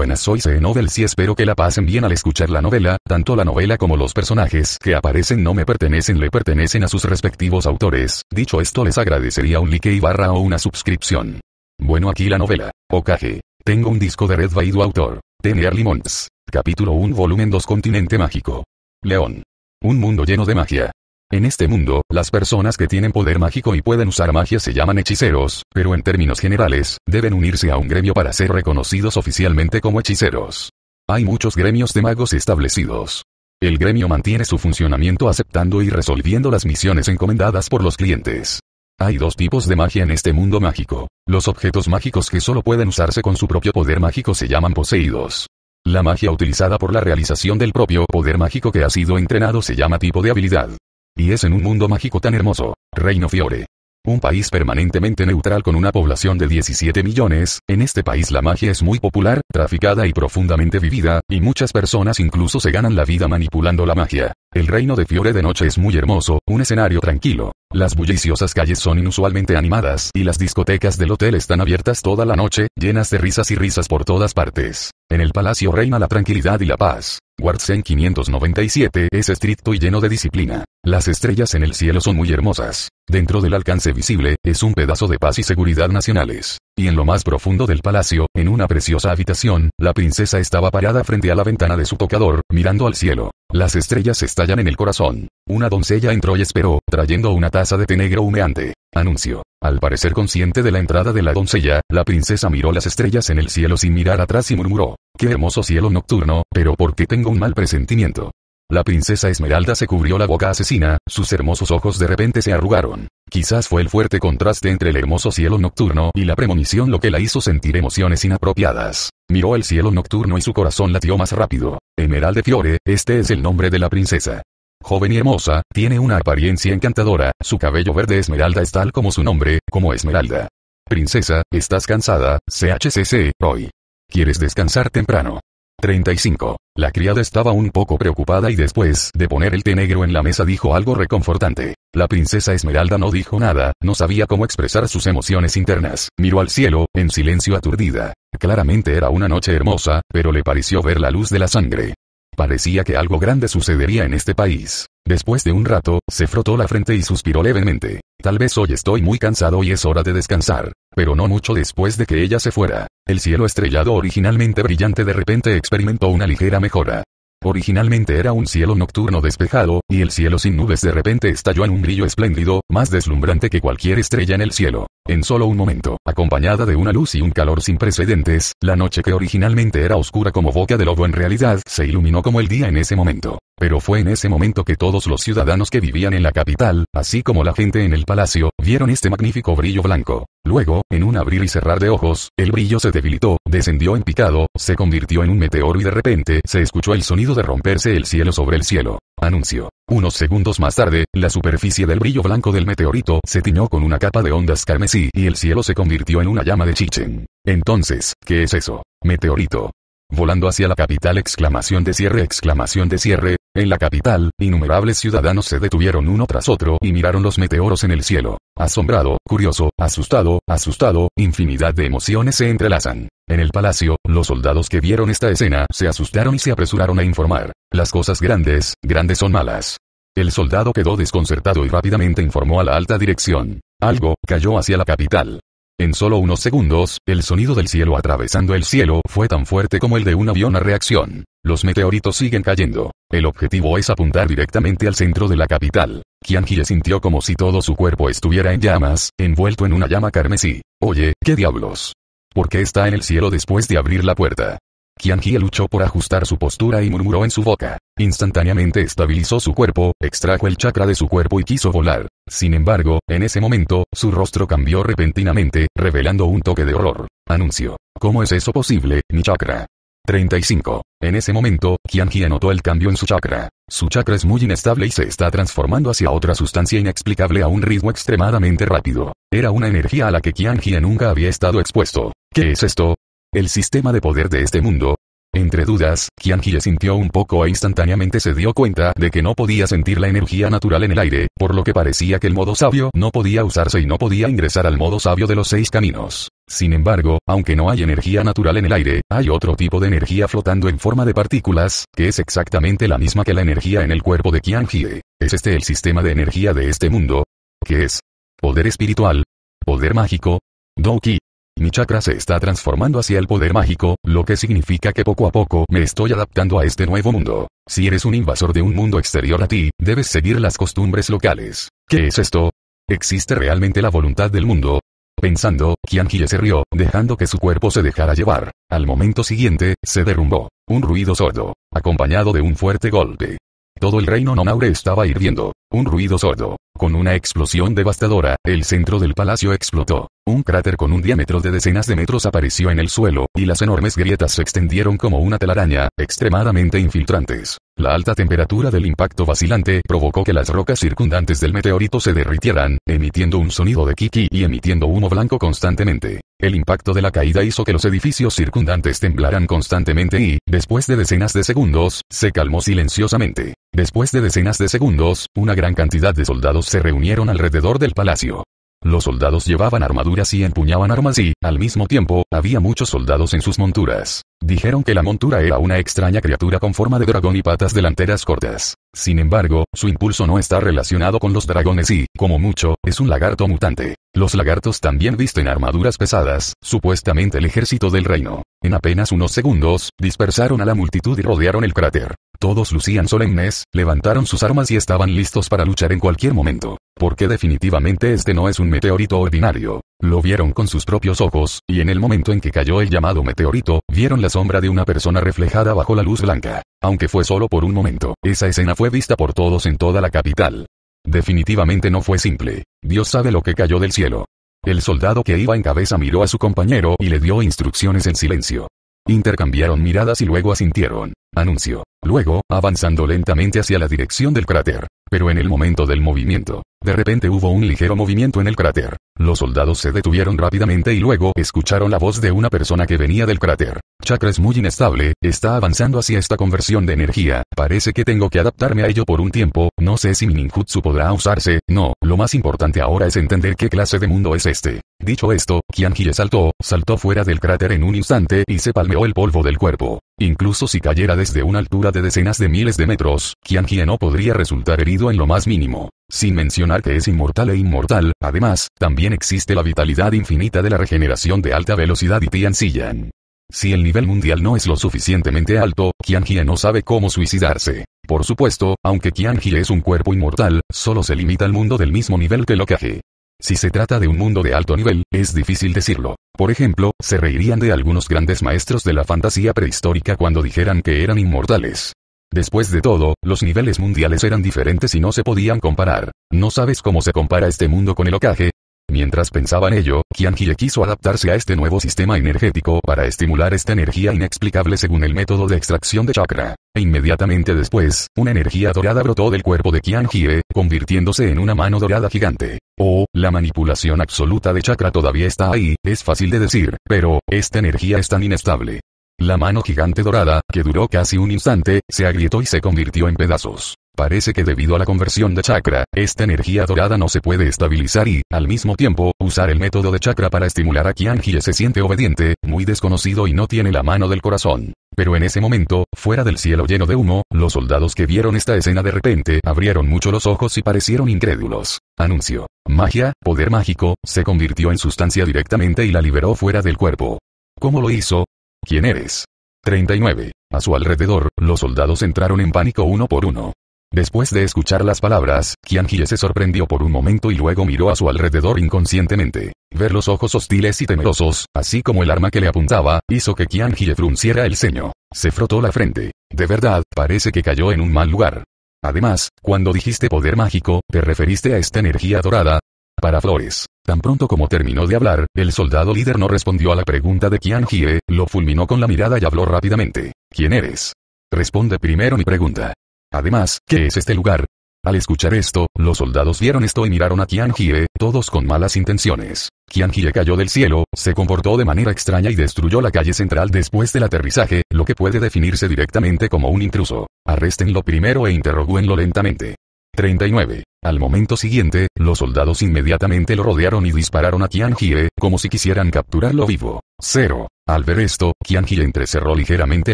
buenas soy C. y espero que la pasen bien al escuchar la novela, tanto la novela como los personajes que aparecen no me pertenecen le pertenecen a sus respectivos autores, dicho esto les agradecería un like y barra o una suscripción. Bueno aquí la novela, Okage. Tengo un disco de Red Baidu autor, Tenear Limons, capítulo 1 volumen 2 Continente Mágico. León. Un mundo lleno de magia. En este mundo, las personas que tienen poder mágico y pueden usar magia se llaman hechiceros, pero en términos generales, deben unirse a un gremio para ser reconocidos oficialmente como hechiceros. Hay muchos gremios de magos establecidos. El gremio mantiene su funcionamiento aceptando y resolviendo las misiones encomendadas por los clientes. Hay dos tipos de magia en este mundo mágico. Los objetos mágicos que solo pueden usarse con su propio poder mágico se llaman poseídos. La magia utilizada por la realización del propio poder mágico que ha sido entrenado se llama tipo de habilidad. Y es en un mundo mágico tan hermoso. Reino Fiore. Un país permanentemente neutral con una población de 17 millones, en este país la magia es muy popular, traficada y profundamente vivida, y muchas personas incluso se ganan la vida manipulando la magia. El reino de Fiore de noche es muy hermoso, un escenario tranquilo. Las bulliciosas calles son inusualmente animadas y las discotecas del hotel están abiertas toda la noche, llenas de risas y risas por todas partes. En el palacio reina la tranquilidad y la paz. Wartzen 597 es estricto y lleno de disciplina. Las estrellas en el cielo son muy hermosas. Dentro del alcance visible, es un pedazo de paz y seguridad nacionales. Y en lo más profundo del palacio, en una preciosa habitación, la princesa estaba parada frente a la ventana de su tocador, mirando al cielo. Las estrellas estallan en el corazón. Una doncella entró y esperó, trayendo una taza de té negro humeante. Anuncio. Al parecer consciente de la entrada de la doncella, la princesa miró las estrellas en el cielo sin mirar atrás y murmuró, ¡Qué hermoso cielo nocturno! Pero porque tengo un mal presentimiento. La princesa Esmeralda se cubrió la boca asesina, sus hermosos ojos de repente se arrugaron. Quizás fue el fuerte contraste entre el hermoso cielo nocturno y la premonición lo que la hizo sentir emociones inapropiadas. Miró el cielo nocturno y su corazón latió más rápido. Emeralde Fiore, este es el nombre de la princesa. Joven y hermosa, tiene una apariencia encantadora, su cabello verde esmeralda es tal como su nombre, como esmeralda. Princesa, estás cansada, CHCC, hoy. Quieres descansar temprano. 35. La criada estaba un poco preocupada y después de poner el té negro en la mesa dijo algo reconfortante. La princesa Esmeralda no dijo nada, no sabía cómo expresar sus emociones internas, miró al cielo, en silencio aturdida. Claramente era una noche hermosa, pero le pareció ver la luz de la sangre. Parecía que algo grande sucedería en este país. Después de un rato, se frotó la frente y suspiró levemente. Tal vez hoy estoy muy cansado y es hora de descansar. Pero no mucho después de que ella se fuera. El cielo estrellado originalmente brillante de repente experimentó una ligera mejora. Originalmente era un cielo nocturno despejado, y el cielo sin nubes de repente estalló en un brillo espléndido, más deslumbrante que cualquier estrella en el cielo. En solo un momento, acompañada de una luz y un calor sin precedentes, la noche que originalmente era oscura como boca de lobo en realidad se iluminó como el día en ese momento. Pero fue en ese momento que todos los ciudadanos que vivían en la capital, así como la gente en el palacio, vieron este magnífico brillo blanco. Luego, en un abrir y cerrar de ojos, el brillo se debilitó, descendió en picado, se convirtió en un meteoro y de repente se escuchó el sonido de romperse el cielo sobre el cielo. Anuncio. Unos segundos más tarde, la superficie del brillo blanco del meteorito se tiñó con una capa de ondas carmesí y el cielo se convirtió en una llama de Chichen. Entonces, ¿qué es eso? Meteorito. Volando hacia la capital exclamación de cierre exclamación de cierre, en la capital, innumerables ciudadanos se detuvieron uno tras otro y miraron los meteoros en el cielo. Asombrado, curioso, asustado, asustado, infinidad de emociones se entrelazan. En el palacio, los soldados que vieron esta escena se asustaron y se apresuraron a informar. Las cosas grandes, grandes son malas. El soldado quedó desconcertado y rápidamente informó a la alta dirección. Algo cayó hacia la capital. En solo unos segundos, el sonido del cielo atravesando el cielo fue tan fuerte como el de un avión a reacción. Los meteoritos siguen cayendo. El objetivo es apuntar directamente al centro de la capital. le sintió como si todo su cuerpo estuviera en llamas, envuelto en una llama carmesí. Oye, ¿qué diablos? ¿Por qué está en el cielo después de abrir la puerta? Qianjie luchó por ajustar su postura y murmuró en su boca. Instantáneamente estabilizó su cuerpo, extrajo el chakra de su cuerpo y quiso volar. Sin embargo, en ese momento, su rostro cambió repentinamente, revelando un toque de horror. Anuncio. ¿Cómo es eso posible, mi chakra? 35. En ese momento, Qianji notó el cambio en su chakra. Su chakra es muy inestable y se está transformando hacia otra sustancia inexplicable a un ritmo extremadamente rápido. Era una energía a la que Qianji nunca había estado expuesto. ¿Qué es esto? el sistema de poder de este mundo. Entre dudas, Qianjie sintió un poco e instantáneamente se dio cuenta de que no podía sentir la energía natural en el aire, por lo que parecía que el modo sabio no podía usarse y no podía ingresar al modo sabio de los seis caminos. Sin embargo, aunque no hay energía natural en el aire, hay otro tipo de energía flotando en forma de partículas, que es exactamente la misma que la energía en el cuerpo de Qianjie. ¿Es este el sistema de energía de este mundo? ¿Qué es? Poder espiritual. Poder mágico. Douki. Mi chakra se está transformando hacia el poder mágico, lo que significa que poco a poco me estoy adaptando a este nuevo mundo. Si eres un invasor de un mundo exterior a ti, debes seguir las costumbres locales. ¿Qué es esto? ¿Existe realmente la voluntad del mundo? Pensando, Qianji se rió, dejando que su cuerpo se dejara llevar. Al momento siguiente, se derrumbó. Un ruido sordo, acompañado de un fuerte golpe. Todo el reino Nonaure estaba hirviendo. Un ruido sordo, con una explosión devastadora, el centro del palacio explotó. Un cráter con un diámetro de decenas de metros apareció en el suelo, y las enormes grietas se extendieron como una telaraña, extremadamente infiltrantes. La alta temperatura del impacto vacilante provocó que las rocas circundantes del meteorito se derritieran, emitiendo un sonido de kiki y emitiendo humo blanco constantemente. El impacto de la caída hizo que los edificios circundantes temblaran constantemente y, después de decenas de segundos, se calmó silenciosamente. Después de decenas de segundos, una gran cantidad de soldados se reunieron alrededor del palacio. Los soldados llevaban armaduras y empuñaban armas y, al mismo tiempo, había muchos soldados en sus monturas. Dijeron que la montura era una extraña criatura con forma de dragón y patas delanteras cortas. Sin embargo, su impulso no está relacionado con los dragones y, como mucho, es un lagarto mutante. Los lagartos también visten armaduras pesadas, supuestamente el ejército del reino. En apenas unos segundos, dispersaron a la multitud y rodearon el cráter. Todos lucían solemnes, levantaron sus armas y estaban listos para luchar en cualquier momento porque definitivamente este no es un meteorito ordinario. Lo vieron con sus propios ojos, y en el momento en que cayó el llamado meteorito, vieron la sombra de una persona reflejada bajo la luz blanca. Aunque fue solo por un momento, esa escena fue vista por todos en toda la capital. Definitivamente no fue simple. Dios sabe lo que cayó del cielo. El soldado que iba en cabeza miró a su compañero y le dio instrucciones en silencio. Intercambiaron miradas y luego asintieron. Anuncio. Luego, avanzando lentamente hacia la dirección del cráter. Pero en el momento del movimiento, de repente hubo un ligero movimiento en el cráter. Los soldados se detuvieron rápidamente y luego escucharon la voz de una persona que venía del cráter. Chakra es muy inestable, está avanzando hacia esta conversión de energía, parece que tengo que adaptarme a ello por un tiempo, no sé si mi ninjutsu podrá usarse, no, lo más importante ahora es entender qué clase de mundo es este. Dicho esto, le saltó, saltó fuera del cráter en un instante y se palmeó el polvo del cuerpo. Incluso si cayera desde una altura de decenas de miles de metros, Jie no podría resultar herido en lo más mínimo. Sin mencionar que es inmortal e inmortal, además, también existe la vitalidad infinita de la regeneración de alta velocidad y Tianxian. Si el nivel mundial no es lo suficientemente alto, Jie no sabe cómo suicidarse. Por supuesto, aunque Qianjie es un cuerpo inmortal, solo se limita al mundo del mismo nivel que lo caje si se trata de un mundo de alto nivel, es difícil decirlo. Por ejemplo, se reirían de algunos grandes maestros de la fantasía prehistórica cuando dijeran que eran inmortales. Después de todo, los niveles mundiales eran diferentes y no se podían comparar. No sabes cómo se compara este mundo con el ocaje, Mientras pensaba en ello, Qianjie quiso adaptarse a este nuevo sistema energético para estimular esta energía inexplicable según el método de extracción de chakra. E inmediatamente después, una energía dorada brotó del cuerpo de Qianjie, eh, convirtiéndose en una mano dorada gigante. Oh, la manipulación absoluta de chakra todavía está ahí, es fácil de decir, pero, esta energía es tan inestable. La mano gigante dorada, que duró casi un instante, se agrietó y se convirtió en pedazos. Parece que debido a la conversión de chakra, esta energía dorada no se puede estabilizar y, al mismo tiempo, usar el método de chakra para estimular a ya se siente obediente, muy desconocido y no tiene la mano del corazón. Pero en ese momento, fuera del cielo lleno de humo, los soldados que vieron esta escena de repente abrieron mucho los ojos y parecieron incrédulos. Anuncio. Magia, poder mágico, se convirtió en sustancia directamente y la liberó fuera del cuerpo. ¿Cómo lo hizo? ¿Quién eres? 39. A su alrededor, los soldados entraron en pánico uno por uno. Después de escuchar las palabras, Kianji se sorprendió por un momento y luego miró a su alrededor inconscientemente. Ver los ojos hostiles y temerosos, así como el arma que le apuntaba, hizo que Kianji frunciera el ceño. Se frotó la frente. De verdad, parece que cayó en un mal lugar. Además, cuando dijiste poder mágico, te referiste a esta energía dorada. Para Flores. Tan pronto como terminó de hablar, el soldado líder no respondió a la pregunta de Qianji, lo fulminó con la mirada y habló rápidamente. ¿Quién eres? Responde primero mi pregunta. Además, ¿qué es este lugar? Al escuchar esto, los soldados vieron esto y miraron a Tianjie, todos con malas intenciones. Tianjie cayó del cielo, se comportó de manera extraña y destruyó la calle central después del aterrizaje, lo que puede definirse directamente como un intruso. Arréstenlo primero e interroguenlo lentamente. 39. Al momento siguiente, los soldados inmediatamente lo rodearon y dispararon a Tianjie, como si quisieran capturarlo vivo. 0. Al ver esto, Qianjie entrecerró ligeramente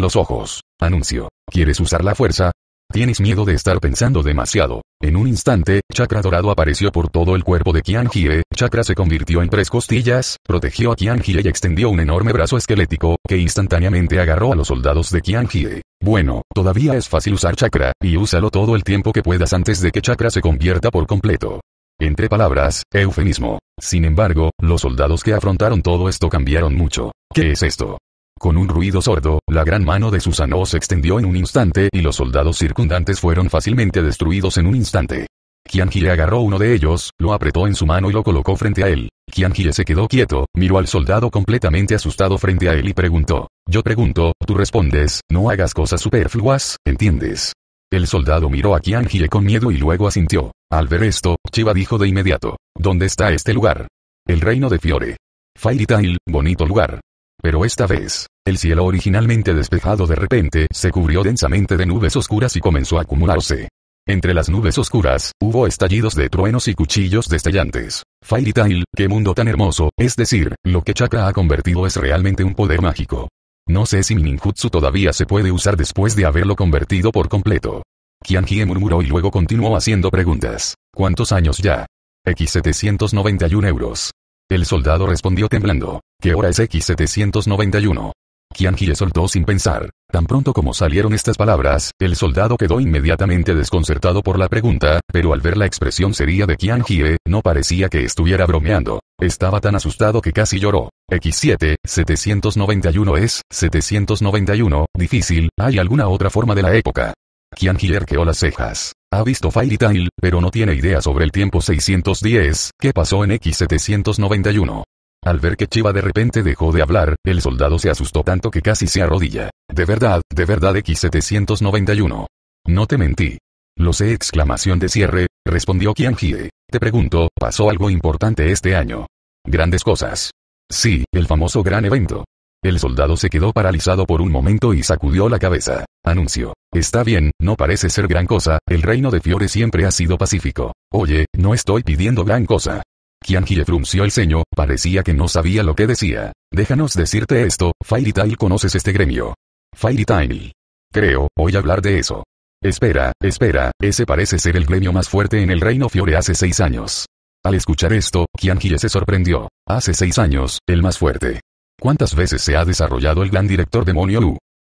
los ojos. Anuncio. ¿Quieres usar la fuerza? Tienes miedo de estar pensando demasiado. En un instante, chakra dorado apareció por todo el cuerpo de Qian chakra se convirtió en tres costillas, protegió a Qian y extendió un enorme brazo esquelético, que instantáneamente agarró a los soldados de Qian Bueno, todavía es fácil usar chakra, y úsalo todo el tiempo que puedas antes de que chakra se convierta por completo. Entre palabras, eufemismo. Sin embargo, los soldados que afrontaron todo esto cambiaron mucho. ¿Qué es esto? Con un ruido sordo, la gran mano de Susano se extendió en un instante y los soldados circundantes fueron fácilmente destruidos en un instante. Qianji agarró uno de ellos, lo apretó en su mano y lo colocó frente a él. Qianji se quedó quieto, miró al soldado completamente asustado frente a él y preguntó. Yo pregunto, tú respondes, no hagas cosas superfluas, ¿entiendes? El soldado miró a Qianji con miedo y luego asintió. Al ver esto, Chiba dijo de inmediato. ¿Dónde está este lugar? El reino de Fiore. Fairy Tail, bonito lugar pero esta vez, el cielo originalmente despejado de repente se cubrió densamente de nubes oscuras y comenzó a acumularse. Entre las nubes oscuras, hubo estallidos de truenos y cuchillos destellantes. Fairy qué mundo tan hermoso, es decir, lo que Chakra ha convertido es realmente un poder mágico. No sé si Mininjutsu todavía se puede usar después de haberlo convertido por completo. Kianji murmuró y luego continuó haciendo preguntas. ¿Cuántos años ya? X791 euros. El soldado respondió temblando, ¿qué hora es X791? Qianjie soltó sin pensar. Tan pronto como salieron estas palabras, el soldado quedó inmediatamente desconcertado por la pregunta, pero al ver la expresión seria de Qianjie, no parecía que estuviera bromeando. Estaba tan asustado que casi lloró. X7, 791 es, 791, difícil, ¿hay alguna otra forma de la época? Kian arqueó las cejas. Ha visto Fairy Tail, pero no tiene idea sobre el tiempo 610, que pasó en X791. Al ver que Chiva de repente dejó de hablar, el soldado se asustó tanto que casi se arrodilla. De verdad, de verdad X791. No te mentí. Lo sé exclamación de cierre, respondió Qianji. Te pregunto, ¿pasó algo importante este año? Grandes cosas. Sí, el famoso gran evento. El soldado se quedó paralizado por un momento y sacudió la cabeza. Anuncio. Está bien, no parece ser gran cosa, el reino de Fiore siempre ha sido pacífico. Oye, no estoy pidiendo gran cosa. Kianji frunció el ceño, parecía que no sabía lo que decía. Déjanos decirte esto, Fairy Tail conoces este gremio. Fairy Tail. Creo, voy a hablar de eso. Espera, espera, ese parece ser el gremio más fuerte en el reino Fiore hace seis años. Al escuchar esto, Kianji se sorprendió. Hace seis años, el más fuerte. ¿Cuántas veces se ha desarrollado el gran director demonio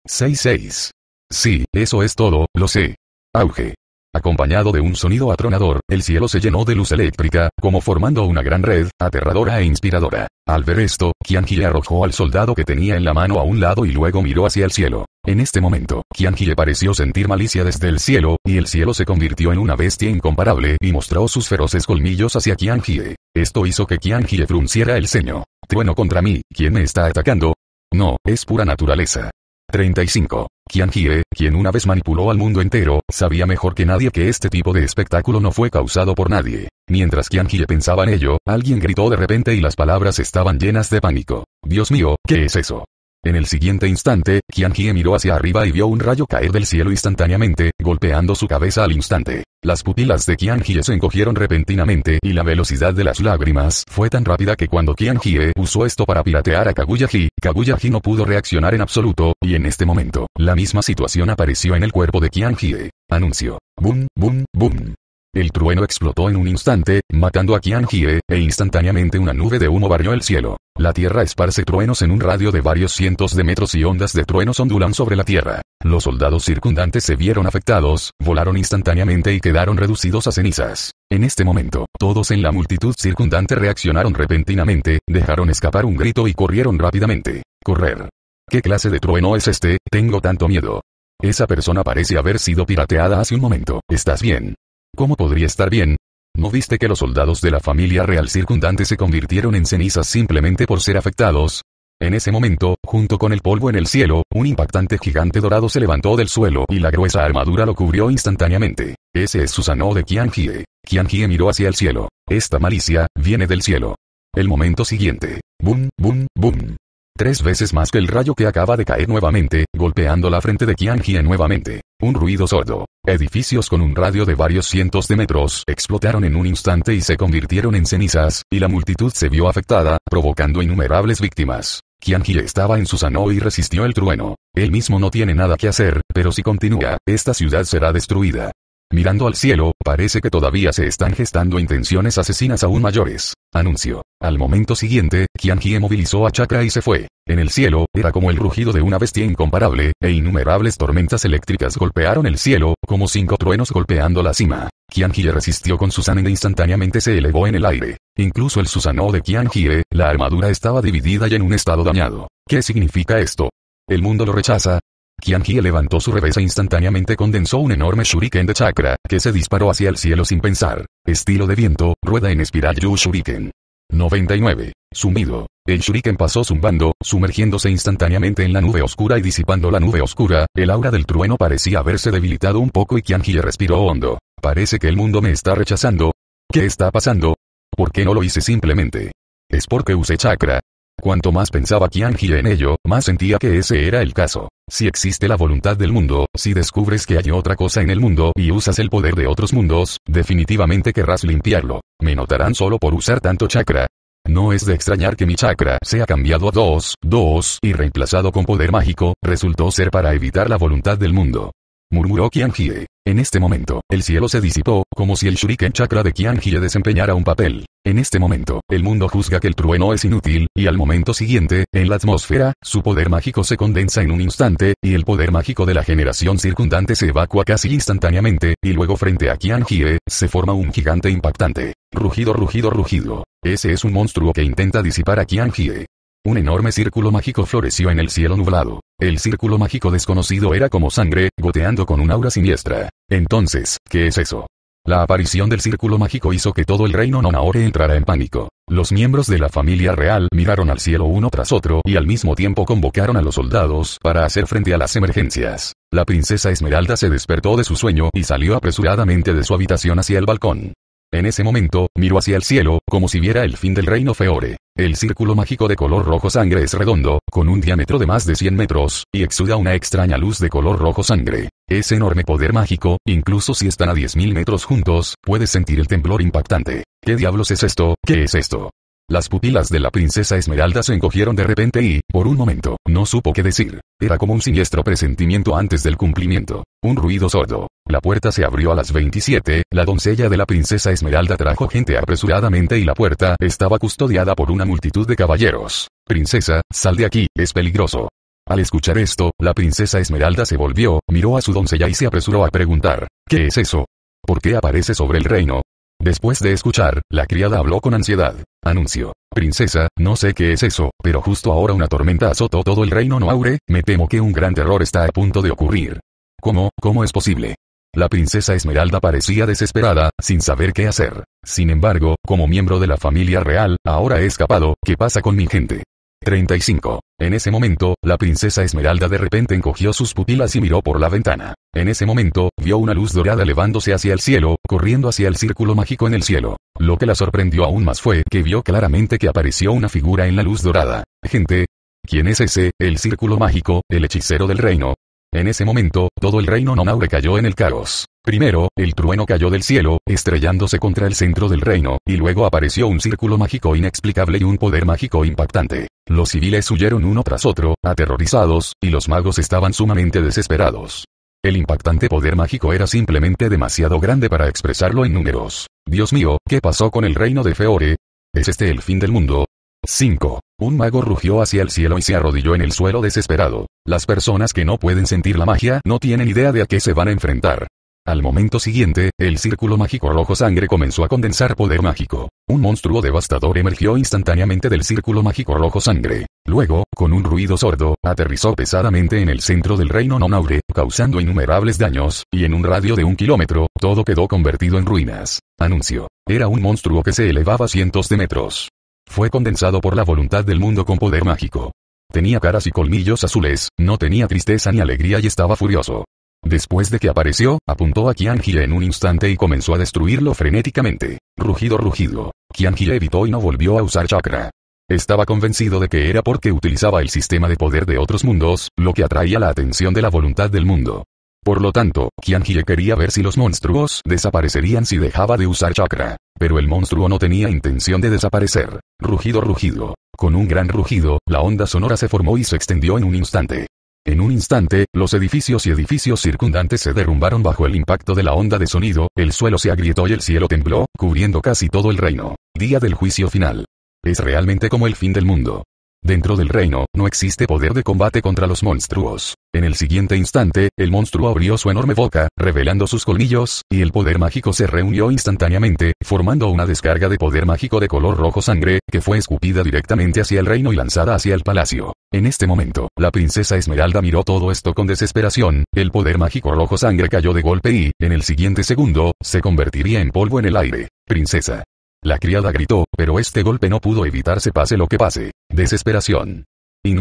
6 66. Sí, eso es todo, lo sé. Auge. Acompañado de un sonido atronador, el cielo se llenó de luz eléctrica, como formando una gran red, aterradora e inspiradora. Al ver esto, Qianji arrojó al soldado que tenía en la mano a un lado y luego miró hacia el cielo. En este momento, Qianjie pareció sentir malicia desde el cielo, y el cielo se convirtió en una bestia incomparable y mostró sus feroces colmillos hacia Qianjie. Esto hizo que Qianjie frunciera el ceño. Trueno contra mí, ¿quién me está atacando? No, es pura naturaleza. 35. Qianjie, quien una vez manipuló al mundo entero, sabía mejor que nadie que este tipo de espectáculo no fue causado por nadie. Mientras Qianjie pensaba en ello, alguien gritó de repente y las palabras estaban llenas de pánico. Dios mío, ¿qué es eso? En el siguiente instante, Qianjie miró hacia arriba y vio un rayo caer del cielo instantáneamente, golpeando su cabeza al instante. Las pupilas de Qianjie se encogieron repentinamente y la velocidad de las lágrimas fue tan rápida que cuando Qianjie usó esto para piratear a Kaguya-ji, kaguya no pudo reaccionar en absoluto, y en este momento, la misma situación apareció en el cuerpo de Qianjie. Anuncio. Boom, boom, boom. El trueno explotó en un instante, matando a Qian Hie, e instantáneamente una nube de humo barrió el cielo. La tierra esparce truenos en un radio de varios cientos de metros y ondas de truenos ondulan sobre la tierra. Los soldados circundantes se vieron afectados, volaron instantáneamente y quedaron reducidos a cenizas. En este momento, todos en la multitud circundante reaccionaron repentinamente, dejaron escapar un grito y corrieron rápidamente. Correr. ¿Qué clase de trueno es este? Tengo tanto miedo. Esa persona parece haber sido pirateada hace un momento. ¿Estás bien? ¿Cómo podría estar bien? ¿No viste que los soldados de la familia real circundante se convirtieron en cenizas simplemente por ser afectados? En ese momento, junto con el polvo en el cielo, un impactante gigante dorado se levantó del suelo y la gruesa armadura lo cubrió instantáneamente. Ese es Susanoo de Qianjie. Qianjie miró hacia el cielo. Esta malicia, viene del cielo. El momento siguiente. Boom, boom, boom. Tres veces más que el rayo que acaba de caer nuevamente, golpeando la frente de Qianjie nuevamente. Un ruido sordo. Edificios con un radio de varios cientos de metros explotaron en un instante y se convirtieron en cenizas, y la multitud se vio afectada, provocando innumerables víctimas. Qianji estaba en Susanoo y resistió el trueno. Él mismo no tiene nada que hacer, pero si continúa, esta ciudad será destruida. Mirando al cielo, parece que todavía se están gestando intenciones asesinas aún mayores. Anuncio. Al momento siguiente, Qianjie movilizó a Chakra y se fue. En el cielo, era como el rugido de una bestia incomparable, e innumerables tormentas eléctricas golpearon el cielo, como cinco truenos golpeando la cima. Qianjie resistió con Susan e instantáneamente se elevó en el aire. Incluso el Susano de Qianjie, la armadura estaba dividida y en un estado dañado. ¿Qué significa esto? El mundo lo rechaza, Qianji levantó su revés e instantáneamente condensó un enorme shuriken de chakra, que se disparó hacia el cielo sin pensar. Estilo de viento, rueda en espiral Yu Shuriken. 99. Sumido. El shuriken pasó zumbando, sumergiéndose instantáneamente en la nube oscura y disipando la nube oscura, el aura del trueno parecía haberse debilitado un poco y Qianji respiró hondo. Parece que el mundo me está rechazando. ¿Qué está pasando? ¿Por qué no lo hice simplemente? ¿Es porque usé chakra? Cuanto más pensaba Qianji en ello, más sentía que ese era el caso. Si existe la voluntad del mundo, si descubres que hay otra cosa en el mundo y usas el poder de otros mundos, definitivamente querrás limpiarlo. ¿Me notarán solo por usar tanto chakra? No es de extrañar que mi chakra sea cambiado a dos, dos y reemplazado con poder mágico, resultó ser para evitar la voluntad del mundo murmuró Qianjie. En este momento, el cielo se disipó, como si el shuriken chakra de Qianjie desempeñara un papel. En este momento, el mundo juzga que el trueno es inútil, y al momento siguiente, en la atmósfera, su poder mágico se condensa en un instante, y el poder mágico de la generación circundante se evacua casi instantáneamente, y luego frente a Qianjie, se forma un gigante impactante. Rugido, rugido, rugido. Ese es un monstruo que intenta disipar a Qianjie. Un enorme círculo mágico floreció en el cielo nublado. El círculo mágico desconocido era como sangre, goteando con un aura siniestra. Entonces, ¿qué es eso? La aparición del círculo mágico hizo que todo el reino Nonaore entrara en pánico. Los miembros de la familia real miraron al cielo uno tras otro y al mismo tiempo convocaron a los soldados para hacer frente a las emergencias. La princesa Esmeralda se despertó de su sueño y salió apresuradamente de su habitación hacia el balcón. En ese momento, miro hacia el cielo, como si viera el fin del reino Feore. El círculo mágico de color rojo sangre es redondo, con un diámetro de más de 100 metros, y exuda una extraña luz de color rojo sangre. Ese enorme poder mágico, incluso si están a 10.000 metros juntos, puedes sentir el temblor impactante. ¿Qué diablos es esto? ¿Qué es esto? Las pupilas de la princesa Esmeralda se encogieron de repente y, por un momento, no supo qué decir. Era como un siniestro presentimiento antes del cumplimiento. Un ruido sordo. La puerta se abrió a las 27, la doncella de la princesa Esmeralda trajo gente apresuradamente y la puerta estaba custodiada por una multitud de caballeros. Princesa, sal de aquí, es peligroso. Al escuchar esto, la princesa Esmeralda se volvió, miró a su doncella y se apresuró a preguntar, ¿qué es eso? ¿Por qué aparece sobre el reino? Después de escuchar, la criada habló con ansiedad. Anuncio. Princesa, no sé qué es eso, pero justo ahora una tormenta azotó todo el reino Noaure, me temo que un gran terror está a punto de ocurrir. ¿Cómo, cómo es posible? La princesa Esmeralda parecía desesperada, sin saber qué hacer. Sin embargo, como miembro de la familia real, ahora he escapado, ¿qué pasa con mi gente? 35. En ese momento, la princesa Esmeralda de repente encogió sus pupilas y miró por la ventana. En ese momento, vio una luz dorada elevándose hacia el cielo, corriendo hacia el círculo mágico en el cielo. Lo que la sorprendió aún más fue que vio claramente que apareció una figura en la luz dorada. Gente, ¿Quién es ese, el círculo mágico, el hechicero del reino? En ese momento, todo el reino Nonaure cayó en el caos. Primero, el trueno cayó del cielo, estrellándose contra el centro del reino, y luego apareció un círculo mágico inexplicable y un poder mágico impactante. Los civiles huyeron uno tras otro, aterrorizados, y los magos estaban sumamente desesperados. El impactante poder mágico era simplemente demasiado grande para expresarlo en números. Dios mío, ¿qué pasó con el reino de Feore? ¿Es este el fin del mundo? 5. Un mago rugió hacia el cielo y se arrodilló en el suelo desesperado. Las personas que no pueden sentir la magia no tienen idea de a qué se van a enfrentar. Al momento siguiente, el círculo mágico rojo sangre comenzó a condensar poder mágico. Un monstruo devastador emergió instantáneamente del círculo mágico rojo sangre. Luego, con un ruido sordo, aterrizó pesadamente en el centro del reino Nonaure, causando innumerables daños, y en un radio de un kilómetro, todo quedó convertido en ruinas. Anuncio. Era un monstruo que se elevaba cientos de metros. Fue condensado por la voluntad del mundo con poder mágico. Tenía caras y colmillos azules, no tenía tristeza ni alegría y estaba furioso. Después de que apareció, apuntó a Qianji en un instante y comenzó a destruirlo frenéticamente. Rugido rugido. Qianjie evitó y no volvió a usar chakra. Estaba convencido de que era porque utilizaba el sistema de poder de otros mundos, lo que atraía la atención de la voluntad del mundo. Por lo tanto, Qianjie quería ver si los monstruos desaparecerían si dejaba de usar chakra. Pero el monstruo no tenía intención de desaparecer. Rugido rugido. Con un gran rugido, la onda sonora se formó y se extendió en un instante. En un instante, los edificios y edificios circundantes se derrumbaron bajo el impacto de la onda de sonido, el suelo se agrietó y el cielo tembló, cubriendo casi todo el reino. Día del juicio final. Es realmente como el fin del mundo. Dentro del reino, no existe poder de combate contra los monstruos. En el siguiente instante, el monstruo abrió su enorme boca, revelando sus colmillos, y el poder mágico se reunió instantáneamente, formando una descarga de poder mágico de color rojo sangre, que fue escupida directamente hacia el reino y lanzada hacia el palacio. En este momento, la princesa Esmeralda miró todo esto con desesperación, el poder mágico rojo sangre cayó de golpe y, en el siguiente segundo, se convertiría en polvo en el aire. Princesa. La criada gritó, pero este golpe no pudo evitarse pase lo que pase desesperación.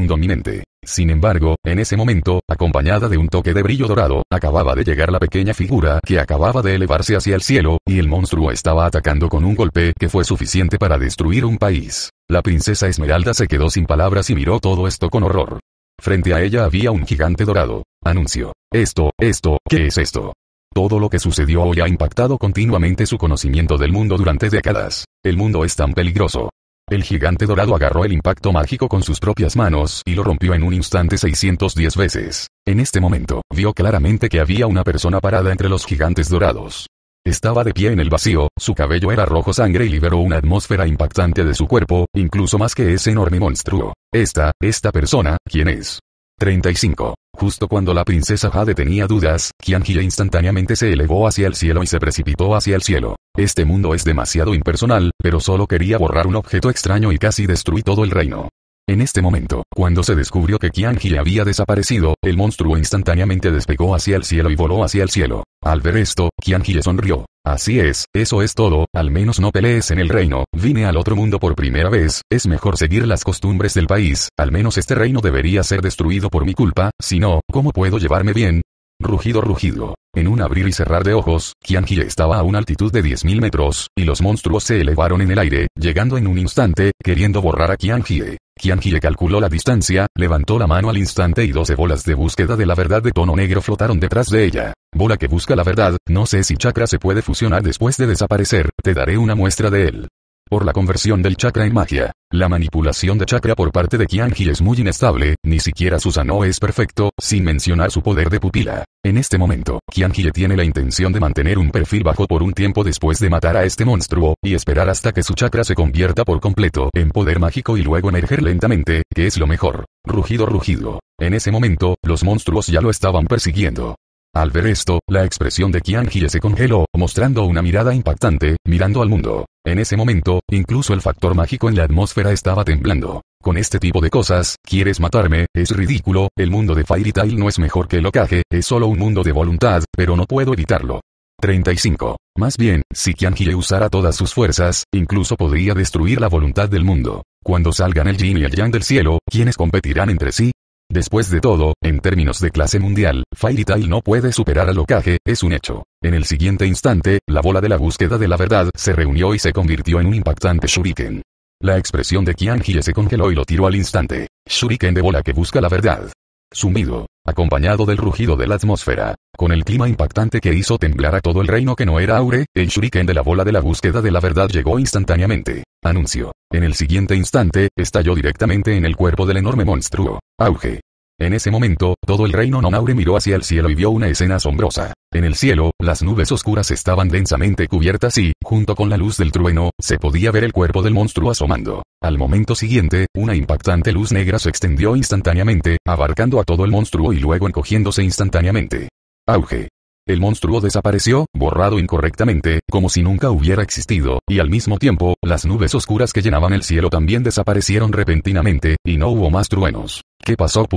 dominante Sin embargo, en ese momento, acompañada de un toque de brillo dorado, acababa de llegar la pequeña figura que acababa de elevarse hacia el cielo, y el monstruo estaba atacando con un golpe que fue suficiente para destruir un país. La princesa Esmeralda se quedó sin palabras y miró todo esto con horror. Frente a ella había un gigante dorado. Anuncio. Esto, esto, ¿qué es esto? Todo lo que sucedió hoy ha impactado continuamente su conocimiento del mundo durante décadas. El mundo es tan peligroso. El gigante dorado agarró el impacto mágico con sus propias manos y lo rompió en un instante 610 veces. En este momento, vio claramente que había una persona parada entre los gigantes dorados. Estaba de pie en el vacío, su cabello era rojo sangre y liberó una atmósfera impactante de su cuerpo, incluso más que ese enorme monstruo. Esta, esta persona, ¿quién es? 35. Justo cuando la princesa Jade tenía dudas, Qianjia instantáneamente se elevó hacia el cielo y se precipitó hacia el cielo. Este mundo es demasiado impersonal, pero solo quería borrar un objeto extraño y casi destruí todo el reino. En este momento, cuando se descubrió que Qianji había desaparecido, el monstruo instantáneamente despegó hacia el cielo y voló hacia el cielo. Al ver esto, Qianji le sonrió. Así es, eso es todo, al menos no pelees en el reino, vine al otro mundo por primera vez, es mejor seguir las costumbres del país, al menos este reino debería ser destruido por mi culpa, si no, ¿cómo puedo llevarme bien? Rugido rugido. En un abrir y cerrar de ojos, Qianji estaba a una altitud de 10.000 metros, y los monstruos se elevaron en el aire, llegando en un instante, queriendo borrar a Qianji. le calculó la distancia, levantó la mano al instante y 12 bolas de búsqueda de la verdad de tono negro flotaron detrás de ella. Bola que busca la verdad, no sé si chakra se puede fusionar después de desaparecer, te daré una muestra de él por la conversión del chakra en magia. La manipulación de chakra por parte de Qianji es muy inestable, ni siquiera Susano es perfecto, sin mencionar su poder de pupila. En este momento, Qianji tiene la intención de mantener un perfil bajo por un tiempo después de matar a este monstruo, y esperar hasta que su chakra se convierta por completo en poder mágico y luego emerger lentamente, que es lo mejor. Rugido rugido. En ese momento, los monstruos ya lo estaban persiguiendo. Al ver esto, la expresión de Qianji se congeló, mostrando una mirada impactante, mirando al mundo. En ese momento, incluso el factor mágico en la atmósfera estaba temblando. Con este tipo de cosas, ¿quieres matarme? Es ridículo, el mundo de Fairy Tail no es mejor que el es solo un mundo de voluntad, pero no puedo evitarlo. 35. Más bien, si Qianji usara todas sus fuerzas, incluso podría destruir la voluntad del mundo. Cuando salgan el Jin y el yang del cielo, ¿quiénes competirán entre sí? Después de todo, en términos de clase mundial, Fairy Tail no puede superar a ocaje, es un hecho. En el siguiente instante, la bola de la búsqueda de la verdad se reunió y se convirtió en un impactante shuriken. La expresión de Kianji se congeló y lo tiró al instante. Shuriken de bola que busca la verdad. Sumido, acompañado del rugido de la atmósfera, con el clima impactante que hizo temblar a todo el reino que no era Aure, el shuriken de la bola de la búsqueda de la verdad llegó instantáneamente. Anuncio. En el siguiente instante, estalló directamente en el cuerpo del enorme monstruo. Auge. En ese momento, todo el reino Nonaure miró hacia el cielo y vio una escena asombrosa. En el cielo, las nubes oscuras estaban densamente cubiertas y, junto con la luz del trueno, se podía ver el cuerpo del monstruo asomando. Al momento siguiente, una impactante luz negra se extendió instantáneamente, abarcando a todo el monstruo y luego encogiéndose instantáneamente. Auge. El monstruo desapareció, borrado incorrectamente, como si nunca hubiera existido, y al mismo tiempo, las nubes oscuras que llenaban el cielo también desaparecieron repentinamente, y no hubo más truenos. ¿Qué pasó?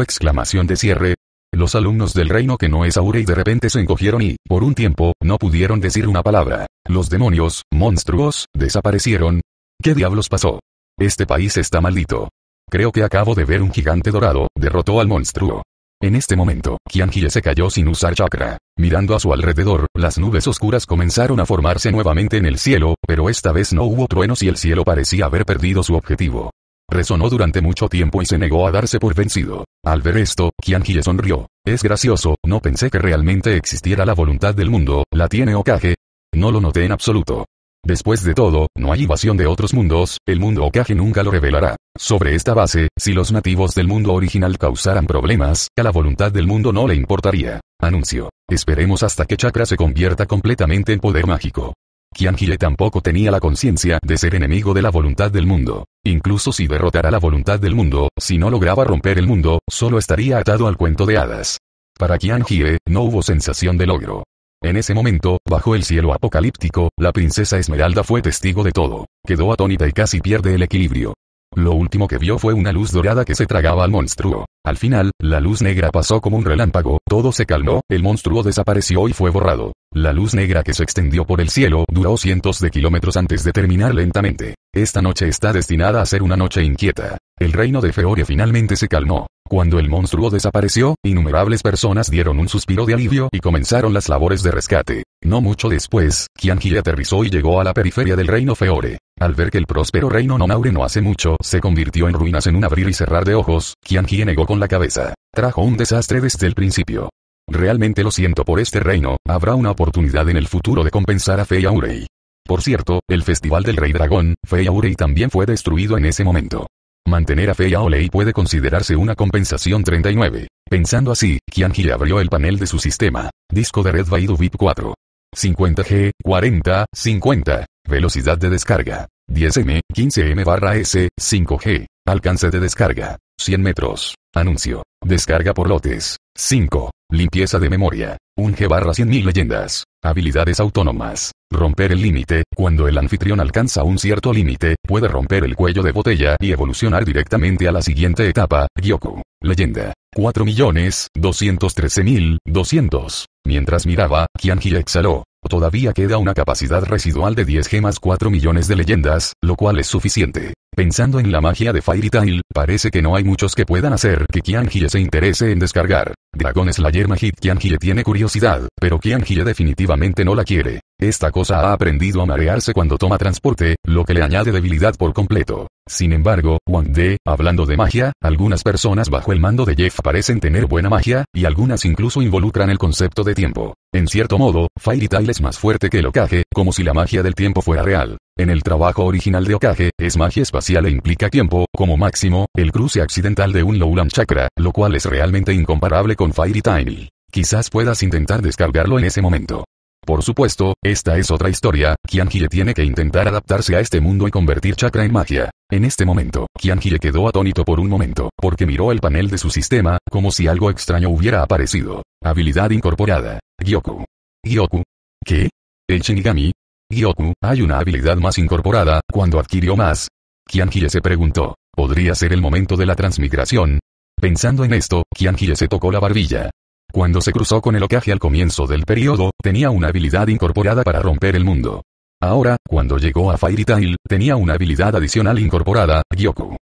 exclamación de cierre. Los alumnos del reino que no es y de repente se encogieron y, por un tiempo, no pudieron decir una palabra. Los demonios, monstruos, desaparecieron. ¿Qué diablos pasó? Este país está maldito. Creo que acabo de ver un gigante dorado, derrotó al monstruo. En este momento, Qianjie se cayó sin usar chakra. Mirando a su alrededor, las nubes oscuras comenzaron a formarse nuevamente en el cielo, pero esta vez no hubo truenos y el cielo parecía haber perdido su objetivo. Resonó durante mucho tiempo y se negó a darse por vencido. Al ver esto, Qianjie sonrió. Es gracioso, no pensé que realmente existiera la voluntad del mundo, ¿la tiene Okage? No lo noté en absoluto. Después de todo, no hay invasión de otros mundos, el mundo Okage nunca lo revelará. Sobre esta base, si los nativos del mundo original causaran problemas, a la voluntad del mundo no le importaría. Anuncio. Esperemos hasta que Chakra se convierta completamente en poder mágico. Kianjile tampoco tenía la conciencia de ser enemigo de la voluntad del mundo. Incluso si derrotara la voluntad del mundo, si no lograba romper el mundo, solo estaría atado al cuento de hadas. Para Kianjie, no hubo sensación de logro. En ese momento, bajo el cielo apocalíptico, la princesa Esmeralda fue testigo de todo. Quedó atónita y casi pierde el equilibrio. Lo último que vio fue una luz dorada que se tragaba al monstruo. Al final, la luz negra pasó como un relámpago, todo se calmó, el monstruo desapareció y fue borrado. La luz negra que se extendió por el cielo duró cientos de kilómetros antes de terminar lentamente. Esta noche está destinada a ser una noche inquieta. El reino de Feore finalmente se calmó. Cuando el monstruo desapareció, innumerables personas dieron un suspiro de alivio y comenzaron las labores de rescate. No mucho después, Qianji aterrizó y llegó a la periferia del reino Feore. Al ver que el próspero reino Nonaure no hace mucho se convirtió en ruinas en un abrir y cerrar de ojos, Qianji negó con la cabeza. Trajo un desastre desde el principio. Realmente lo siento por este reino, habrá una oportunidad en el futuro de compensar a Feiaurei. Aurei. Por cierto, el festival del Rey Dragón, Fey Aurei también fue destruido en ese momento. Mantener a Feia Aurei puede considerarse una compensación 39. Pensando así, Kianji abrió el panel de su sistema. Disco de Red Baidu VIP 4. 50G, 40, 50. Velocidad de descarga. 10M, 15M barra S, 5G. Alcance de descarga. 100 metros. Anuncio. Descarga por lotes. 5. Limpieza de memoria. 1G barra 100.000 leyendas. Habilidades autónomas. Romper el límite. Cuando el anfitrión alcanza un cierto límite, puede romper el cuello de botella y evolucionar directamente a la siguiente etapa, Gyoku. Leyenda. 4.213.200. Mientras miraba, Kianji exhaló. Todavía queda una capacidad residual de 10 gemas 4 millones de leyendas, lo cual es suficiente. Pensando en la magia de Fairy Tail, parece que no hay muchos que puedan hacer que Kiangie se interese en descargar. Dragon Slayer Magic Kianji tiene curiosidad, pero Kianji definitivamente no la quiere. Esta cosa ha aprendido a marearse cuando toma transporte, lo que le añade debilidad por completo. Sin embargo, Wang De, hablando de magia, algunas personas bajo el mando de Jeff parecen tener buena magia, y algunas incluso involucran el concepto de tiempo. En cierto modo, Fairy Tail es más fuerte que el ocaje, como si la magia del tiempo fuera real. En el trabajo original de Okage, es magia espacial e implica tiempo, como máximo, el cruce accidental de un Lowland Chakra, lo cual es realmente incomparable con Fairy Tiny. Quizás puedas intentar descargarlo en ese momento. Por supuesto, esta es otra historia, Kianjie tiene que intentar adaptarse a este mundo y convertir chakra en magia. En este momento, Kianjie quedó atónito por un momento, porque miró el panel de su sistema, como si algo extraño hubiera aparecido. Habilidad incorporada. Gyoku. Gyoku. ¿Qué? El Shinigami, Gyoku, hay una habilidad más incorporada, cuando adquirió más. Qianji se preguntó, ¿podría ser el momento de la transmigración? Pensando en esto, Qianji se tocó la barbilla. Cuando se cruzó con el Okage al comienzo del periodo, tenía una habilidad incorporada para romper el mundo. Ahora, cuando llegó a Fairy Tail, tenía una habilidad adicional incorporada, Gyoku.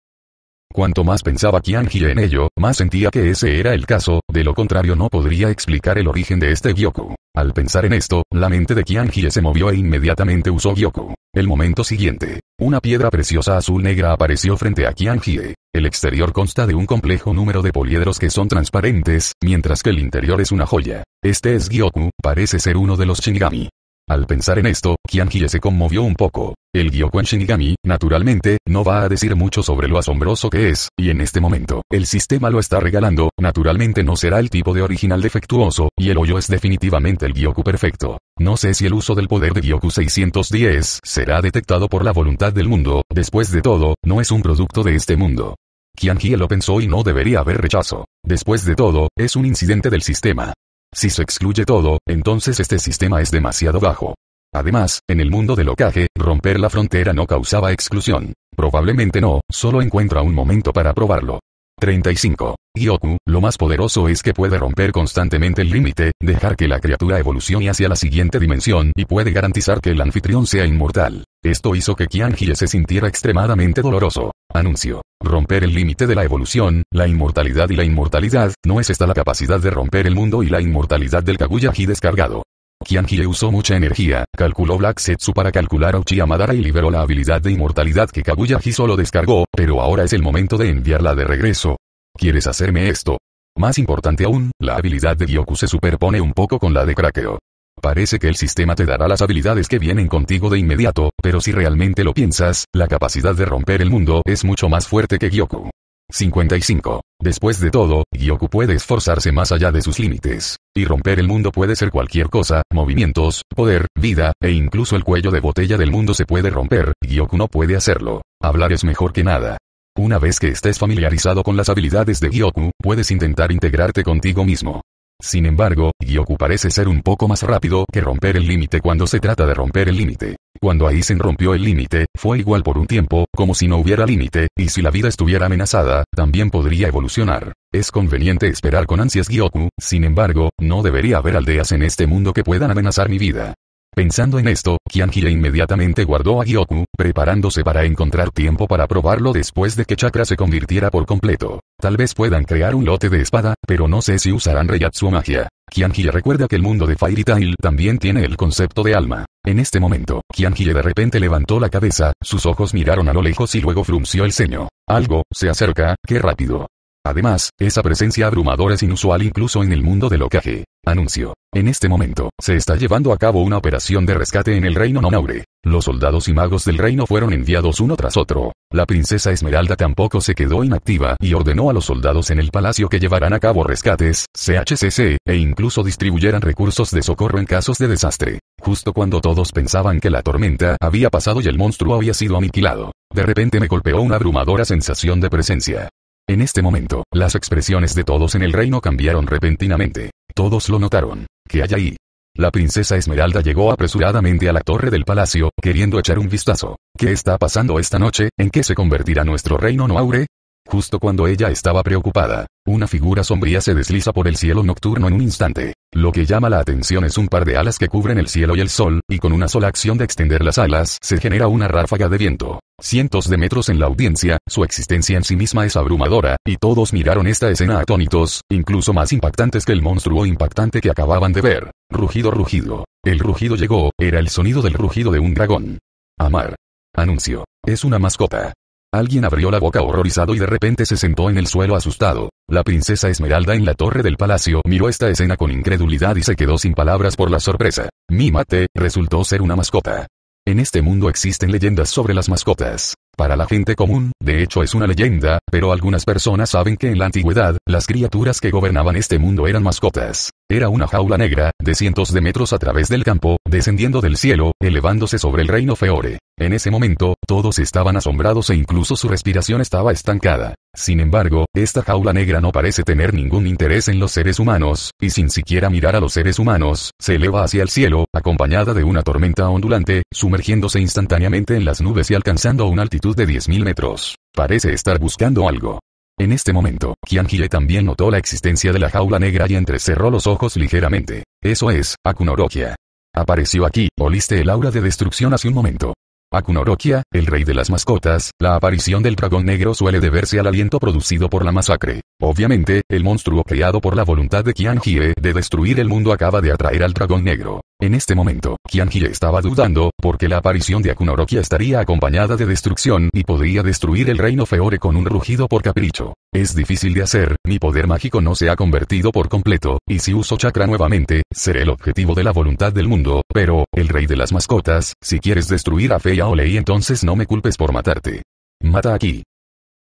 Cuanto más pensaba Kianji en ello, más sentía que ese era el caso, de lo contrario no podría explicar el origen de este Gyoku. Al pensar en esto, la mente de Kianji se movió e inmediatamente usó Gyoku. El momento siguiente, una piedra preciosa azul negra apareció frente a Kianji. El exterior consta de un complejo número de poliedros que son transparentes, mientras que el interior es una joya. Este es Gyoku, parece ser uno de los Shinigami. Al pensar en esto, Kianhie se conmovió un poco. El Gyoku Shinigami, naturalmente, no va a decir mucho sobre lo asombroso que es, y en este momento, el sistema lo está regalando, naturalmente no será el tipo de original defectuoso, y el hoyo es definitivamente el Gyoku perfecto. No sé si el uso del poder de Gyoku 610 será detectado por la voluntad del mundo, después de todo, no es un producto de este mundo. Qian lo pensó y no debería haber rechazo. Después de todo, es un incidente del sistema. Si se excluye todo, entonces este sistema es demasiado bajo. Además, en el mundo del ocaje, romper la frontera no causaba exclusión. Probablemente no, solo encuentra un momento para probarlo. 35. Gyoku, lo más poderoso es que puede romper constantemente el límite, dejar que la criatura evolucione hacia la siguiente dimensión y puede garantizar que el anfitrión sea inmortal. Esto hizo que Qianjie se sintiera extremadamente doloroso. Anuncio. Romper el límite de la evolución, la inmortalidad y la inmortalidad, no es esta la capacidad de romper el mundo y la inmortalidad del Kaguya-ji descargado. Qianjie usó mucha energía, calculó Black Setsu para calcular a Uchiha y liberó la habilidad de inmortalidad que Kaguya-ji solo descargó, pero ahora es el momento de enviarla de regreso. ¿Quieres hacerme esto? Más importante aún, la habilidad de Gyoku se superpone un poco con la de Krakeo. Parece que el sistema te dará las habilidades que vienen contigo de inmediato, pero si realmente lo piensas, la capacidad de romper el mundo es mucho más fuerte que Gyoku. 55. Después de todo, Gyoku puede esforzarse más allá de sus límites. Y romper el mundo puede ser cualquier cosa, movimientos, poder, vida, e incluso el cuello de botella del mundo se puede romper, Gyoku no puede hacerlo. Hablar es mejor que nada. Una vez que estés familiarizado con las habilidades de Gyoku, puedes intentar integrarte contigo mismo. Sin embargo, Gyoku parece ser un poco más rápido que romper el límite cuando se trata de romper el límite. Cuando Aizen rompió el límite, fue igual por un tiempo, como si no hubiera límite, y si la vida estuviera amenazada, también podría evolucionar. Es conveniente esperar con ansias Gyoku, sin embargo, no debería haber aldeas en este mundo que puedan amenazar mi vida. Pensando en esto, Kianhire inmediatamente guardó a Gyoku, preparándose para encontrar tiempo para probarlo después de que Chakra se convirtiera por completo. Tal vez puedan crear un lote de espada, pero no sé si usarán Reyatsu magia. Kianhire recuerda que el mundo de Fairy Tail también tiene el concepto de alma. En este momento, Kianhire de repente levantó la cabeza, sus ojos miraron a lo lejos y luego frunció el ceño. Algo, se acerca, qué rápido. Además, esa presencia abrumadora es inusual incluso en el mundo del locaje. Anuncio. En este momento, se está llevando a cabo una operación de rescate en el reino Nonaure. Los soldados y magos del reino fueron enviados uno tras otro. La princesa Esmeralda tampoco se quedó inactiva y ordenó a los soldados en el palacio que llevaran a cabo rescates, CHCC, e incluso distribuyeran recursos de socorro en casos de desastre. Justo cuando todos pensaban que la tormenta había pasado y el monstruo había sido aniquilado, de repente me golpeó una abrumadora sensación de presencia. En este momento, las expresiones de todos en el reino cambiaron repentinamente. Todos lo notaron. ¿Qué hay ahí? La princesa Esmeralda llegó apresuradamente a la torre del palacio, queriendo echar un vistazo. ¿Qué está pasando esta noche? ¿En qué se convertirá nuestro reino Noaure? Justo cuando ella estaba preocupada, una figura sombría se desliza por el cielo nocturno en un instante. Lo que llama la atención es un par de alas que cubren el cielo y el sol, y con una sola acción de extender las alas se genera una ráfaga de viento. Cientos de metros en la audiencia, su existencia en sí misma es abrumadora, y todos miraron esta escena atónitos, incluso más impactantes que el monstruo impactante que acababan de ver. Rugido, rugido. El rugido llegó, era el sonido del rugido de un dragón. Amar. Anuncio. Es una mascota. Alguien abrió la boca horrorizado y de repente se sentó en el suelo asustado. La princesa Esmeralda en la torre del palacio miró esta escena con incredulidad y se quedó sin palabras por la sorpresa. Mímate, resultó ser una mascota. En este mundo existen leyendas sobre las mascotas. Para la gente común, de hecho es una leyenda, pero algunas personas saben que en la antigüedad, las criaturas que gobernaban este mundo eran mascotas. Era una jaula negra, de cientos de metros a través del campo, descendiendo del cielo, elevándose sobre el reino Feore. En ese momento, todos estaban asombrados e incluso su respiración estaba estancada. Sin embargo, esta jaula negra no parece tener ningún interés en los seres humanos, y sin siquiera mirar a los seres humanos, se eleva hacia el cielo, acompañada de una tormenta ondulante, sumergiéndose instantáneamente en las nubes y alcanzando una altitud de 10.000 metros. Parece estar buscando algo. En este momento, Kianhie también notó la existencia de la jaula negra y entrecerró los ojos ligeramente. Eso es, Akunorokia. Apareció aquí, oliste el aura de destrucción hace un momento. Akunorokia, el rey de las mascotas, la aparición del dragón negro suele deberse al aliento producido por la masacre. Obviamente, el monstruo creado por la voluntad de Kianhie de destruir el mundo acaba de atraer al dragón negro. En este momento, Kianji estaba dudando, porque la aparición de Akunoroki estaría acompañada de destrucción y podría destruir el reino Feore con un rugido por capricho. Es difícil de hacer, mi poder mágico no se ha convertido por completo, y si uso chakra nuevamente, seré el objetivo de la voluntad del mundo, pero, el rey de las mascotas, si quieres destruir a o Aolei entonces no me culpes por matarte. Mata aquí.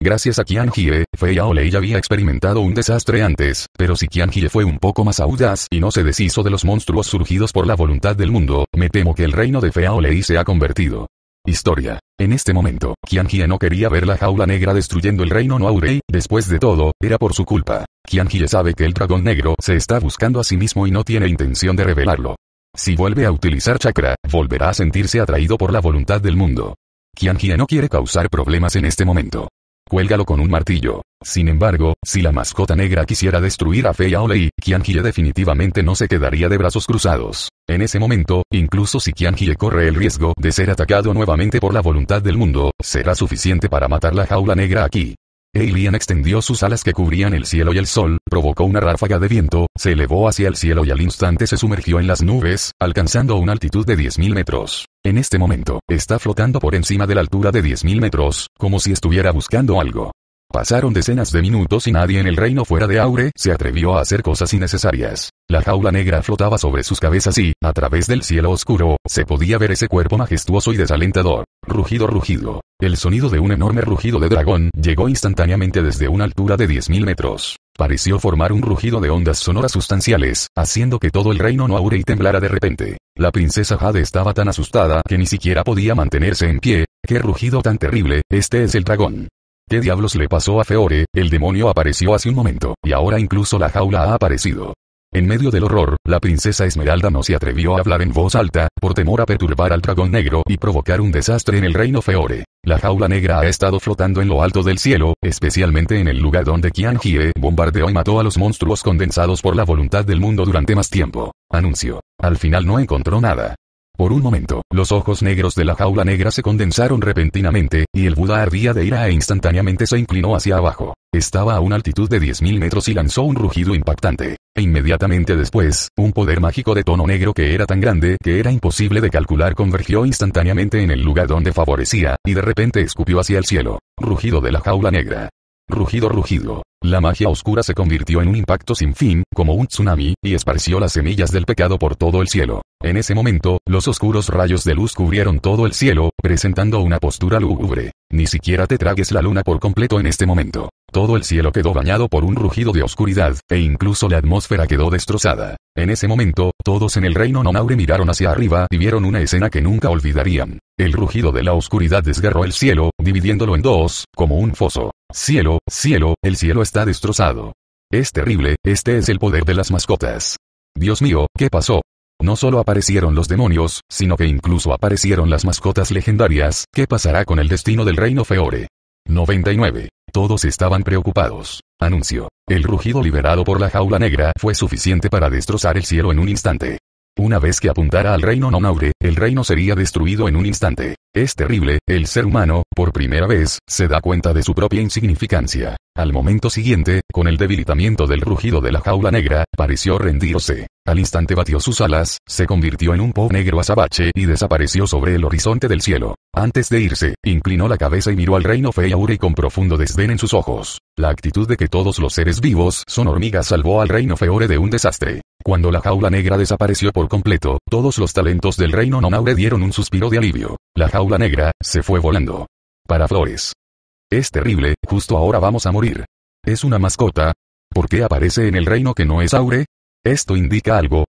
Gracias a Jie, Fei Aolei ya había experimentado un desastre antes, pero si Jie fue un poco más audaz y no se deshizo de los monstruos surgidos por la voluntad del mundo, me temo que el reino de Fei Aolei se ha convertido. Historia. En este momento, Qianji no quería ver la jaula negra destruyendo el reino Noaurei, después de todo, era por su culpa. Jie sabe que el dragón negro se está buscando a sí mismo y no tiene intención de revelarlo. Si vuelve a utilizar chakra, volverá a sentirse atraído por la voluntad del mundo. Kianji no quiere causar problemas en este momento cuélgalo con un martillo. Sin embargo, si la mascota negra quisiera destruir a Fei Aolei, Qianjie definitivamente no se quedaría de brazos cruzados. En ese momento, incluso si Qianjie corre el riesgo de ser atacado nuevamente por la voluntad del mundo, será suficiente para matar la jaula negra aquí. Alien extendió sus alas que cubrían el cielo y el sol, provocó una ráfaga de viento, se elevó hacia el cielo y al instante se sumergió en las nubes, alcanzando una altitud de 10.000 metros. En este momento, está flotando por encima de la altura de 10.000 metros, como si estuviera buscando algo. Pasaron decenas de minutos y nadie en el reino fuera de Aure se atrevió a hacer cosas innecesarias. La jaula negra flotaba sobre sus cabezas y, a través del cielo oscuro, se podía ver ese cuerpo majestuoso y desalentador. Rugido, rugido. El sonido de un enorme rugido de dragón llegó instantáneamente desde una altura de 10.000 metros. Pareció formar un rugido de ondas sonoras sustanciales, haciendo que todo el reino no aure y temblara de repente. La princesa Jade estaba tan asustada que ni siquiera podía mantenerse en pie. ¡Qué rugido tan terrible! Este es el dragón. ¿Qué diablos le pasó a Feore? El demonio apareció hace un momento, y ahora incluso la jaula ha aparecido. En medio del horror, la princesa Esmeralda no se atrevió a hablar en voz alta, por temor a perturbar al dragón negro y provocar un desastre en el reino Feore. La jaula negra ha estado flotando en lo alto del cielo, especialmente en el lugar donde Qian bombardeó y mató a los monstruos condensados por la voluntad del mundo durante más tiempo. Anuncio. Al final no encontró nada. Por un momento, los ojos negros de la jaula negra se condensaron repentinamente, y el Buda ardía de ira e instantáneamente se inclinó hacia abajo. Estaba a una altitud de 10.000 metros y lanzó un rugido impactante. E inmediatamente después, un poder mágico de tono negro que era tan grande que era imposible de calcular convergió instantáneamente en el lugar donde favorecía, y de repente escupió hacia el cielo. Rugido de la jaula negra. Rugido rugido. La magia oscura se convirtió en un impacto sin fin, como un tsunami, y esparció las semillas del pecado por todo el cielo. En ese momento, los oscuros rayos de luz cubrieron todo el cielo, presentando una postura lúgubre. Ni siquiera te tragues la luna por completo en este momento. Todo el cielo quedó bañado por un rugido de oscuridad, e incluso la atmósfera quedó destrozada. En ese momento, todos en el reino nonaure miraron hacia arriba y vieron una escena que nunca olvidarían. El rugido de la oscuridad desgarró el cielo, dividiéndolo en dos, como un foso. Cielo, cielo, el cielo está destrozado. Es terrible, este es el poder de las mascotas. Dios mío, ¿qué pasó? No solo aparecieron los demonios, sino que incluso aparecieron las mascotas legendarias, ¿qué pasará con el destino del reino Feore? 99. Todos estaban preocupados. Anuncio. El rugido liberado por la jaula negra fue suficiente para destrozar el cielo en un instante. Una vez que apuntara al reino Nonaure, el reino sería destruido en un instante. Es terrible, el ser humano, por primera vez, se da cuenta de su propia insignificancia. Al momento siguiente, con el debilitamiento del rugido de la jaula negra, pareció rendirse. Al instante batió sus alas, se convirtió en un po negro azabache y desapareció sobre el horizonte del cielo. Antes de irse, inclinó la cabeza y miró al reino feaure con profundo desdén en sus ojos. La actitud de que todos los seres vivos son hormigas salvó al reino Feore de un desastre. Cuando la jaula negra desapareció por completo, todos los talentos del reino Nonaure dieron un suspiro de alivio. La jaula negra, se fue volando. Para Flores. Es terrible, justo ahora vamos a morir. ¿Es una mascota? ¿Por qué aparece en el reino que no es Aure? Esto indica algo,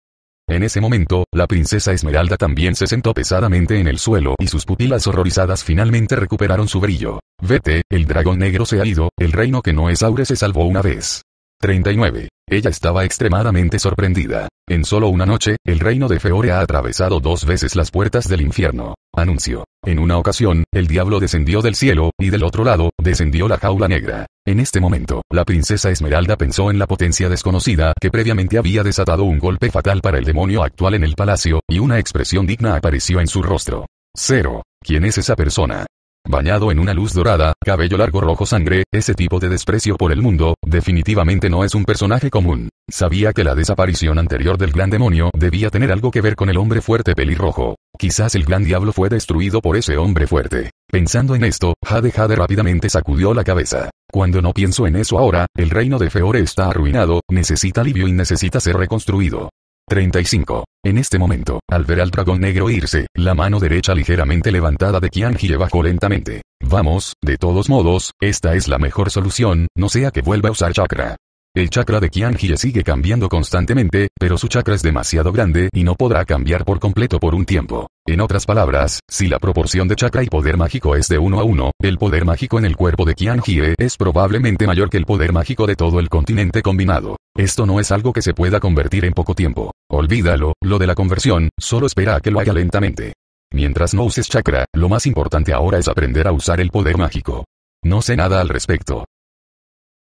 en ese momento, la princesa Esmeralda también se sentó pesadamente en el suelo y sus pupilas horrorizadas finalmente recuperaron su brillo. Vete, el dragón negro se ha ido, el reino que no es Aure se salvó una vez. 39. Ella estaba extremadamente sorprendida. En solo una noche, el reino de Feore ha atravesado dos veces las puertas del infierno. Anuncio. En una ocasión, el diablo descendió del cielo, y del otro lado, descendió la jaula negra. En este momento, la princesa Esmeralda pensó en la potencia desconocida que previamente había desatado un golpe fatal para el demonio actual en el palacio, y una expresión digna apareció en su rostro. Cero. ¿Quién es esa persona? bañado en una luz dorada, cabello largo rojo sangre, ese tipo de desprecio por el mundo, definitivamente no es un personaje común. Sabía que la desaparición anterior del gran demonio debía tener algo que ver con el hombre fuerte pelirrojo. Quizás el gran diablo fue destruido por ese hombre fuerte. Pensando en esto, Jade Jade rápidamente sacudió la cabeza. Cuando no pienso en eso ahora, el reino de Feore está arruinado, necesita alivio y necesita ser reconstruido. 35. En este momento, al ver al dragón negro irse, la mano derecha ligeramente levantada de Qianji bajó lentamente. Vamos, de todos modos, esta es la mejor solución, no sea que vuelva a usar chakra. El chakra de Qianjie sigue cambiando constantemente, pero su chakra es demasiado grande y no podrá cambiar por completo por un tiempo. En otras palabras, si la proporción de chakra y poder mágico es de uno a uno, el poder mágico en el cuerpo de Qianjie es probablemente mayor que el poder mágico de todo el continente combinado. Esto no es algo que se pueda convertir en poco tiempo. Olvídalo, lo de la conversión, solo espera a que lo haga lentamente. Mientras no uses chakra, lo más importante ahora es aprender a usar el poder mágico. No sé nada al respecto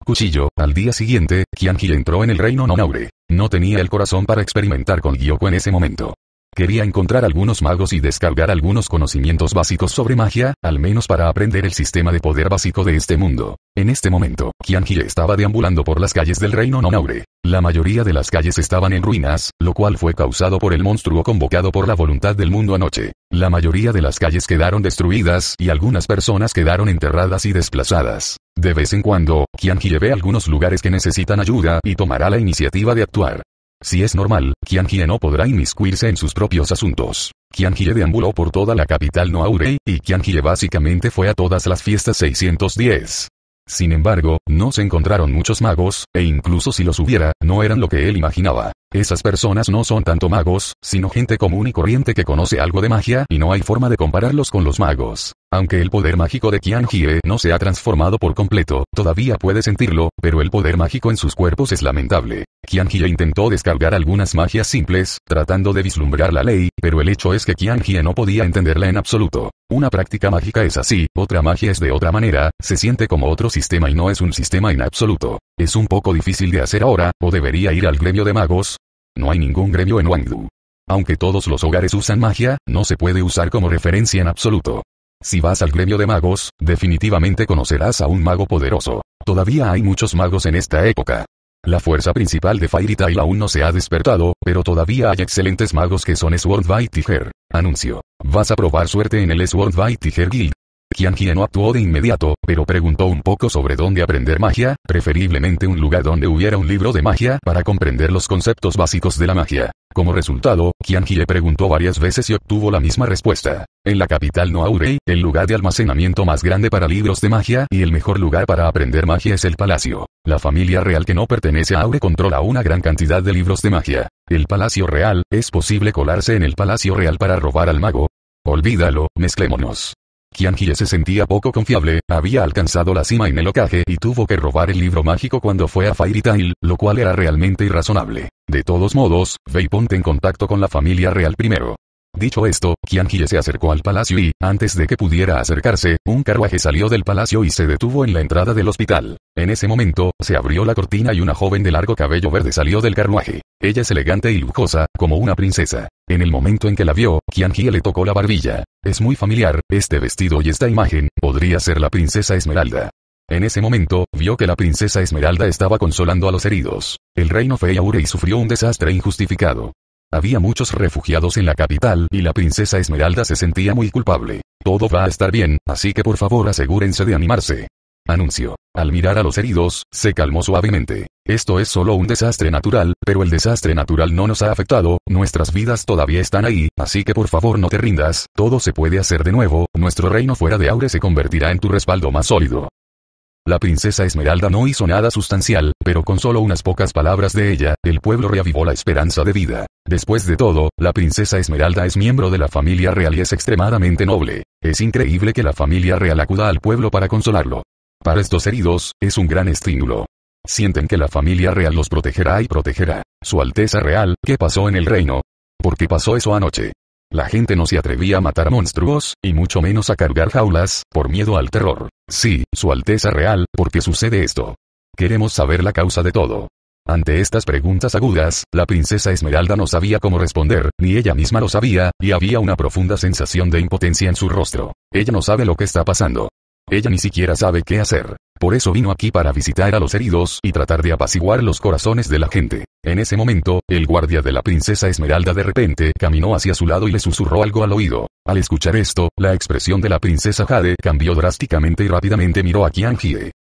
cuchillo, al día siguiente, Qianji entró en el reino Nonaure. No tenía el corazón para experimentar con Gyoko en ese momento. Quería encontrar algunos magos y descargar algunos conocimientos básicos sobre magia, al menos para aprender el sistema de poder básico de este mundo. En este momento, Qianji estaba deambulando por las calles del reino Nonaure. La mayoría de las calles estaban en ruinas, lo cual fue causado por el monstruo convocado por la voluntad del mundo anoche. La mayoría de las calles quedaron destruidas y algunas personas quedaron enterradas y desplazadas. De vez en cuando, Kianji ve algunos lugares que necesitan ayuda y tomará la iniciativa de actuar. Si es normal, Kianjie no podrá inmiscuirse en sus propios asuntos. Kianjie deambuló por toda la capital Noaurei, y Kianjie básicamente fue a todas las fiestas 610. Sin embargo, no se encontraron muchos magos, e incluso si los hubiera, no eran lo que él imaginaba. Esas personas no son tanto magos, sino gente común y corriente que conoce algo de magia y no hay forma de compararlos con los magos. Aunque el poder mágico de Qian Jie no se ha transformado por completo, todavía puede sentirlo, pero el poder mágico en sus cuerpos es lamentable. Qian Jie intentó descargar algunas magias simples, tratando de vislumbrar la ley, pero el hecho es que Qian Jie no podía entenderla en absoluto. Una práctica mágica es así, otra magia es de otra manera, se siente como otro sistema y no es un sistema en absoluto. Es un poco difícil de hacer ahora, o debería ir al gremio de magos, no hay ningún gremio en Wangdu. Aunque todos los hogares usan magia, no se puede usar como referencia en absoluto. Si vas al gremio de magos, definitivamente conocerás a un mago poderoso. Todavía hay muchos magos en esta época. La fuerza principal de Fairy Tail aún no se ha despertado, pero todavía hay excelentes magos que son Sword by Tiger. Anuncio. Vas a probar suerte en el Sword by Tiger Guild. Kianji no actuó de inmediato, pero preguntó un poco sobre dónde aprender magia, preferiblemente un lugar donde hubiera un libro de magia para comprender los conceptos básicos de la magia. Como resultado, le preguntó varias veces y obtuvo la misma respuesta. En la capital Aurei, el lugar de almacenamiento más grande para libros de magia y el mejor lugar para aprender magia es el palacio. La familia real que no pertenece a Aure controla una gran cantidad de libros de magia. El palacio real, es posible colarse en el palacio real para robar al mago. Olvídalo, mezclémonos. Qianjie se sentía poco confiable, había alcanzado la cima en el ocaje y tuvo que robar el libro mágico cuando fue a Fairy Tail, lo cual era realmente irrazonable. De todos modos, ve ponte en contacto con la familia real primero. Dicho esto, Qianji se acercó al palacio y, antes de que pudiera acercarse, un carruaje salió del palacio y se detuvo en la entrada del hospital. En ese momento, se abrió la cortina y una joven de largo cabello verde salió del carruaje. Ella es elegante y lujosa, como una princesa. En el momento en que la vio, Qianjie le tocó la barbilla. Es muy familiar, este vestido y esta imagen, podría ser la princesa Esmeralda. En ese momento, vio que la princesa Esmeralda estaba consolando a los heridos. El reino fue y sufrió un desastre injustificado. Había muchos refugiados en la capital y la princesa Esmeralda se sentía muy culpable. Todo va a estar bien, así que por favor asegúrense de animarse. Anuncio. Al mirar a los heridos, se calmó suavemente. Esto es solo un desastre natural, pero el desastre natural no nos ha afectado, nuestras vidas todavía están ahí, así que por favor no te rindas, todo se puede hacer de nuevo, nuestro reino fuera de Aure se convertirá en tu respaldo más sólido. La princesa Esmeralda no hizo nada sustancial, pero con solo unas pocas palabras de ella, el pueblo reavivó la esperanza de vida. Después de todo, la princesa Esmeralda es miembro de la familia real y es extremadamente noble. Es increíble que la familia real acuda al pueblo para consolarlo. Para estos heridos, es un gran estímulo. Sienten que la familia real los protegerá y protegerá. Su Alteza Real, ¿qué pasó en el reino? ¿Por qué pasó eso anoche? La gente no se atrevía a matar monstruos, y mucho menos a cargar jaulas, por miedo al terror. Sí, Su Alteza Real, ¿por qué sucede esto? Queremos saber la causa de todo. Ante estas preguntas agudas, la princesa Esmeralda no sabía cómo responder, ni ella misma lo sabía, y había una profunda sensación de impotencia en su rostro. Ella no sabe lo que está pasando. Ella ni siquiera sabe qué hacer. Por eso vino aquí para visitar a los heridos y tratar de apaciguar los corazones de la gente. En ese momento, el guardia de la princesa Esmeralda de repente caminó hacia su lado y le susurró algo al oído. Al escuchar esto, la expresión de la princesa Jade cambió drásticamente y rápidamente miró a Qian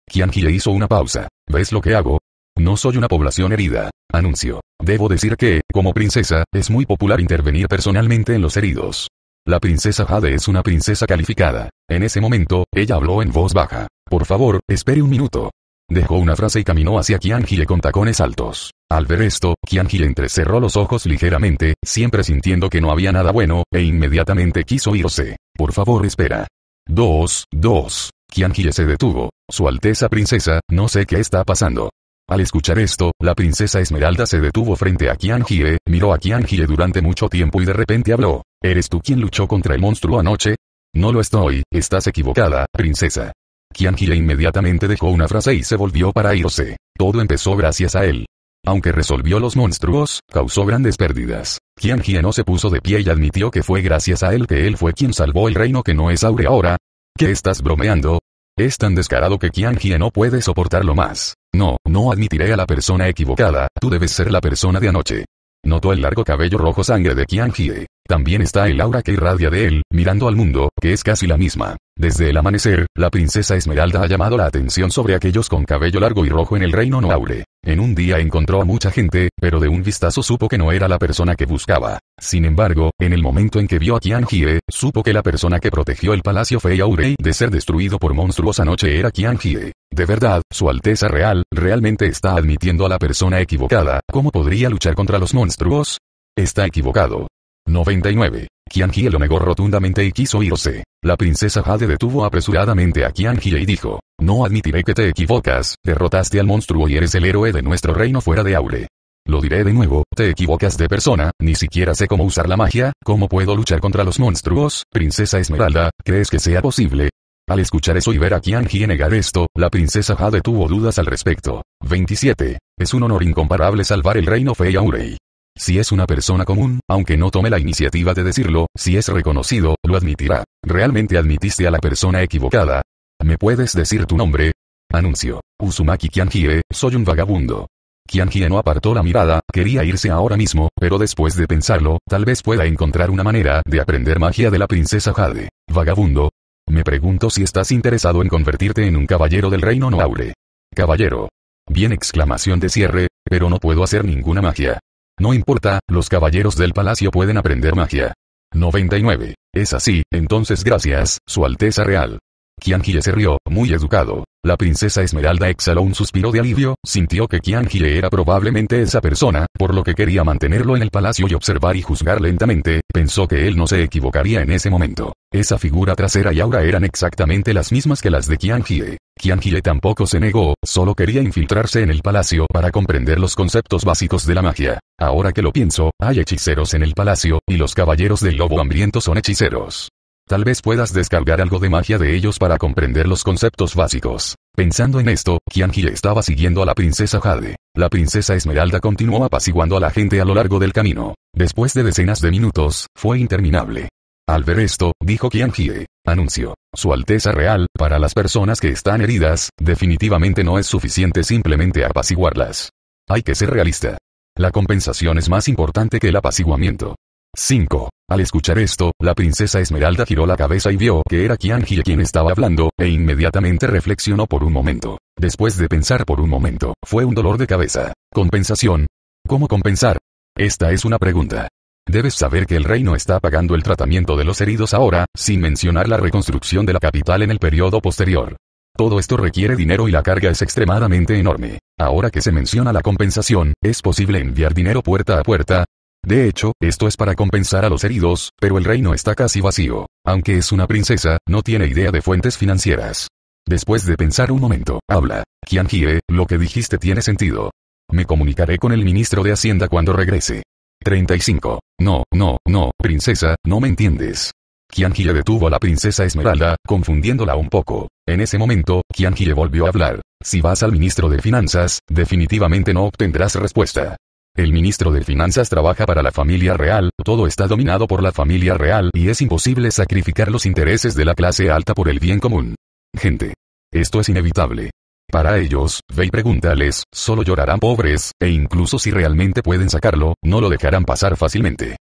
Qianjie hizo una pausa. ¿Ves lo que hago? No soy una población herida. Anuncio. Debo decir que, como princesa, es muy popular intervenir personalmente en los heridos. La princesa Jade es una princesa calificada. En ese momento, ella habló en voz baja. Por favor, espere un minuto. Dejó una frase y caminó hacia Kianjie con tacones altos. Al ver esto, Kianjie entrecerró los ojos ligeramente, siempre sintiendo que no había nada bueno, e inmediatamente quiso irse. Por favor, espera. Dos, dos. Kianjie se detuvo. Su Alteza Princesa, no sé qué está pasando. Al escuchar esto, la princesa Esmeralda se detuvo frente a Qian eh, miró a Qian durante mucho tiempo y de repente habló. ¿Eres tú quien luchó contra el monstruo anoche? No lo estoy, estás equivocada, princesa. Kianjie inmediatamente dejó una frase y se volvió para irse. Todo empezó gracias a él. Aunque resolvió los monstruos, causó grandes pérdidas. Kianjie no se puso de pie y admitió que fue gracias a él que él fue quien salvó el reino que no es Aure ahora. ¿Qué estás bromeando? Es tan descarado que Kianjie no puede soportarlo más. No, no admitiré a la persona equivocada, tú debes ser la persona de anoche. Notó el largo cabello rojo sangre de Qianji. También está el aura que irradia de él, mirando al mundo, que es casi la misma. Desde el amanecer, la princesa Esmeralda ha llamado la atención sobre aquellos con cabello largo y rojo en el reino Noaule. En un día encontró a mucha gente, pero de un vistazo supo que no era la persona que buscaba. Sin embargo, en el momento en que vio a Qian Hie, supo que la persona que protegió el palacio Fei Aurei de ser destruido por monstruos anoche era Qian Hie. De verdad, su Alteza Real, realmente está admitiendo a la persona equivocada, ¿cómo podría luchar contra los monstruos? Está equivocado. 99. Qianji lo negó rotundamente y quiso irse. La princesa Jade detuvo apresuradamente a Qianji y dijo, no admitiré que te equivocas, derrotaste al monstruo y eres el héroe de nuestro reino fuera de Aure. Lo diré de nuevo, te equivocas de persona, ni siquiera sé cómo usar la magia, cómo puedo luchar contra los monstruos, princesa Esmeralda, ¿crees que sea posible? Al escuchar eso y ver a Qianji negar esto, la princesa Jade tuvo dudas al respecto. 27. Es un honor incomparable salvar el reino Fei Aurei. Si es una persona común, aunque no tome la iniciativa de decirlo, si es reconocido, lo admitirá. ¿Realmente admitiste a la persona equivocada? ¿Me puedes decir tu nombre? Anuncio. Uzumaki Kianjie, soy un vagabundo. Kianjie no apartó la mirada, quería irse ahora mismo, pero después de pensarlo, tal vez pueda encontrar una manera de aprender magia de la princesa Jade. Vagabundo. Me pregunto si estás interesado en convertirte en un caballero del reino Noaure. Caballero. Bien exclamación de cierre, pero no puedo hacer ninguna magia. No importa, los caballeros del palacio pueden aprender magia. 99. Es así, entonces gracias, Su Alteza Real. Jie se rió, muy educado. La princesa Esmeralda exhaló un suspiro de alivio, sintió que Jie era probablemente esa persona, por lo que quería mantenerlo en el palacio y observar y juzgar lentamente, pensó que él no se equivocaría en ese momento. Esa figura trasera y aura eran exactamente las mismas que las de Qian Jie tampoco se negó, solo quería infiltrarse en el palacio para comprender los conceptos básicos de la magia. Ahora que lo pienso, hay hechiceros en el palacio, y los caballeros del lobo hambriento son hechiceros. Tal vez puedas descargar algo de magia de ellos para comprender los conceptos básicos. Pensando en esto, Kianji estaba siguiendo a la princesa Jade. La princesa Esmeralda continuó apaciguando a la gente a lo largo del camino. Después de decenas de minutos, fue interminable. Al ver esto, dijo Qianjie, anuncio. Su Alteza Real, para las personas que están heridas, definitivamente no es suficiente simplemente apaciguarlas. Hay que ser realista. La compensación es más importante que el apaciguamiento. 5. Al escuchar esto, la princesa Esmeralda giró la cabeza y vio que era Qianji quien estaba hablando, e inmediatamente reflexionó por un momento. Después de pensar por un momento, fue un dolor de cabeza. Compensación. ¿Cómo compensar? Esta es una pregunta. Debes saber que el reino está pagando el tratamiento de los heridos ahora, sin mencionar la reconstrucción de la capital en el periodo posterior. Todo esto requiere dinero y la carga es extremadamente enorme. Ahora que se menciona la compensación, es posible enviar dinero puerta a puerta, de hecho, esto es para compensar a los heridos, pero el reino está casi vacío. Aunque es una princesa, no tiene idea de fuentes financieras. Después de pensar un momento, habla. Qianjie, lo que dijiste tiene sentido. Me comunicaré con el ministro de Hacienda cuando regrese. 35. No, no, no, princesa, no me entiendes. Qianjie detuvo a la princesa Esmeralda, confundiéndola un poco. En ese momento, Qianjie volvió a hablar. Si vas al ministro de Finanzas, definitivamente no obtendrás respuesta. El ministro de Finanzas trabaja para la familia real, todo está dominado por la familia real y es imposible sacrificar los intereses de la clase alta por el bien común. Gente. Esto es inevitable. Para ellos, ve y pregúntales, solo llorarán pobres, e incluso si realmente pueden sacarlo, no lo dejarán pasar fácilmente.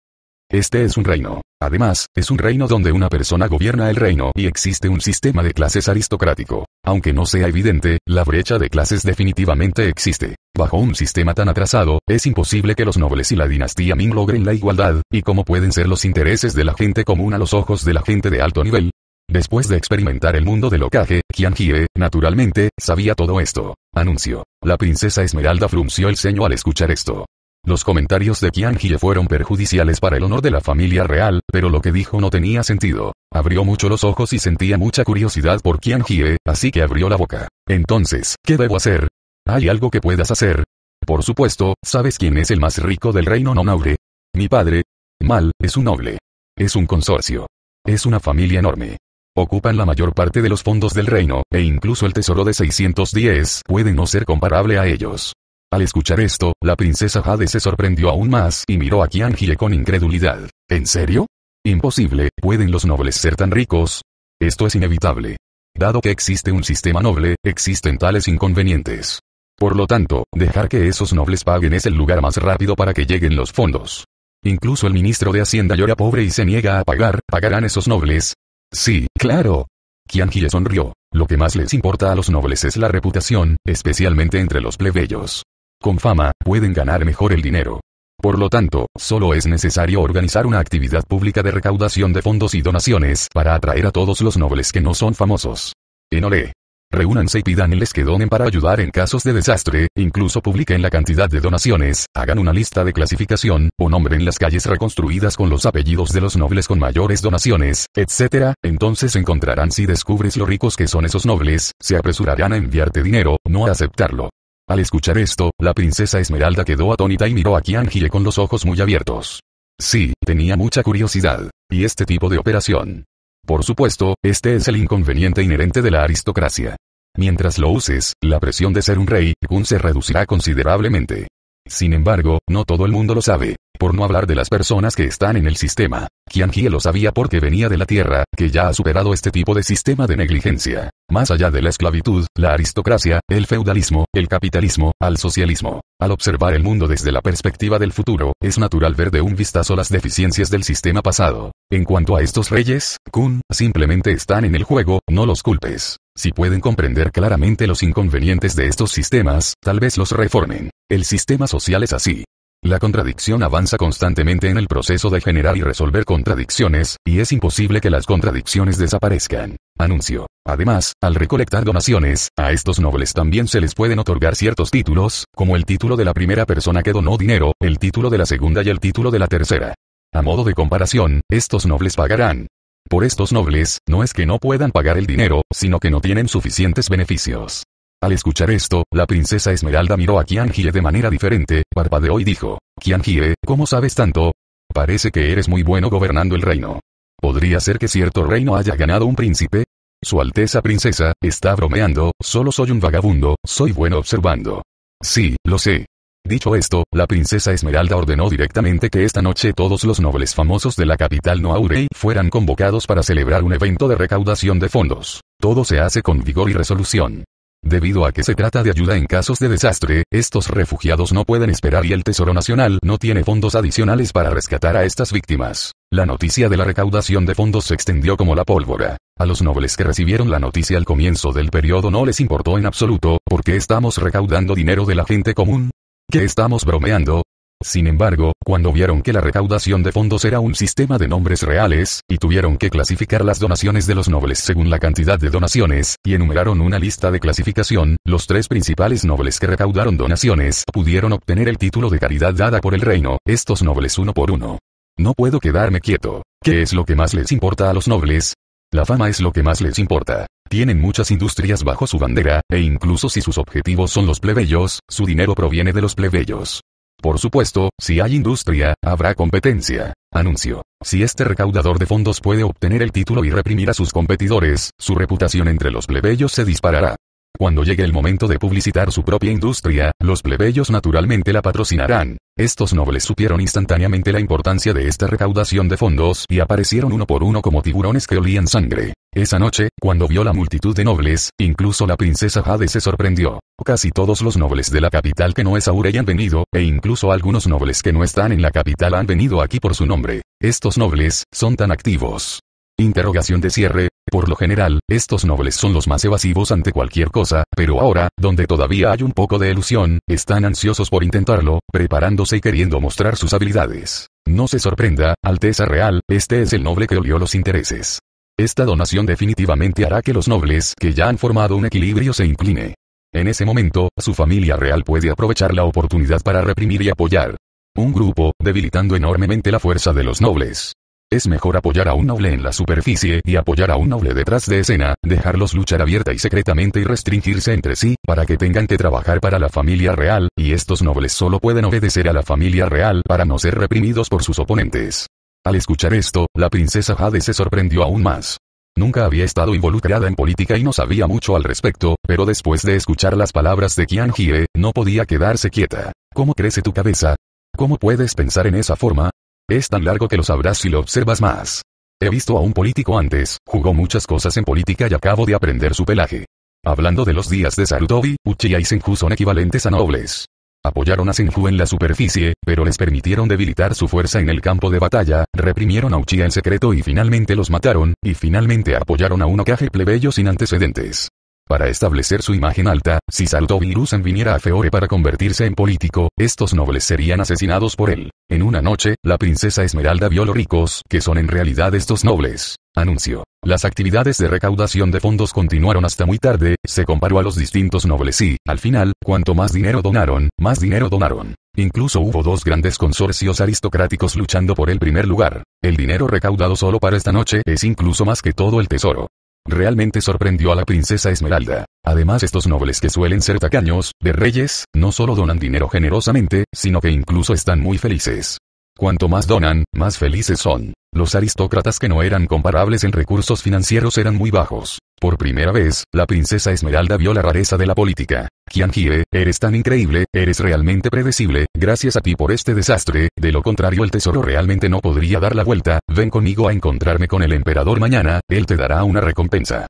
Este es un reino. Además, es un reino donde una persona gobierna el reino y existe un sistema de clases aristocrático. Aunque no sea evidente, la brecha de clases definitivamente existe. Bajo un sistema tan atrasado, es imposible que los nobles y la dinastía Ming logren la igualdad, y cómo pueden ser los intereses de la gente común a los ojos de la gente de alto nivel. Después de experimentar el mundo del ocaje, Qian Jie, naturalmente, sabía todo esto. Anuncio. La princesa Esmeralda frunció el ceño al escuchar esto. Los comentarios de Qianjie fueron perjudiciales para el honor de la familia real, pero lo que dijo no tenía sentido. Abrió mucho los ojos y sentía mucha curiosidad por Qianjie, así que abrió la boca. Entonces, ¿qué debo hacer? ¿Hay algo que puedas hacer? Por supuesto, ¿sabes quién es el más rico del reino non-noble? Mi padre. Mal, es un noble. Es un consorcio. Es una familia enorme. Ocupan la mayor parte de los fondos del reino, e incluso el tesoro de 610 puede no ser comparable a ellos. Al escuchar esto, la princesa Jade se sorprendió aún más y miró a Jie con incredulidad. ¿En serio? Imposible, ¿pueden los nobles ser tan ricos? Esto es inevitable. Dado que existe un sistema noble, existen tales inconvenientes. Por lo tanto, dejar que esos nobles paguen es el lugar más rápido para que lleguen los fondos. Incluso el ministro de Hacienda llora pobre y se niega a pagar, ¿pagarán esos nobles? Sí, claro. le sonrió. Lo que más les importa a los nobles es la reputación, especialmente entre los plebeyos. Con fama, pueden ganar mejor el dinero. Por lo tanto, solo es necesario organizar una actividad pública de recaudación de fondos y donaciones para atraer a todos los nobles que no son famosos. En ole, Reúnanse y pidanles que donen para ayudar en casos de desastre, incluso publiquen la cantidad de donaciones, hagan una lista de clasificación, o nombren las calles reconstruidas con los apellidos de los nobles con mayores donaciones, etc. Entonces encontrarán si descubres lo ricos que son esos nobles, se apresurarán a enviarte dinero, no a aceptarlo. Al escuchar esto, la princesa Esmeralda quedó atónita y miró a Qian con los ojos muy abiertos. Sí, tenía mucha curiosidad. Y este tipo de operación. Por supuesto, este es el inconveniente inherente de la aristocracia. Mientras lo uses, la presión de ser un rey, Kun se reducirá considerablemente. Sin embargo, no todo el mundo lo sabe por no hablar de las personas que están en el sistema. Qianji lo sabía porque venía de la Tierra, que ya ha superado este tipo de sistema de negligencia. Más allá de la esclavitud, la aristocracia, el feudalismo, el capitalismo, al socialismo. Al observar el mundo desde la perspectiva del futuro, es natural ver de un vistazo las deficiencias del sistema pasado. En cuanto a estos reyes, Kun, simplemente están en el juego, no los culpes. Si pueden comprender claramente los inconvenientes de estos sistemas, tal vez los reformen. El sistema social es así. La contradicción avanza constantemente en el proceso de generar y resolver contradicciones, y es imposible que las contradicciones desaparezcan. Anuncio. Además, al recolectar donaciones, a estos nobles también se les pueden otorgar ciertos títulos, como el título de la primera persona que donó dinero, el título de la segunda y el título de la tercera. A modo de comparación, estos nobles pagarán. Por estos nobles, no es que no puedan pagar el dinero, sino que no tienen suficientes beneficios. Al escuchar esto, la princesa Esmeralda miró a Qianjie de manera diferente, parpadeó y dijo, Qianjie, ¿cómo sabes tanto? Parece que eres muy bueno gobernando el reino. ¿Podría ser que cierto reino haya ganado un príncipe? Su Alteza Princesa, está bromeando, solo soy un vagabundo, soy bueno observando. Sí, lo sé. Dicho esto, la princesa Esmeralda ordenó directamente que esta noche todos los nobles famosos de la capital Noaurei fueran convocados para celebrar un evento de recaudación de fondos. Todo se hace con vigor y resolución. Debido a que se trata de ayuda en casos de desastre, estos refugiados no pueden esperar y el Tesoro Nacional no tiene fondos adicionales para rescatar a estas víctimas. La noticia de la recaudación de fondos se extendió como la pólvora. A los nobles que recibieron la noticia al comienzo del periodo no les importó en absoluto, porque estamos recaudando dinero de la gente común? ¿Qué estamos bromeando? Sin embargo, cuando vieron que la recaudación de fondos era un sistema de nombres reales, y tuvieron que clasificar las donaciones de los nobles según la cantidad de donaciones, y enumeraron una lista de clasificación, los tres principales nobles que recaudaron donaciones pudieron obtener el título de caridad dada por el reino, estos nobles uno por uno. No puedo quedarme quieto. ¿Qué es lo que más les importa a los nobles? La fama es lo que más les importa. Tienen muchas industrias bajo su bandera, e incluso si sus objetivos son los plebeyos, su dinero proviene de los plebeyos. Por supuesto, si hay industria, habrá competencia. Anuncio. Si este recaudador de fondos puede obtener el título y reprimir a sus competidores, su reputación entre los plebeyos se disparará. Cuando llegue el momento de publicitar su propia industria, los plebeyos naturalmente la patrocinarán. Estos nobles supieron instantáneamente la importancia de esta recaudación de fondos y aparecieron uno por uno como tiburones que olían sangre. Esa noche, cuando vio la multitud de nobles, incluso la princesa Jade se sorprendió. Casi todos los nobles de la capital que no es y han venido, e incluso algunos nobles que no están en la capital han venido aquí por su nombre. Estos nobles, son tan activos. Interrogación de cierre. Por lo general, estos nobles son los más evasivos ante cualquier cosa, pero ahora, donde todavía hay un poco de ilusión, están ansiosos por intentarlo, preparándose y queriendo mostrar sus habilidades. No se sorprenda, Alteza Real, este es el noble que olió los intereses. Esta donación definitivamente hará que los nobles que ya han formado un equilibrio se incline. En ese momento, su familia real puede aprovechar la oportunidad para reprimir y apoyar un grupo, debilitando enormemente la fuerza de los nobles. Es mejor apoyar a un noble en la superficie y apoyar a un noble detrás de escena, dejarlos luchar abierta y secretamente y restringirse entre sí, para que tengan que trabajar para la familia real, y estos nobles solo pueden obedecer a la familia real para no ser reprimidos por sus oponentes. Al escuchar esto, la princesa Jade se sorprendió aún más. Nunca había estado involucrada en política y no sabía mucho al respecto, pero después de escuchar las palabras de Qian Jie, no podía quedarse quieta. ¿Cómo crece tu cabeza? ¿Cómo puedes pensar en esa forma? Es tan largo que lo sabrás si lo observas más. He visto a un político antes, jugó muchas cosas en política y acabo de aprender su pelaje. Hablando de los días de Sarutobi, Uchiha y Senju son equivalentes a nobles. Apoyaron a Senju en la superficie, pero les permitieron debilitar su fuerza en el campo de batalla, reprimieron a Uchiha en secreto y finalmente los mataron, y finalmente apoyaron a un Okage plebeyo sin antecedentes. Para establecer su imagen alta, si Saltovirusen viniera a Feore para convertirse en político, estos nobles serían asesinados por él. En una noche, la princesa Esmeralda vio los ricos, que son en realidad estos nobles. Anuncio. Las actividades de recaudación de fondos continuaron hasta muy tarde, se comparó a los distintos nobles y, al final, cuanto más dinero donaron, más dinero donaron. Incluso hubo dos grandes consorcios aristocráticos luchando por el primer lugar. El dinero recaudado solo para esta noche es incluso más que todo el tesoro. Realmente sorprendió a la princesa Esmeralda. Además estos nobles que suelen ser tacaños, de reyes, no solo donan dinero generosamente, sino que incluso están muy felices. Cuanto más donan, más felices son. Los aristócratas que no eran comparables en recursos financieros eran muy bajos. Por primera vez, la princesa Esmeralda vio la rareza de la política. Kianjie, eres tan increíble, eres realmente predecible, gracias a ti por este desastre, de lo contrario el tesoro realmente no podría dar la vuelta, ven conmigo a encontrarme con el emperador mañana, él te dará una recompensa.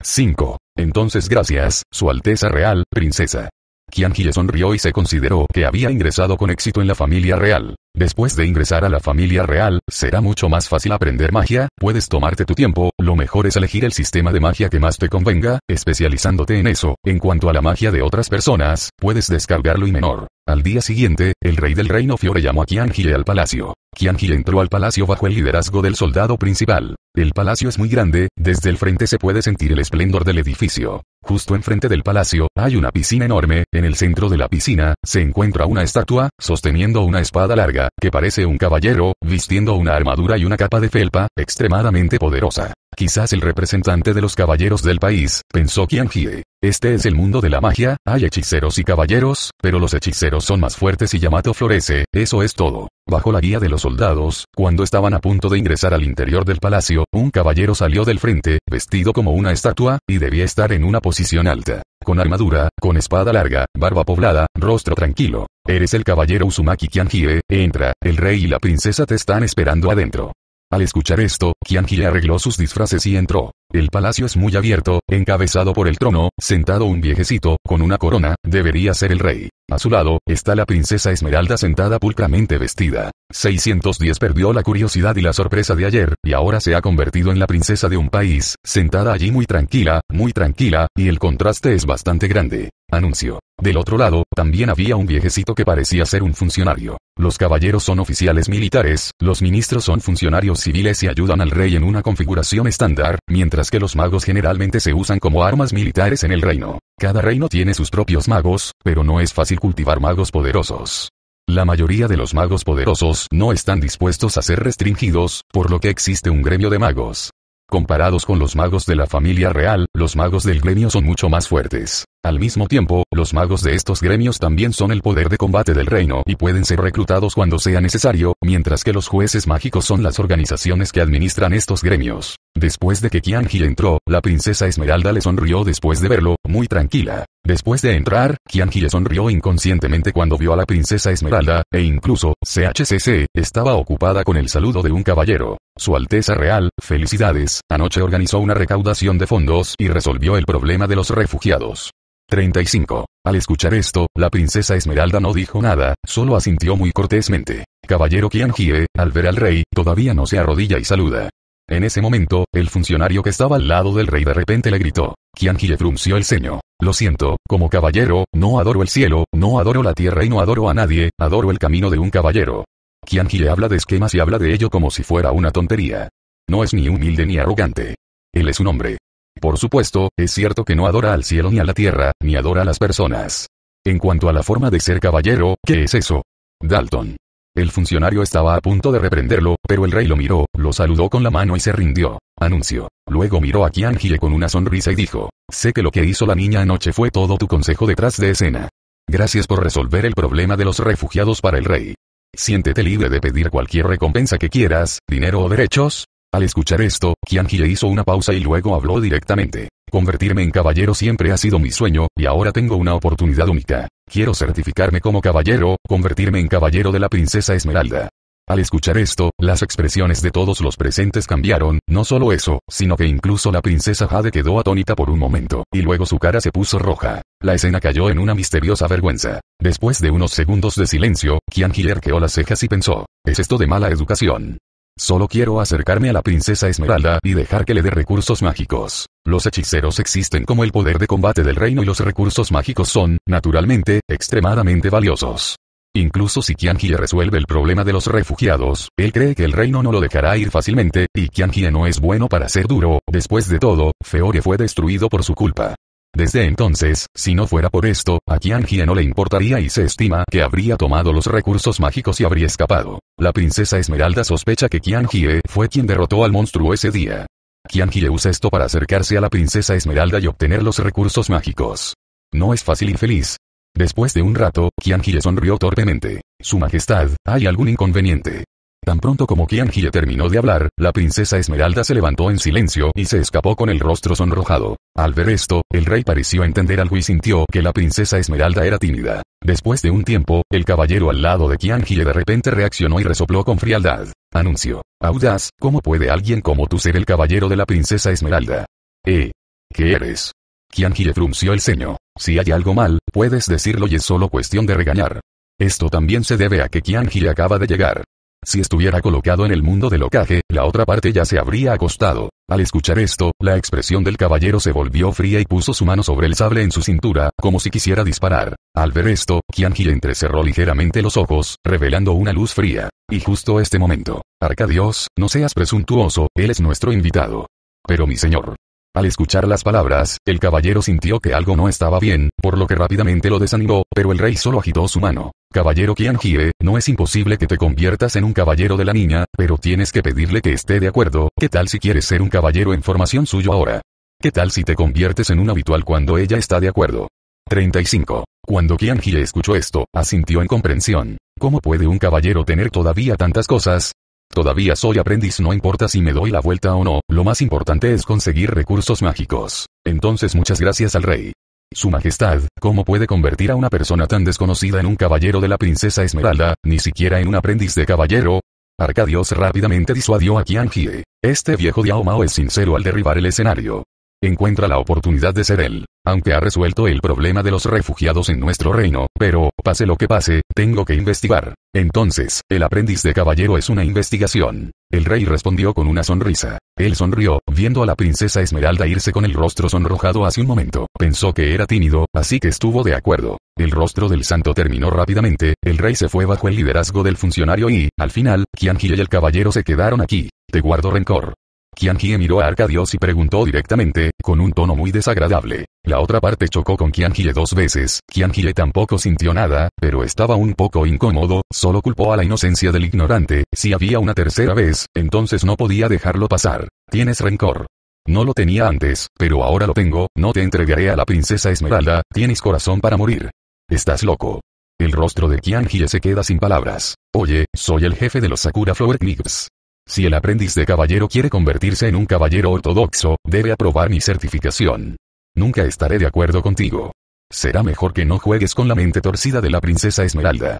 5. Entonces gracias, Su Alteza Real, Princesa. Qianji sonrió y se consideró que había ingresado con éxito en la familia real. Después de ingresar a la familia real, será mucho más fácil aprender magia, puedes tomarte tu tiempo, lo mejor es elegir el sistema de magia que más te convenga, especializándote en eso. En cuanto a la magia de otras personas, puedes descargarlo y menor. Al día siguiente, el rey del reino Fiore llamó a Qianji al palacio. Qianji entró al palacio bajo el liderazgo del soldado principal. El palacio es muy grande, desde el frente se puede sentir el esplendor del edificio. Justo enfrente del palacio, hay una piscina enorme, en el centro de la piscina, se encuentra una estatua, sosteniendo una espada larga, que parece un caballero, vistiendo una armadura y una capa de felpa, extremadamente poderosa. Quizás el representante de los caballeros del país, pensó Qianjie. Este es el mundo de la magia, hay hechiceros y caballeros, pero los hechiceros son más fuertes y Yamato florece, eso es todo. Bajo la guía de los soldados, cuando estaban a punto de ingresar al interior del palacio, un caballero salió del frente, vestido como una estatua, y debía estar en una posición alta. Con armadura, con espada larga, barba poblada, rostro tranquilo. Eres el caballero Uzumaki Kianjire. entra, el rey y la princesa te están esperando adentro. Al escuchar esto, le arregló sus disfraces y entró. El palacio es muy abierto, encabezado por el trono, sentado un viejecito, con una corona, debería ser el rey. A su lado, está la princesa Esmeralda sentada pulcramente vestida. 610 perdió la curiosidad y la sorpresa de ayer, y ahora se ha convertido en la princesa de un país, sentada allí muy tranquila, muy tranquila, y el contraste es bastante grande. Anuncio. Del otro lado, también había un viejecito que parecía ser un funcionario. Los caballeros son oficiales militares, los ministros son funcionarios civiles y ayudan al rey en una configuración estándar, mientras que los magos generalmente se usan como armas militares en el reino. Cada reino tiene sus propios magos, pero no es fácil cultivar magos poderosos. La mayoría de los magos poderosos no están dispuestos a ser restringidos, por lo que existe un gremio de magos. Comparados con los magos de la familia real, los magos del gremio son mucho más fuertes. Al mismo tiempo, los magos de estos gremios también son el poder de combate del reino y pueden ser reclutados cuando sea necesario, mientras que los jueces mágicos son las organizaciones que administran estos gremios. Después de que Qianji entró, la princesa Esmeralda le sonrió después de verlo, muy tranquila. Después de entrar, Qianji le sonrió inconscientemente cuando vio a la princesa Esmeralda, e incluso, CHCC, estaba ocupada con el saludo de un caballero. Su Alteza Real, felicidades, anoche organizó una recaudación de fondos y resolvió el problema de los refugiados. 35. Al escuchar esto, la princesa Esmeralda no dijo nada, solo asintió muy cortésmente. Caballero Qianjie, al ver al rey, todavía no se arrodilla y saluda. En ese momento, el funcionario que estaba al lado del rey de repente le gritó. Qianjie frunció el ceño. Lo siento, como caballero, no adoro el cielo, no adoro la tierra y no adoro a nadie, adoro el camino de un caballero. Qianjie habla de esquemas y habla de ello como si fuera una tontería. No es ni humilde ni arrogante. Él es un hombre. Por supuesto, es cierto que no adora al cielo ni a la tierra, ni adora a las personas. En cuanto a la forma de ser caballero, ¿qué es eso? Dalton. El funcionario estaba a punto de reprenderlo, pero el rey lo miró, lo saludó con la mano y se rindió. Anuncio. Luego miró a Kiangie con una sonrisa y dijo, sé que lo que hizo la niña anoche fue todo tu consejo detrás de escena. Gracias por resolver el problema de los refugiados para el rey. Siéntete libre de pedir cualquier recompensa que quieras, dinero o derechos, al escuchar esto, le hizo una pausa y luego habló directamente. Convertirme en caballero siempre ha sido mi sueño, y ahora tengo una oportunidad única. Quiero certificarme como caballero, convertirme en caballero de la princesa Esmeralda. Al escuchar esto, las expresiones de todos los presentes cambiaron, no solo eso, sino que incluso la princesa Jade quedó atónita por un momento, y luego su cara se puso roja. La escena cayó en una misteriosa vergüenza. Después de unos segundos de silencio, Qian arqueó las cejas y pensó, ¿es esto de mala educación? Solo quiero acercarme a la princesa Esmeralda y dejar que le dé recursos mágicos. Los hechiceros existen como el poder de combate del reino y los recursos mágicos son, naturalmente, extremadamente valiosos. Incluso si Kianji resuelve el problema de los refugiados, él cree que el reino no lo dejará ir fácilmente, y Kianji no es bueno para ser duro, después de todo, Feore fue destruido por su culpa. Desde entonces, si no fuera por esto, a Qianjie no le importaría y se estima que habría tomado los recursos mágicos y habría escapado. La princesa Esmeralda sospecha que Qianjie fue quien derrotó al monstruo ese día. Qianjie usa esto para acercarse a la princesa Esmeralda y obtener los recursos mágicos. No es fácil y feliz. Después de un rato, Qianjie sonrió torpemente. Su Majestad, hay algún inconveniente. Tan pronto como Kianhie terminó de hablar, la princesa Esmeralda se levantó en silencio y se escapó con el rostro sonrojado. Al ver esto, el rey pareció entender algo y sintió que la princesa Esmeralda era tímida. Después de un tiempo, el caballero al lado de Qianji de repente reaccionó y resopló con frialdad. Anuncio. Audaz, ¿cómo puede alguien como tú ser el caballero de la princesa Esmeralda? Eh. ¿Qué eres? Kianhie frunció el ceño. Si hay algo mal, puedes decirlo y es solo cuestión de regañar. Esto también se debe a que Kianji acaba de llegar. Si estuviera colocado en el mundo del ocaje, la otra parte ya se habría acostado. Al escuchar esto, la expresión del caballero se volvió fría y puso su mano sobre el sable en su cintura, como si quisiera disparar. Al ver esto, Kianji entrecerró ligeramente los ojos, revelando una luz fría. Y justo este momento. Arcadios, no seas presuntuoso, él es nuestro invitado. Pero mi señor. Al escuchar las palabras, el caballero sintió que algo no estaba bien, por lo que rápidamente lo desanimó, pero el rey solo agitó su mano. Caballero Kianjie, no es imposible que te conviertas en un caballero de la niña, pero tienes que pedirle que esté de acuerdo, ¿qué tal si quieres ser un caballero en formación suyo ahora? ¿Qué tal si te conviertes en un habitual cuando ella está de acuerdo? 35. Cuando Kianjie escuchó esto, asintió en comprensión. ¿Cómo puede un caballero tener todavía tantas cosas? Todavía soy aprendiz, no importa si me doy la vuelta o no, lo más importante es conseguir recursos mágicos. Entonces muchas gracias al rey. Su Majestad, ¿cómo puede convertir a una persona tan desconocida en un caballero de la princesa Esmeralda, ni siquiera en un aprendiz de caballero? Arcadios rápidamente disuadió a Kianjie. Este viejo Diao Mao es sincero al derribar el escenario encuentra la oportunidad de ser él. Aunque ha resuelto el problema de los refugiados en nuestro reino, pero, pase lo que pase, tengo que investigar. Entonces, el aprendiz de caballero es una investigación. El rey respondió con una sonrisa. Él sonrió, viendo a la princesa Esmeralda irse con el rostro sonrojado hace un momento. Pensó que era tímido, así que estuvo de acuerdo. El rostro del santo terminó rápidamente, el rey se fue bajo el liderazgo del funcionario y, al final, Qianji y el caballero se quedaron aquí. Te guardo rencor. Qianjie miró a Arcadios y preguntó directamente, con un tono muy desagradable. La otra parte chocó con Qianjie dos veces, le tampoco sintió nada, pero estaba un poco incómodo, solo culpó a la inocencia del ignorante, si había una tercera vez, entonces no podía dejarlo pasar. Tienes rencor. No lo tenía antes, pero ahora lo tengo, no te entregaré a la princesa Esmeralda, tienes corazón para morir. Estás loco. El rostro de Qianjie se queda sin palabras. Oye, soy el jefe de los Sakura Flower Knights. Si el aprendiz de caballero quiere convertirse en un caballero ortodoxo, debe aprobar mi certificación. Nunca estaré de acuerdo contigo. Será mejor que no juegues con la mente torcida de la princesa Esmeralda.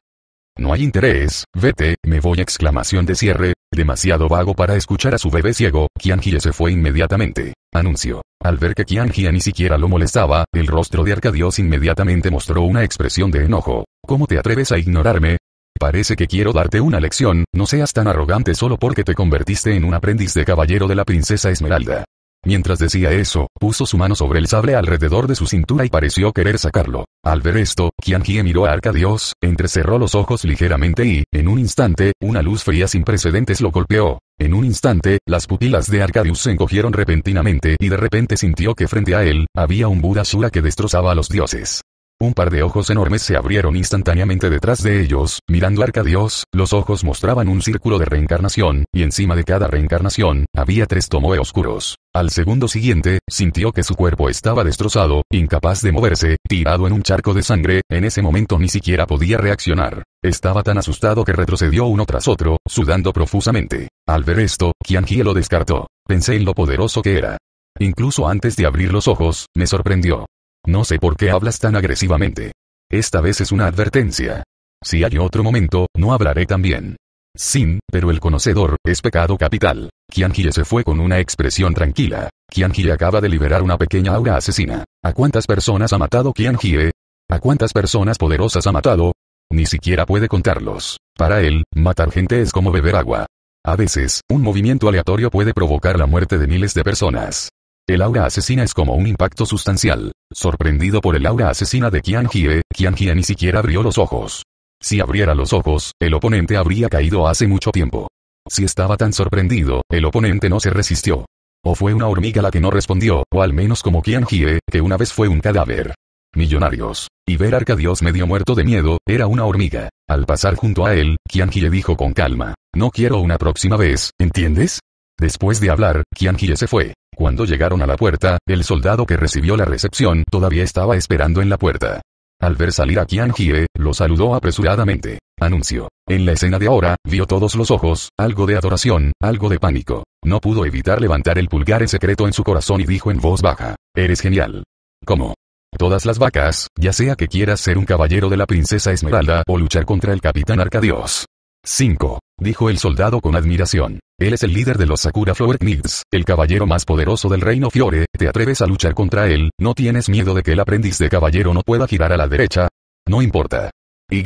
No hay interés, vete, me voy exclamación de cierre, demasiado vago para escuchar a su bebé ciego, Qianji se fue inmediatamente. Anuncio. Al ver que Kiangia ni siquiera lo molestaba, el rostro de Arcadios inmediatamente mostró una expresión de enojo. ¿Cómo te atreves a ignorarme? Parece que quiero darte una lección, no seas tan arrogante solo porque te convertiste en un aprendiz de caballero de la princesa Esmeralda. Mientras decía eso, puso su mano sobre el sable alrededor de su cintura y pareció querer sacarlo. Al ver esto, Qianjie miró a Arcadios, entrecerró los ojos ligeramente y, en un instante, una luz fría sin precedentes lo golpeó. En un instante, las pupilas de Arcadius se encogieron repentinamente y de repente sintió que frente a él, había un Buda Sura que destrozaba a los dioses. Un par de ojos enormes se abrieron instantáneamente detrás de ellos, mirando Arcadios, los ojos mostraban un círculo de reencarnación, y encima de cada reencarnación, había tres tomoe oscuros. Al segundo siguiente, sintió que su cuerpo estaba destrozado, incapaz de moverse, tirado en un charco de sangre, en ese momento ni siquiera podía reaccionar. Estaba tan asustado que retrocedió uno tras otro, sudando profusamente. Al ver esto, Qianjie lo descartó. Pensé en lo poderoso que era. Incluso antes de abrir los ojos, me sorprendió. No sé por qué hablas tan agresivamente. Esta vez es una advertencia. Si hay otro momento, no hablaré tan bien. Sin, pero el conocedor, es pecado capital. Kianjie se fue con una expresión tranquila. Kianjie acaba de liberar una pequeña aura asesina. ¿A cuántas personas ha matado Kianjie? Eh? ¿A cuántas personas poderosas ha matado? Ni siquiera puede contarlos. Para él, matar gente es como beber agua. A veces, un movimiento aleatorio puede provocar la muerte de miles de personas. El aura asesina es como un impacto sustancial. Sorprendido por el aura asesina de Qian Qianjie ni siquiera abrió los ojos. Si abriera los ojos, el oponente habría caído hace mucho tiempo. Si estaba tan sorprendido, el oponente no se resistió. O fue una hormiga la que no respondió, o al menos como Qian que una vez fue un cadáver. Millonarios. Y ver Arcadios medio muerto de miedo, era una hormiga. Al pasar junto a él, Qian dijo con calma, no quiero una próxima vez, ¿entiendes? Después de hablar, Qian se fue. Cuando llegaron a la puerta, el soldado que recibió la recepción todavía estaba esperando en la puerta. Al ver salir a Kian lo saludó apresuradamente. Anuncio. En la escena de ahora, vio todos los ojos, algo de adoración, algo de pánico. No pudo evitar levantar el pulgar en secreto en su corazón y dijo en voz baja. Eres genial. ¿Cómo? Todas las vacas, ya sea que quieras ser un caballero de la princesa Esmeralda o luchar contra el capitán Arcadios. 5 dijo el soldado con admiración. Él es el líder de los Sakura Flower Knights, el caballero más poderoso del reino Fiore, ¿te atreves a luchar contra él? ¿No tienes miedo de que el aprendiz de caballero no pueda girar a la derecha? No importa. Y.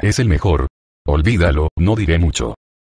Es el mejor. Olvídalo, no diré mucho.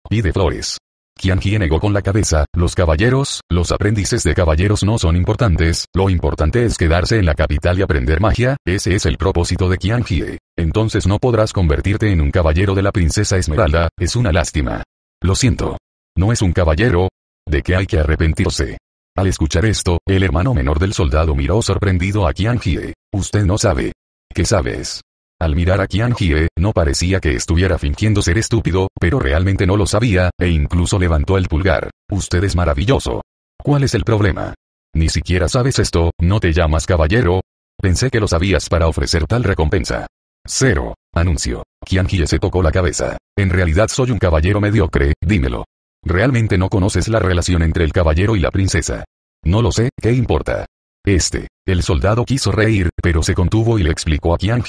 Pide flores. Qianji negó con la cabeza, los caballeros, los aprendices de caballeros no son importantes, lo importante es quedarse en la capital y aprender magia, ese es el propósito de Qianji. Entonces no podrás convertirte en un caballero de la princesa Esmeralda, es una lástima. Lo siento. No es un caballero. ¿De qué hay que arrepentirse? Al escuchar esto, el hermano menor del soldado miró sorprendido a Qianji. Usted no sabe. ¿Qué sabes? Al mirar a Qian no parecía que estuviera fingiendo ser estúpido, pero realmente no lo sabía, e incluso levantó el pulgar. Usted es maravilloso. ¿Cuál es el problema? Ni siquiera sabes esto, ¿no te llamas caballero? Pensé que lo sabías para ofrecer tal recompensa. Cero. Anuncio. Qian se tocó la cabeza. En realidad soy un caballero mediocre, dímelo. Realmente no conoces la relación entre el caballero y la princesa. No lo sé, ¿qué importa? Este el soldado quiso reír, pero se contuvo y le explicó a Qian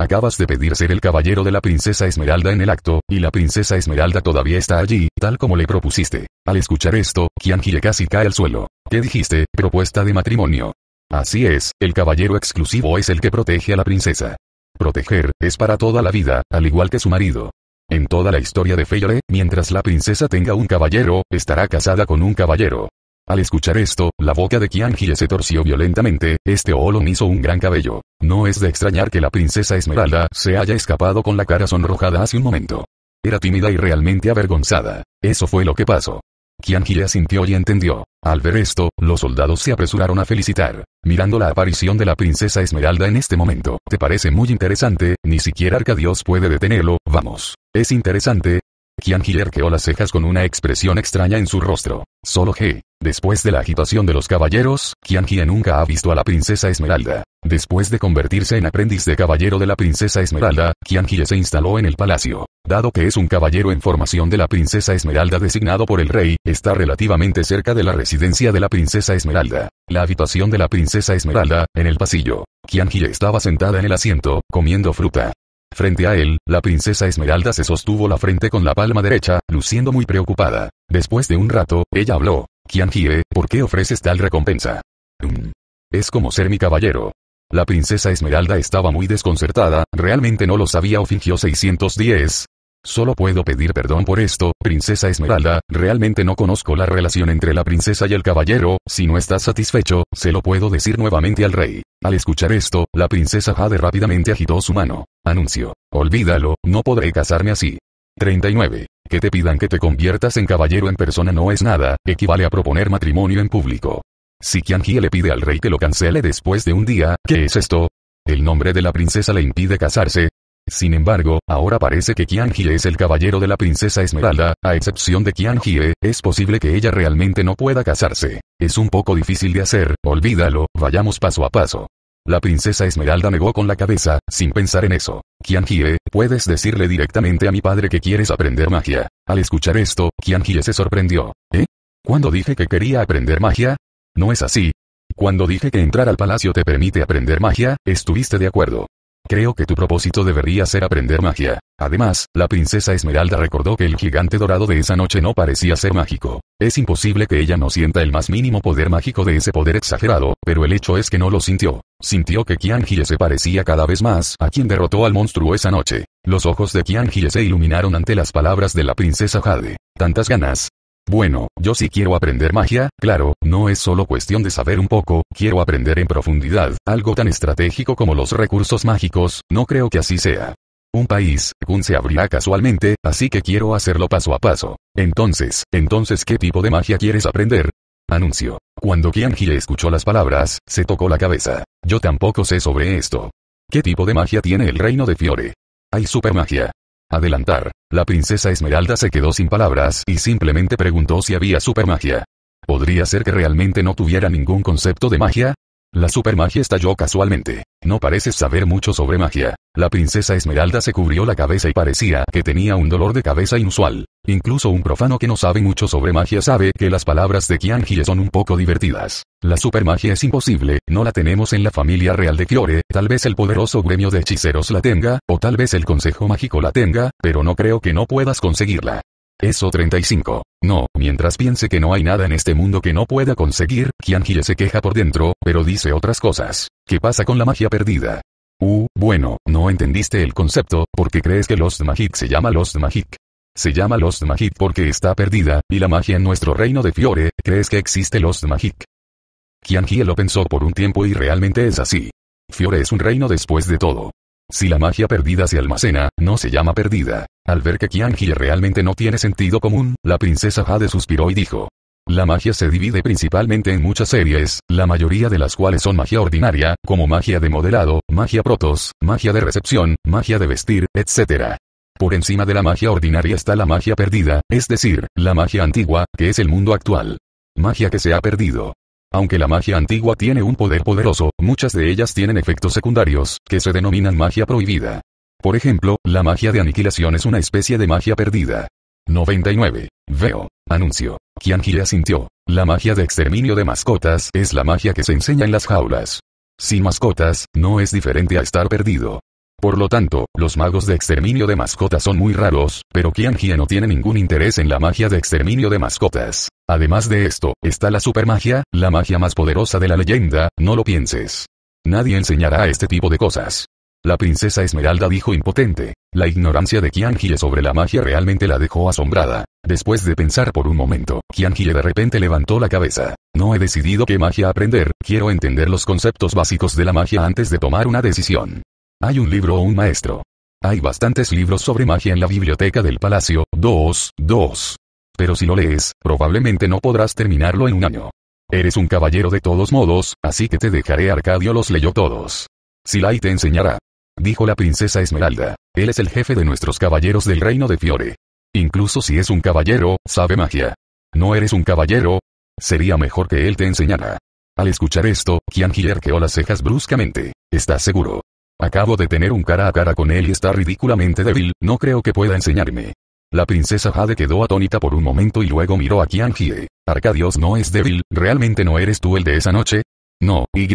Acabas de pedir ser el caballero de la princesa Esmeralda en el acto, y la princesa Esmeralda todavía está allí, tal como le propusiste. Al escuchar esto, Qian casi cae al suelo. ¿Qué dijiste? Propuesta de matrimonio. Así es, el caballero exclusivo es el que protege a la princesa. Proteger, es para toda la vida, al igual que su marido. En toda la historia de Feyre, mientras la princesa tenga un caballero, estará casada con un caballero. Al escuchar esto, la boca de Qianji se torció violentamente, este Olon hizo un gran cabello. No es de extrañar que la princesa Esmeralda se haya escapado con la cara sonrojada hace un momento. Era tímida y realmente avergonzada. Eso fue lo que pasó. ya sintió y entendió. Al ver esto, los soldados se apresuraron a felicitar. Mirando la aparición de la princesa Esmeralda en este momento, te parece muy interesante, ni siquiera Arcadios puede detenerlo, vamos. Es interesante, Qian arqueó las cejas con una expresión extraña en su rostro. Solo que Después de la agitación de los caballeros, Qian nunca ha visto a la princesa Esmeralda. Después de convertirse en aprendiz de caballero de la princesa Esmeralda, Qian se instaló en el palacio. Dado que es un caballero en formación de la princesa Esmeralda designado por el rey, está relativamente cerca de la residencia de la princesa Esmeralda. La habitación de la princesa Esmeralda, en el pasillo. Qian estaba sentada en el asiento, comiendo fruta. Frente a él, la princesa Esmeralda se sostuvo la frente con la palma derecha, luciendo muy preocupada. Después de un rato, ella habló. quiere? ¿por qué ofreces tal recompensa? Um, es como ser mi caballero. La princesa Esmeralda estaba muy desconcertada, realmente no lo sabía o fingió 610, Solo puedo pedir perdón por esto, princesa Esmeralda, realmente no conozco la relación entre la princesa y el caballero, si no estás satisfecho, se lo puedo decir nuevamente al rey. Al escuchar esto, la princesa Jade rápidamente agitó su mano. Anuncio. Olvídalo, no podré casarme así. 39. Que te pidan que te conviertas en caballero en persona no es nada, equivale a proponer matrimonio en público. Si Qianji le pide al rey que lo cancele después de un día, ¿qué es esto? El nombre de la princesa le impide casarse, sin embargo, ahora parece que Qianji es el caballero de la princesa Esmeralda, a excepción de Qianji, es posible que ella realmente no pueda casarse. Es un poco difícil de hacer, olvídalo, vayamos paso a paso. La princesa Esmeralda negó con la cabeza, sin pensar en eso. Qianjie, puedes decirle directamente a mi padre que quieres aprender magia. Al escuchar esto, Qianjie se sorprendió. ¿Eh? ¿Cuándo dije que quería aprender magia? No es así. Cuando dije que entrar al palacio te permite aprender magia, estuviste de acuerdo. Creo que tu propósito debería ser aprender magia. Además, la princesa Esmeralda recordó que el gigante dorado de esa noche no parecía ser mágico. Es imposible que ella no sienta el más mínimo poder mágico de ese poder exagerado, pero el hecho es que no lo sintió. Sintió que Qianjie se parecía cada vez más a quien derrotó al monstruo esa noche. Los ojos de Qianjie se iluminaron ante las palabras de la princesa Jade. Tantas ganas, bueno, yo sí quiero aprender magia, claro, no es solo cuestión de saber un poco, quiero aprender en profundidad, algo tan estratégico como los recursos mágicos, no creo que así sea. Un país, Kun se abrirá casualmente, así que quiero hacerlo paso a paso. Entonces, entonces ¿qué tipo de magia quieres aprender? Anuncio. Cuando le escuchó las palabras, se tocó la cabeza. Yo tampoco sé sobre esto. ¿Qué tipo de magia tiene el reino de Fiore? Hay supermagia, Adelantar. La princesa Esmeralda se quedó sin palabras y simplemente preguntó si había supermagia. ¿Podría ser que realmente no tuviera ningún concepto de magia? La supermagia estalló casualmente. No pareces saber mucho sobre magia. La princesa Esmeralda se cubrió la cabeza y parecía que tenía un dolor de cabeza inusual. Incluso un profano que no sabe mucho sobre magia sabe que las palabras de Kianji son un poco divertidas. La supermagia es imposible, no la tenemos en la familia real de Fiore, tal vez el poderoso gremio de hechiceros la tenga, o tal vez el consejo mágico la tenga, pero no creo que no puedas conseguirla. Eso 35. No, mientras piense que no hay nada en este mundo que no pueda conseguir, Qianji se queja por dentro, pero dice otras cosas. ¿Qué pasa con la magia perdida? Uh, bueno, no entendiste el concepto, porque crees que Lost Magic se llama Lost Magic. Se llama Lost Magic porque está perdida, y la magia en nuestro reino de Fiore, crees que existe Lost Magic. Qianji lo pensó por un tiempo y realmente es así. Fiore es un reino después de todo. Si la magia perdida se almacena, no se llama perdida. Al ver que Qianji realmente no tiene sentido común, la princesa Jade suspiró y dijo. La magia se divide principalmente en muchas series, la mayoría de las cuales son magia ordinaria, como magia de modelado, magia protos, magia de recepción, magia de vestir, etc. Por encima de la magia ordinaria está la magia perdida, es decir, la magia antigua, que es el mundo actual. Magia que se ha perdido. Aunque la magia antigua tiene un poder poderoso, muchas de ellas tienen efectos secundarios, que se denominan magia prohibida. Por ejemplo, la magia de aniquilación es una especie de magia perdida. 99. Veo. Anuncio. Kianji asintió. La magia de exterminio de mascotas es la magia que se enseña en las jaulas. Sin mascotas, no es diferente a estar perdido. Por lo tanto, los magos de exterminio de mascotas son muy raros, pero Kianjia no tiene ningún interés en la magia de exterminio de mascotas. Además de esto, está la supermagia, la magia más poderosa de la leyenda, no lo pienses. Nadie enseñará este tipo de cosas. La princesa Esmeralda dijo impotente. La ignorancia de Qianjie sobre la magia realmente la dejó asombrada. Después de pensar por un momento, Qianji de repente levantó la cabeza. No he decidido qué magia aprender, quiero entender los conceptos básicos de la magia antes de tomar una decisión. Hay un libro o un maestro. Hay bastantes libros sobre magia en la biblioteca del palacio, dos, dos. Pero si lo lees, probablemente no podrás terminarlo en un año. Eres un caballero de todos modos, así que te dejaré Arcadio los leyó todos. Silai te enseñará, dijo la princesa Esmeralda. Él es el jefe de nuestros caballeros del reino de Fiore. Incluso si es un caballero, sabe magia. ¿No eres un caballero? Sería mejor que él te enseñara. Al escuchar esto, Kianji arqueó las cejas bruscamente. ¿Estás seguro? Acabo de tener un cara a cara con él y está ridículamente débil, no creo que pueda enseñarme. La princesa Jade quedó atónita por un momento y luego miró a Arca Arcadios no es débil, ¿realmente no eres tú el de esa noche? No, Y.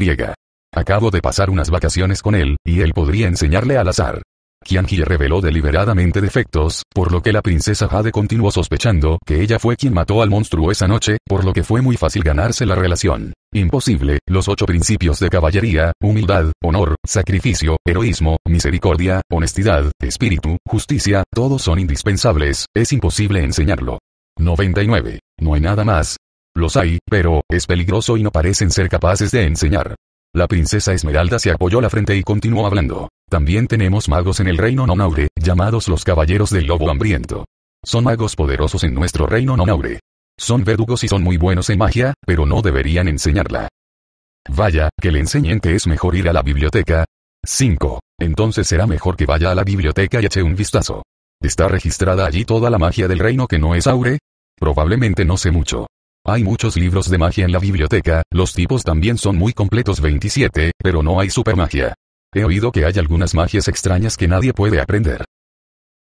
Acabo de pasar unas vacaciones con él, y él podría enseñarle al azar. Qianji reveló deliberadamente defectos, por lo que la princesa Jade continuó sospechando que ella fue quien mató al monstruo esa noche, por lo que fue muy fácil ganarse la relación. Imposible, los ocho principios de caballería, humildad, honor, sacrificio, heroísmo, misericordia, honestidad, espíritu, justicia, todos son indispensables, es imposible enseñarlo. 99. No hay nada más. Los hay, pero, es peligroso y no parecen ser capaces de enseñar. La princesa Esmeralda se apoyó la frente y continuó hablando. También tenemos magos en el reino Nonaure, llamados los caballeros del lobo hambriento. Son magos poderosos en nuestro reino Nonaure. Son verdugos y son muy buenos en magia, pero no deberían enseñarla. Vaya, que le enseñen que es mejor ir a la biblioteca. 5. Entonces será mejor que vaya a la biblioteca y eche un vistazo. ¿Está registrada allí toda la magia del reino que no es aure? Probablemente no sé mucho. Hay muchos libros de magia en la biblioteca, los tipos también son muy completos 27, pero no hay supermagia. He oído que hay algunas magias extrañas que nadie puede aprender.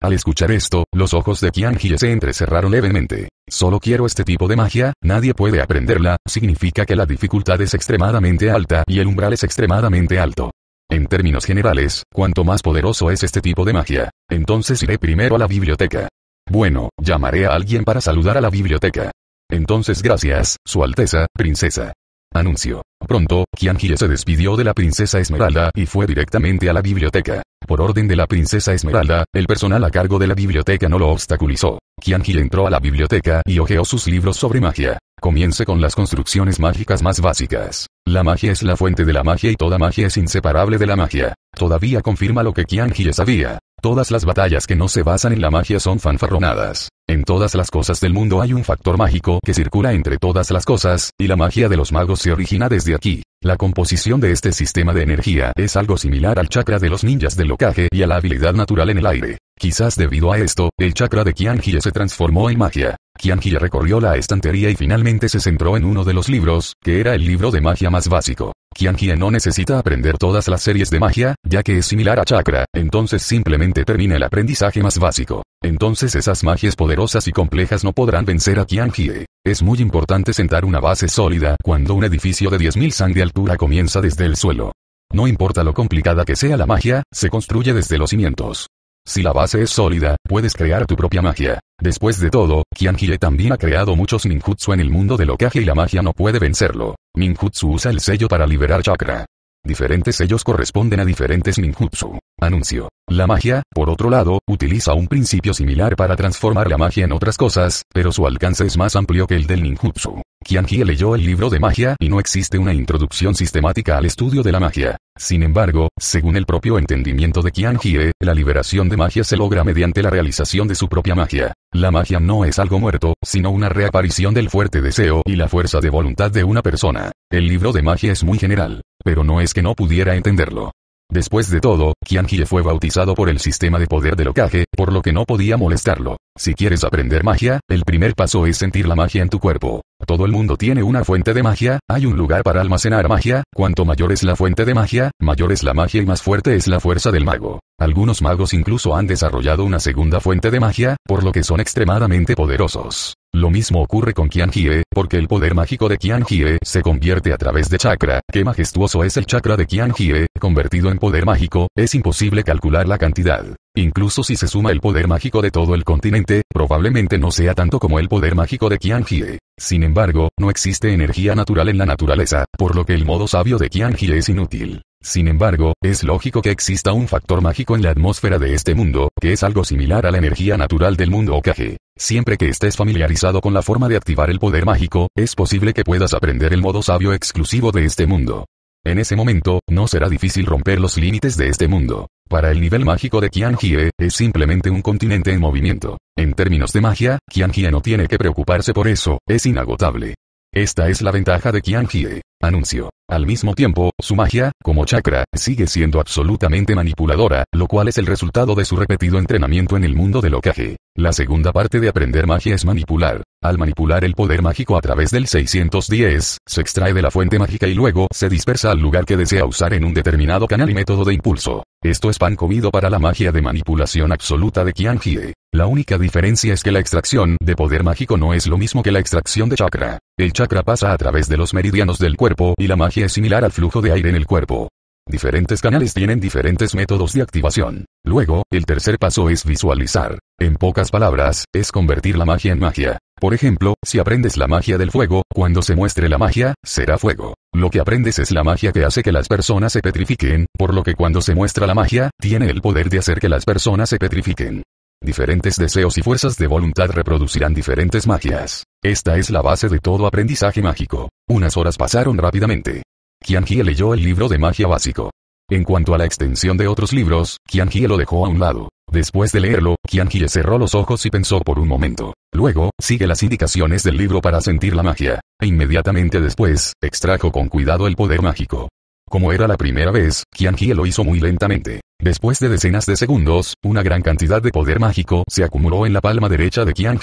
Al escuchar esto, los ojos de Qianji se entrecerraron levemente. Solo quiero este tipo de magia, nadie puede aprenderla, significa que la dificultad es extremadamente alta y el umbral es extremadamente alto. En términos generales, cuanto más poderoso es este tipo de magia, entonces iré primero a la biblioteca. Bueno, llamaré a alguien para saludar a la biblioteca. Entonces gracias, Su Alteza, Princesa. Anuncio. Pronto, Qianji se despidió de la princesa Esmeralda y fue directamente a la biblioteca. Por orden de la princesa Esmeralda, el personal a cargo de la biblioteca no lo obstaculizó. Qianji entró a la biblioteca y hojeó sus libros sobre magia. Comience con las construcciones mágicas más básicas. La magia es la fuente de la magia y toda magia es inseparable de la magia. Todavía confirma lo que Qianji sabía. Todas las batallas que no se basan en la magia son fanfarronadas. En todas las cosas del mundo hay un factor mágico que circula entre todas las cosas, y la magia de los magos se origina desde aquí. La composición de este sistema de energía es algo similar al chakra de los ninjas del locaje y a la habilidad natural en el aire. Quizás debido a esto, el chakra de Qianjie se transformó en magia. Qianjie recorrió la estantería y finalmente se centró en uno de los libros, que era el libro de magia más básico. Qianjie no necesita aprender todas las series de magia, ya que es similar a chakra, entonces simplemente termina el aprendizaje más básico. Entonces esas magias poderosas y complejas no podrán vencer a Qianjie. Es muy importante sentar una base sólida cuando un edificio de 10.000 sang de altura comienza desde el suelo. No importa lo complicada que sea la magia, se construye desde los cimientos. Si la base es sólida, puedes crear tu propia magia. Después de todo, Jie también ha creado muchos ninjutsu en el mundo del okage y la magia no puede vencerlo. Ninjutsu usa el sello para liberar chakra. Diferentes sellos corresponden a diferentes ninjutsu. Anuncio. La magia, por otro lado, utiliza un principio similar para transformar la magia en otras cosas, pero su alcance es más amplio que el del ninjutsu. Qianjie leyó el libro de magia y no existe una introducción sistemática al estudio de la magia. Sin embargo, según el propio entendimiento de Qianjie, la liberación de magia se logra mediante la realización de su propia magia. La magia no es algo muerto, sino una reaparición del fuerte deseo y la fuerza de voluntad de una persona. El libro de magia es muy general, pero no es que no pudiera entenderlo. Después de todo, Qianjie fue bautizado por el sistema de poder de Okage, por lo que no podía molestarlo. Si quieres aprender magia, el primer paso es sentir la magia en tu cuerpo. Todo el mundo tiene una fuente de magia, hay un lugar para almacenar magia, cuanto mayor es la fuente de magia, mayor es la magia y más fuerte es la fuerza del mago. Algunos magos incluso han desarrollado una segunda fuente de magia, por lo que son extremadamente poderosos. Lo mismo ocurre con Qianjie, porque el poder mágico de Qianjie se convierte a través de chakra. Qué majestuoso es el chakra de Qianjie, convertido en poder mágico, es imposible calcular la cantidad. Incluso si se suma el poder mágico de todo el continente, probablemente no sea tanto como el poder mágico de Qianjie. Sin embargo, no existe energía natural en la naturaleza, por lo que el modo sabio de Qianjie es inútil. Sin embargo, es lógico que exista un factor mágico en la atmósfera de este mundo, que es algo similar a la energía natural del mundo Okage. Siempre que estés familiarizado con la forma de activar el poder mágico, es posible que puedas aprender el modo sabio exclusivo de este mundo. En ese momento, no será difícil romper los límites de este mundo. Para el nivel mágico de Qianjie, es simplemente un continente en movimiento. En términos de magia, Qianjie no tiene que preocuparse por eso, es inagotable. Esta es la ventaja de Qianjie. Anuncio. Al mismo tiempo, su magia, como chakra, sigue siendo absolutamente manipuladora, lo cual es el resultado de su repetido entrenamiento en el mundo del ocaje. La segunda parte de aprender magia es manipular. Al manipular el poder mágico a través del 610, se extrae de la fuente mágica y luego se dispersa al lugar que desea usar en un determinado canal y método de impulso. Esto es pan comido para la magia de manipulación absoluta de Qianjie. La única diferencia es que la extracción de poder mágico no es lo mismo que la extracción de chakra. El chakra pasa a través de los meridianos del cuerpo y la magia es similar al flujo de aire en el cuerpo. Diferentes canales tienen diferentes métodos de activación. Luego, el tercer paso es visualizar. En pocas palabras, es convertir la magia en magia. Por ejemplo, si aprendes la magia del fuego, cuando se muestre la magia, será fuego. Lo que aprendes es la magia que hace que las personas se petrifiquen, por lo que cuando se muestra la magia, tiene el poder de hacer que las personas se petrifiquen. Diferentes deseos y fuerzas de voluntad reproducirán diferentes magias. Esta es la base de todo aprendizaje mágico. Unas horas pasaron rápidamente. Qianjie leyó el libro de magia básico. En cuanto a la extensión de otros libros, Qianjie lo dejó a un lado. Después de leerlo, Qianjie cerró los ojos y pensó por un momento. Luego, sigue las indicaciones del libro para sentir la magia. E inmediatamente después, extrajo con cuidado el poder mágico. Como era la primera vez, Qian lo hizo muy lentamente. Después de decenas de segundos, una gran cantidad de poder mágico se acumuló en la palma derecha de Qian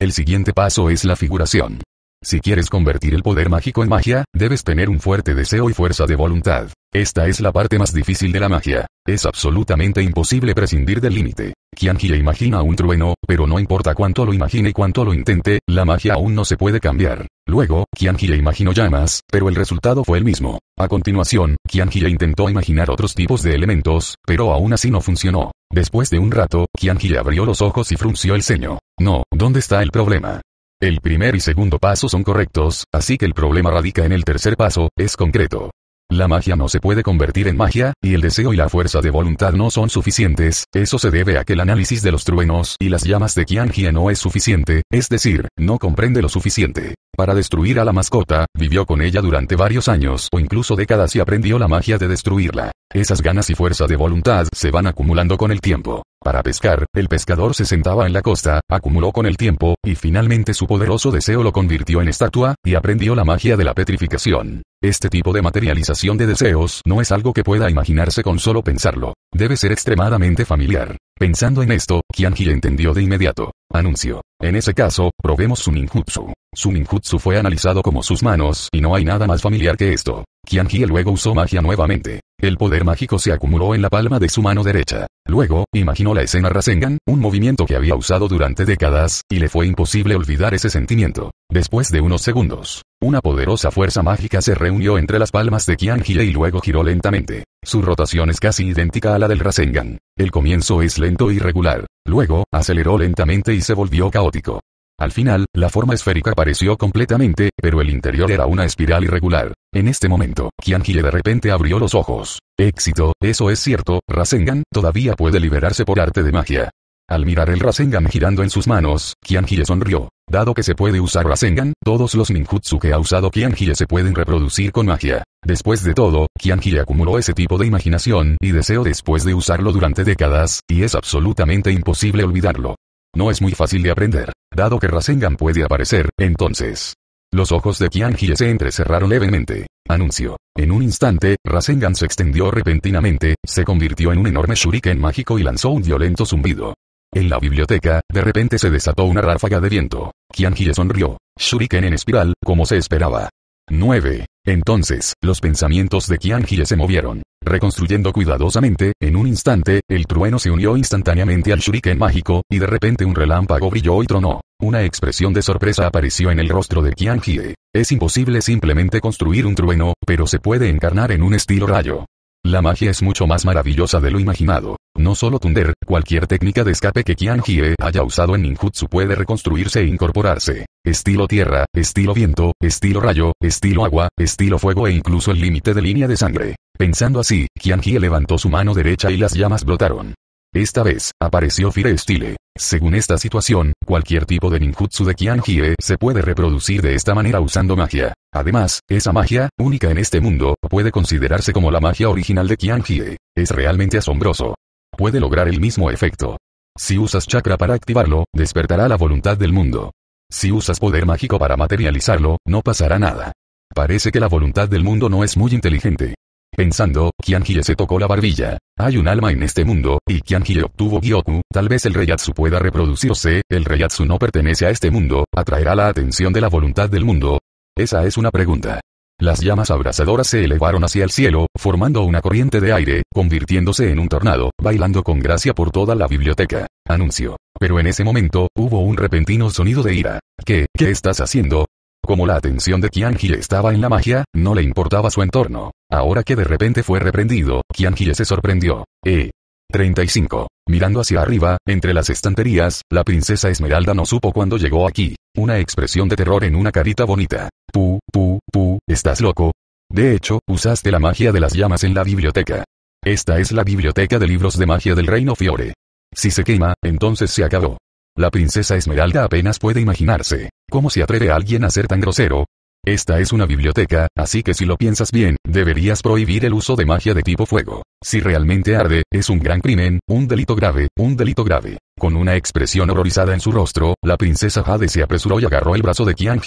El siguiente paso es la figuración. Si quieres convertir el poder mágico en magia, debes tener un fuerte deseo y fuerza de voluntad. Esta es la parte más difícil de la magia. Es absolutamente imposible prescindir del límite. le imagina un trueno, pero no importa cuánto lo imagine y cuánto lo intente, la magia aún no se puede cambiar. Luego, le imaginó llamas, pero el resultado fue el mismo. A continuación, ya intentó imaginar otros tipos de elementos, pero aún así no funcionó. Después de un rato, Qianji abrió los ojos y frunció el ceño. No, ¿dónde está el problema? El primer y segundo paso son correctos, así que el problema radica en el tercer paso, es concreto. La magia no se puede convertir en magia, y el deseo y la fuerza de voluntad no son suficientes, eso se debe a que el análisis de los truenos y las llamas de Qianjie no es suficiente, es decir, no comprende lo suficiente. Para destruir a la mascota, vivió con ella durante varios años o incluso décadas y aprendió la magia de destruirla. Esas ganas y fuerza de voluntad se van acumulando con el tiempo. Para pescar, el pescador se sentaba en la costa, acumuló con el tiempo, y finalmente su poderoso deseo lo convirtió en estatua, y aprendió la magia de la petrificación. Este tipo de materialización de deseos no es algo que pueda imaginarse con solo pensarlo. Debe ser extremadamente familiar. Pensando en esto, Kianji entendió de inmediato. Anuncio. En ese caso, probemos su ninjutsu. Su ninjutsu fue analizado como sus manos y no hay nada más familiar que esto. Kianji luego usó magia nuevamente. El poder mágico se acumuló en la palma de su mano derecha. Luego, imaginó la escena Rasengan, un movimiento que había usado durante décadas, y le fue imposible olvidar ese sentimiento. Después de unos segundos, una poderosa fuerza mágica se reunió entre las palmas de Qian y luego giró lentamente. Su rotación es casi idéntica a la del Rasengan. El comienzo es lento y regular. Luego, aceleró lentamente y se volvió caótico. Al final, la forma esférica apareció completamente, pero el interior era una espiral irregular. En este momento, Kianji de repente abrió los ojos. Éxito, eso es cierto, Rasengan todavía puede liberarse por arte de magia. Al mirar el Rasengan girando en sus manos, le sonrió. Dado que se puede usar Rasengan, todos los Minjutsu que ha usado Kianji se pueden reproducir con magia. Después de todo, le acumuló ese tipo de imaginación y deseo después de usarlo durante décadas, y es absolutamente imposible olvidarlo. No es muy fácil de aprender. Dado que Rasengan puede aparecer, entonces. Los ojos de Qianji se entrecerraron levemente. Anuncio. En un instante, Rasengan se extendió repentinamente, se convirtió en un enorme shuriken mágico y lanzó un violento zumbido. En la biblioteca, de repente se desató una ráfaga de viento. Qianji sonrió. Shuriken en espiral, como se esperaba. 9. Entonces, los pensamientos de Qianjie se movieron, reconstruyendo cuidadosamente, en un instante, el trueno se unió instantáneamente al shuriken mágico, y de repente un relámpago brilló y tronó. Una expresión de sorpresa apareció en el rostro de Qianjie. Es imposible simplemente construir un trueno, pero se puede encarnar en un estilo rayo. La magia es mucho más maravillosa de lo imaginado. No solo Thunder, cualquier técnica de escape que Qianjie haya usado en ninjutsu puede reconstruirse e incorporarse estilo tierra, estilo viento, estilo rayo, estilo agua, estilo fuego e incluso el límite de línea de sangre. Pensando así, Qianjie levantó su mano derecha y las llamas brotaron. Esta vez, apareció Fire Style. Según esta situación, cualquier tipo de ninjutsu de Qianjie se puede reproducir de esta manera usando magia. Además, esa magia, única en este mundo, puede considerarse como la magia original de Qianjie. Es realmente asombroso. Puede lograr el mismo efecto. Si usas chakra para activarlo, despertará la voluntad del mundo. Si usas poder mágico para materializarlo, no pasará nada. Parece que la voluntad del mundo no es muy inteligente. Pensando, Kianji se tocó la barbilla. Hay un alma en este mundo, y Kianji obtuvo Gyoku, tal vez el reyatsu pueda reproducirse, el reyatsu no pertenece a este mundo, atraerá la atención de la voluntad del mundo. Esa es una pregunta. Las llamas abrasadoras se elevaron hacia el cielo, formando una corriente de aire, convirtiéndose en un tornado, bailando con gracia por toda la biblioteca. Anuncio. Pero en ese momento, hubo un repentino sonido de ira. ¿Qué, qué estás haciendo? Como la atención de Qianji estaba en la magia, no le importaba su entorno. Ahora que de repente fue reprendido, Qianji se sorprendió. Eh. 35. Mirando hacia arriba, entre las estanterías, la princesa Esmeralda no supo cuándo llegó aquí. Una expresión de terror en una carita bonita. Pu, pu, pu, ¿estás loco? De hecho, usaste la magia de las llamas en la biblioteca. Esta es la biblioteca de libros de magia del reino Fiore. Si se quema, entonces se acabó. La princesa Esmeralda apenas puede imaginarse, ¿cómo se atreve a alguien a ser tan grosero? Esta es una biblioteca, así que si lo piensas bien, deberías prohibir el uso de magia de tipo fuego. Si realmente arde, es un gran crimen, un delito grave, un delito grave. Con una expresión horrorizada en su rostro, la princesa Jade se apresuró y agarró el brazo de Qian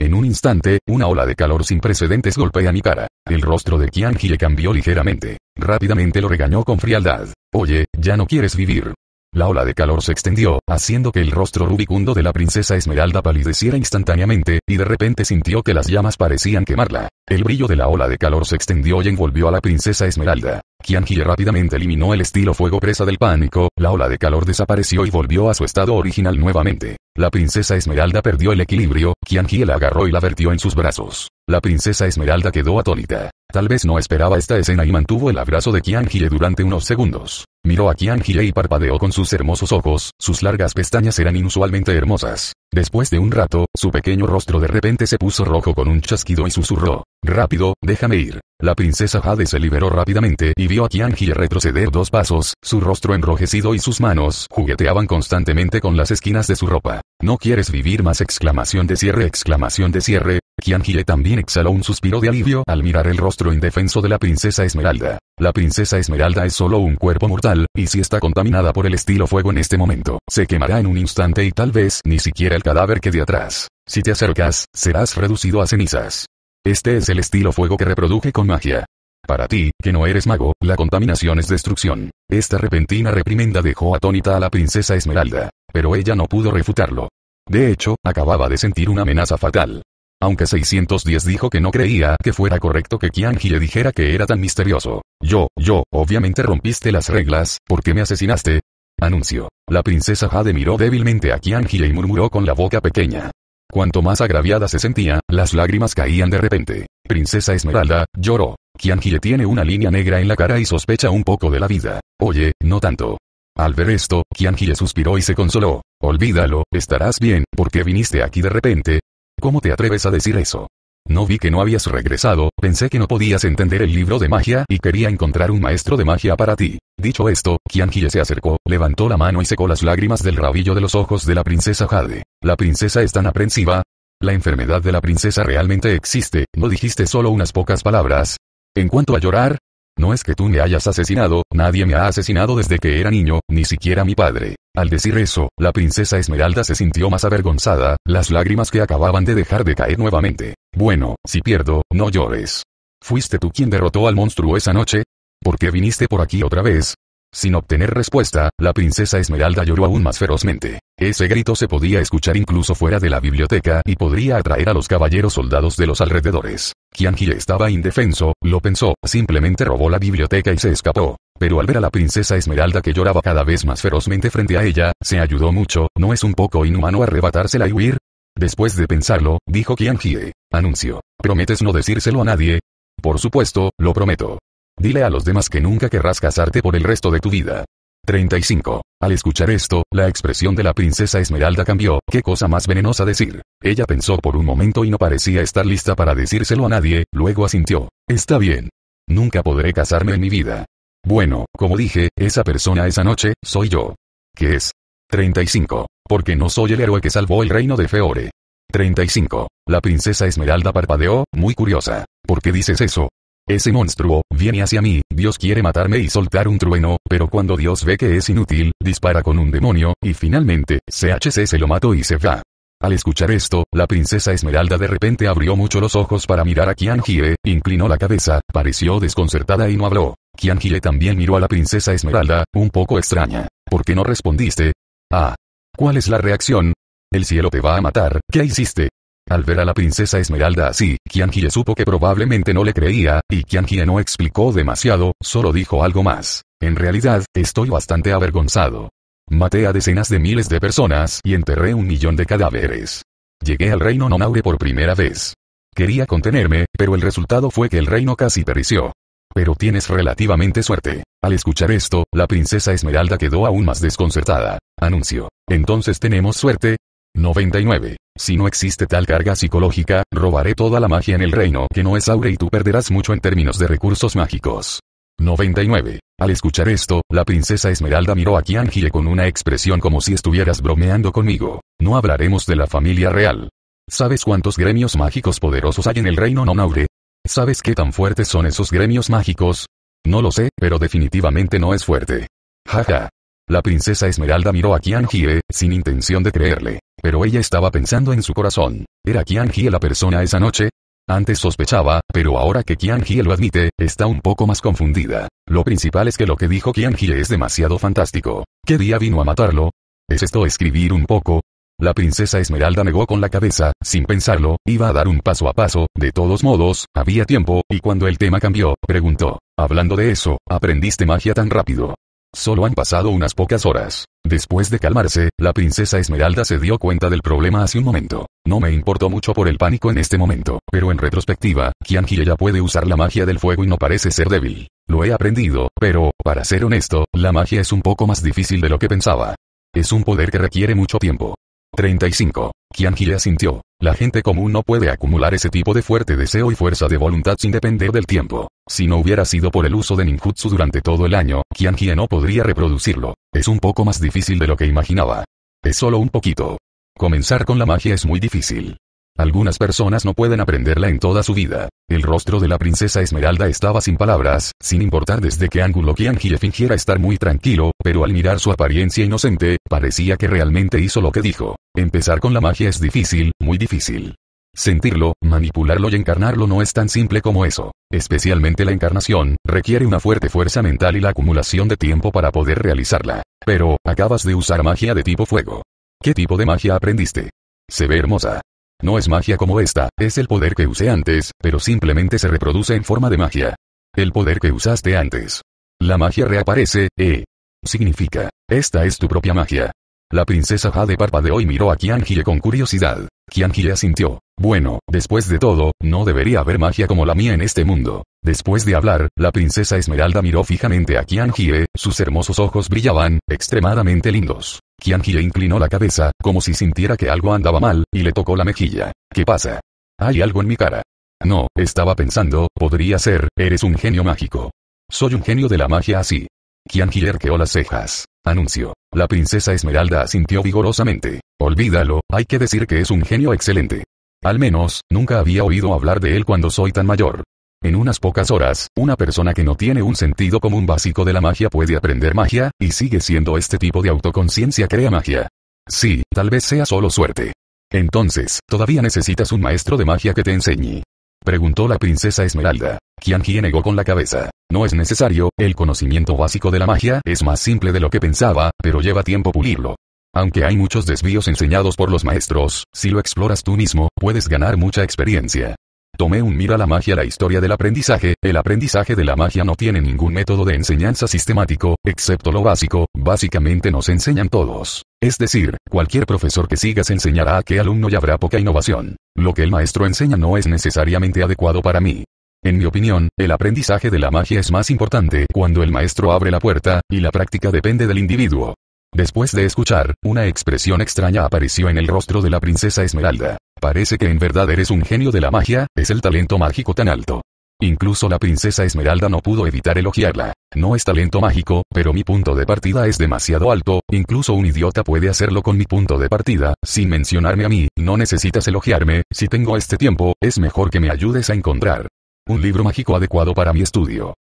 en un instante, una ola de calor sin precedentes golpea mi cara. El rostro de Qian cambió ligeramente. Rápidamente lo regañó con frialdad. Oye, ya no quieres vivir. La ola de calor se extendió, haciendo que el rostro rubicundo de la princesa Esmeralda palideciera instantáneamente, y de repente sintió que las llamas parecían quemarla. El brillo de la ola de calor se extendió y envolvió a la princesa Esmeralda. Qianji rápidamente eliminó el estilo fuego presa del pánico, la ola de calor desapareció y volvió a su estado original nuevamente. La princesa Esmeralda perdió el equilibrio, Qianji la agarró y la vertió en sus brazos. La princesa Esmeralda quedó atónita. Tal vez no esperaba esta escena y mantuvo el abrazo de Qianji durante unos segundos. Miró a Qianji y parpadeó con sus hermosos ojos, sus largas pestañas eran inusualmente hermosas. Después de un rato, su pequeño rostro de repente se puso rojo con un chasquido y susurró. Rápido, déjame ir. La princesa Jade se liberó rápidamente y vio a Qianji retroceder dos pasos, su rostro enrojecido y sus manos jugueteaban constantemente con las esquinas de su ropa. No quieres vivir más exclamación de cierre exclamación de cierre, Kianji también exhaló un suspiro de alivio al mirar el rostro indefenso de la princesa Esmeralda. La princesa Esmeralda es solo un cuerpo mortal, y si está contaminada por el estilo fuego en este momento, se quemará en un instante y tal vez ni siquiera el cadáver quede atrás. Si te acercas, serás reducido a cenizas. Este es el estilo fuego que reproduje con magia. Para ti, que no eres mago, la contaminación es destrucción. Esta repentina reprimenda dejó atónita a la princesa Esmeralda, pero ella no pudo refutarlo. De hecho, acababa de sentir una amenaza fatal. Aunque 610 dijo que no creía que fuera correcto que Qianji le dijera que era tan misterioso. Yo, yo, obviamente rompiste las reglas, porque me asesinaste? Anuncio. La princesa Jade miró débilmente a Qianji y murmuró con la boca pequeña. Cuanto más agraviada se sentía, las lágrimas caían de repente. Princesa Esmeralda, lloró. Qianji tiene una línea negra en la cara y sospecha un poco de la vida. Oye, no tanto. Al ver esto, Qianji suspiró y se consoló. Olvídalo, estarás bien, porque viniste aquí de repente, ¿Cómo te atreves a decir eso? No vi que no habías regresado, pensé que no podías entender el libro de magia y quería encontrar un maestro de magia para ti. Dicho esto, Kianji se acercó, levantó la mano y secó las lágrimas del rabillo de los ojos de la princesa Jade. La princesa es tan aprensiva. La enfermedad de la princesa realmente existe, no dijiste solo unas pocas palabras. En cuanto a llorar, no es que tú me hayas asesinado, nadie me ha asesinado desde que era niño, ni siquiera mi padre. Al decir eso, la princesa Esmeralda se sintió más avergonzada, las lágrimas que acababan de dejar de caer nuevamente. Bueno, si pierdo, no llores. ¿Fuiste tú quien derrotó al monstruo esa noche? ¿Por qué viniste por aquí otra vez? Sin obtener respuesta, la princesa Esmeralda lloró aún más ferozmente. Ese grito se podía escuchar incluso fuera de la biblioteca y podría atraer a los caballeros soldados de los alrededores. Qianji estaba indefenso, lo pensó, simplemente robó la biblioteca y se escapó. Pero al ver a la princesa Esmeralda que lloraba cada vez más ferozmente frente a ella, se ayudó mucho, ¿no es un poco inhumano arrebatársela y huir? Después de pensarlo, dijo Qianjie. Anuncio. ¿Prometes no decírselo a nadie? Por supuesto, lo prometo. Dile a los demás que nunca querrás casarte por el resto de tu vida. 35. Al escuchar esto, la expresión de la princesa Esmeralda cambió, qué cosa más venenosa decir. Ella pensó por un momento y no parecía estar lista para decírselo a nadie, luego asintió. Está bien. Nunca podré casarme en mi vida. Bueno, como dije, esa persona esa noche, soy yo. ¿Qué es? 35. Porque no soy el héroe que salvó el reino de Feore. 35. La princesa Esmeralda parpadeó, muy curiosa. ¿Por qué dices eso? Ese monstruo, viene hacia mí, Dios quiere matarme y soltar un trueno, pero cuando Dios ve que es inútil, dispara con un demonio, y finalmente, CHC se lo mató y se va. Al escuchar esto, la princesa Esmeralda de repente abrió mucho los ojos para mirar a Kianjie, inclinó la cabeza, pareció desconcertada y no habló. Kianjie también miró a la princesa Esmeralda, un poco extraña. ¿Por qué no respondiste? Ah. ¿Cuál es la reacción? El cielo te va a matar, ¿qué hiciste? Al ver a la princesa Esmeralda así, Qianji supo que probablemente no le creía, y Qianji no explicó demasiado, solo dijo algo más. En realidad, estoy bastante avergonzado. Maté a decenas de miles de personas y enterré un millón de cadáveres. Llegué al reino Nonaure por primera vez. Quería contenerme, pero el resultado fue que el reino casi pereció. Pero tienes relativamente suerte. Al escuchar esto, la princesa Esmeralda quedó aún más desconcertada. Anuncio. Entonces tenemos suerte. 99. Si no existe tal carga psicológica, robaré toda la magia en el reino que no es aure y tú perderás mucho en términos de recursos mágicos. 99. Al escuchar esto, la princesa Esmeralda miró a Kianji con una expresión como si estuvieras bromeando conmigo. No hablaremos de la familia real. ¿Sabes cuántos gremios mágicos poderosos hay en el reino non-Aure? ¿Sabes qué tan fuertes son esos gremios mágicos? No lo sé, pero definitivamente no es fuerte. Jaja. La princesa Esmeralda miró a Hie, sin intención de creerle. Pero ella estaba pensando en su corazón. ¿Era Qianji la persona esa noche? Antes sospechaba, pero ahora que Hie lo admite, está un poco más confundida. Lo principal es que lo que dijo Hie es demasiado fantástico. ¿Qué día vino a matarlo? ¿Es esto escribir un poco? La princesa Esmeralda negó con la cabeza, sin pensarlo, iba a dar un paso a paso, de todos modos, había tiempo, y cuando el tema cambió, preguntó. Hablando de eso, aprendiste magia tan rápido. Solo han pasado unas pocas horas. Después de calmarse, la princesa Esmeralda se dio cuenta del problema hace un momento. No me importó mucho por el pánico en este momento, pero en retrospectiva, Kianji ya puede usar la magia del fuego y no parece ser débil. Lo he aprendido, pero, para ser honesto, la magia es un poco más difícil de lo que pensaba. Es un poder que requiere mucho tiempo. 35. Qianji asintió. La gente común no puede acumular ese tipo de fuerte deseo y fuerza de voluntad sin depender del tiempo. Si no hubiera sido por el uso de ninjutsu durante todo el año, Qianji no podría reproducirlo. Es un poco más difícil de lo que imaginaba. Es solo un poquito. Comenzar con la magia es muy difícil. Algunas personas no pueden aprenderla en toda su vida. El rostro de la princesa Esmeralda estaba sin palabras, sin importar desde qué ángulo angie fingiera estar muy tranquilo, pero al mirar su apariencia inocente, parecía que realmente hizo lo que dijo. Empezar con la magia es difícil, muy difícil. Sentirlo, manipularlo y encarnarlo no es tan simple como eso. Especialmente la encarnación, requiere una fuerte fuerza mental y la acumulación de tiempo para poder realizarla. Pero, acabas de usar magia de tipo fuego. ¿Qué tipo de magia aprendiste? Se ve hermosa. No es magia como esta, es el poder que usé antes, pero simplemente se reproduce en forma de magia. El poder que usaste antes. La magia reaparece, Eh. Significa, esta es tu propia magia. La princesa Jade de y miró a Kianjie con curiosidad. Kianjie asintió. Bueno, después de todo, no debería haber magia como la mía en este mundo. Después de hablar, la princesa Esmeralda miró fijamente a Kianjie, sus hermosos ojos brillaban, extremadamente lindos. Qian inclinó la cabeza, como si sintiera que algo andaba mal, y le tocó la mejilla. ¿Qué pasa? Hay algo en mi cara. No, estaba pensando, podría ser, eres un genio mágico. Soy un genio de la magia así. Qian erqueó las cejas. Anunció. La princesa Esmeralda asintió vigorosamente. Olvídalo, hay que decir que es un genio excelente. Al menos, nunca había oído hablar de él cuando soy tan mayor. En unas pocas horas, una persona que no tiene un sentido común básico de la magia puede aprender magia, y sigue siendo este tipo de autoconciencia crea magia. Sí, tal vez sea solo suerte. Entonces, todavía necesitas un maestro de magia que te enseñe. Preguntó la princesa Esmeralda. Qianji negó con la cabeza. No es necesario, el conocimiento básico de la magia es más simple de lo que pensaba, pero lleva tiempo pulirlo. Aunque hay muchos desvíos enseñados por los maestros, si lo exploras tú mismo, puedes ganar mucha experiencia. Tomé un mira la magia la historia del aprendizaje, el aprendizaje de la magia no tiene ningún método de enseñanza sistemático, excepto lo básico, básicamente nos enseñan todos. Es decir, cualquier profesor que sigas enseñará a qué alumno y habrá poca innovación. Lo que el maestro enseña no es necesariamente adecuado para mí. En mi opinión, el aprendizaje de la magia es más importante cuando el maestro abre la puerta, y la práctica depende del individuo. Después de escuchar, una expresión extraña apareció en el rostro de la princesa Esmeralda. Parece que en verdad eres un genio de la magia, es el talento mágico tan alto. Incluso la princesa Esmeralda no pudo evitar elogiarla. No es talento mágico, pero mi punto de partida es demasiado alto, incluso un idiota puede hacerlo con mi punto de partida, sin mencionarme a mí, no necesitas elogiarme, si tengo este tiempo, es mejor que me ayudes a encontrar un libro mágico adecuado para mi estudio.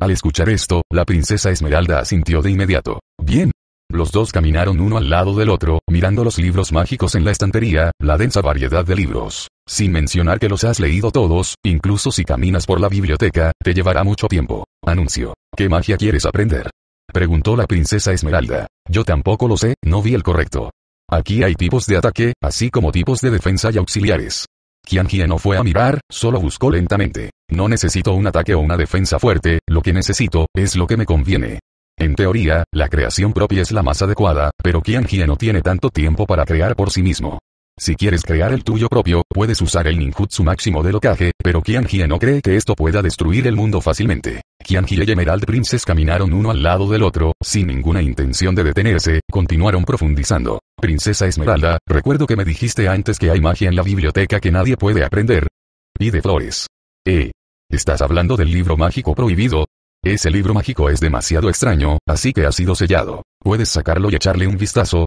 Al escuchar esto, la princesa Esmeralda asintió de inmediato. Bien, los dos caminaron uno al lado del otro, mirando los libros mágicos en la estantería, la densa variedad de libros. Sin mencionar que los has leído todos, incluso si caminas por la biblioteca, te llevará mucho tiempo. Anuncio. ¿Qué magia quieres aprender? Preguntó la princesa Esmeralda. Yo tampoco lo sé, no vi el correcto. Aquí hay tipos de ataque, así como tipos de defensa y auxiliares. Qianji no fue a mirar, solo buscó lentamente. No necesito un ataque o una defensa fuerte, lo que necesito, es lo que me conviene. En teoría, la creación propia es la más adecuada, pero Kianjie no tiene tanto tiempo para crear por sí mismo. Si quieres crear el tuyo propio, puedes usar el ninjutsu máximo de locaje, pero Kianjie no cree que esto pueda destruir el mundo fácilmente. Kianjie y Emerald Princess caminaron uno al lado del otro, sin ninguna intención de detenerse, continuaron profundizando. Princesa Esmeralda, recuerdo que me dijiste antes que hay magia en la biblioteca que nadie puede aprender. Pide flores. Eh. ¿Estás hablando del libro mágico prohibido? Ese libro mágico es demasiado extraño, así que ha sido sellado. ¿Puedes sacarlo y echarle un vistazo?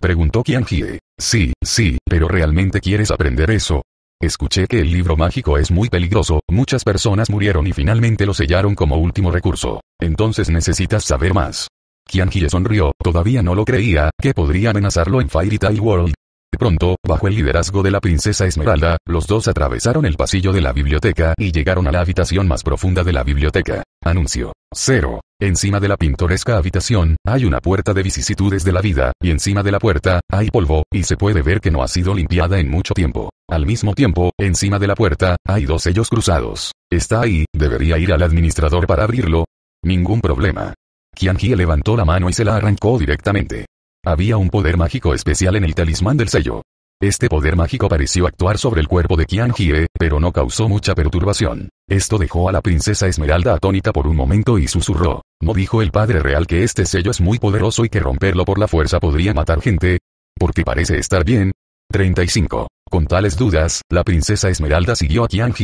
Preguntó Qianjie. Sí, sí, pero ¿realmente quieres aprender eso? Escuché que el libro mágico es muy peligroso, muchas personas murieron y finalmente lo sellaron como último recurso. Entonces necesitas saber más. Qianjie sonrió, todavía no lo creía, que podría amenazarlo en Fairy Tail World, Pronto, bajo el liderazgo de la princesa Esmeralda, los dos atravesaron el pasillo de la biblioteca y llegaron a la habitación más profunda de la biblioteca. Anuncio. Cero. Encima de la pintoresca habitación, hay una puerta de vicisitudes de la vida, y encima de la puerta, hay polvo, y se puede ver que no ha sido limpiada en mucho tiempo. Al mismo tiempo, encima de la puerta, hay dos sellos cruzados. Está ahí, debería ir al administrador para abrirlo. Ningún problema. Qianji levantó la mano y se la arrancó directamente. Había un poder mágico especial en el talismán del sello. Este poder mágico pareció actuar sobre el cuerpo de Qian Jie, pero no causó mucha perturbación. Esto dejó a la princesa Esmeralda atónita por un momento y susurró. ¿No dijo el padre real que este sello es muy poderoso y que romperlo por la fuerza podría matar gente? Porque parece estar bien. 35. Con tales dudas, la princesa Esmeralda siguió a Qian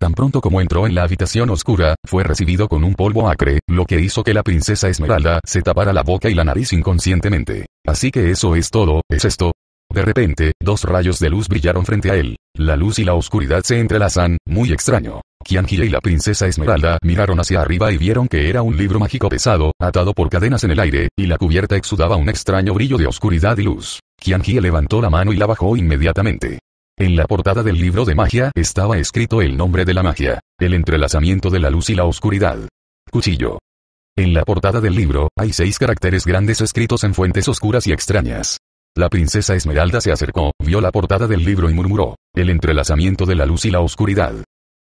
Tan pronto como entró en la habitación oscura, fue recibido con un polvo acre, lo que hizo que la princesa Esmeralda se tapara la boca y la nariz inconscientemente. Así que eso es todo, ¿es esto? De repente, dos rayos de luz brillaron frente a él. La luz y la oscuridad se entrelazan, muy extraño. Qian y la princesa Esmeralda miraron hacia arriba y vieron que era un libro mágico pesado, atado por cadenas en el aire, y la cubierta exudaba un extraño brillo de oscuridad y luz. Qian levantó la mano y la bajó inmediatamente. En la portada del libro de magia estaba escrito el nombre de la magia, el entrelazamiento de la luz y la oscuridad. Cuchillo. En la portada del libro, hay seis caracteres grandes escritos en fuentes oscuras y extrañas. La princesa Esmeralda se acercó, vio la portada del libro y murmuró, el entrelazamiento de la luz y la oscuridad.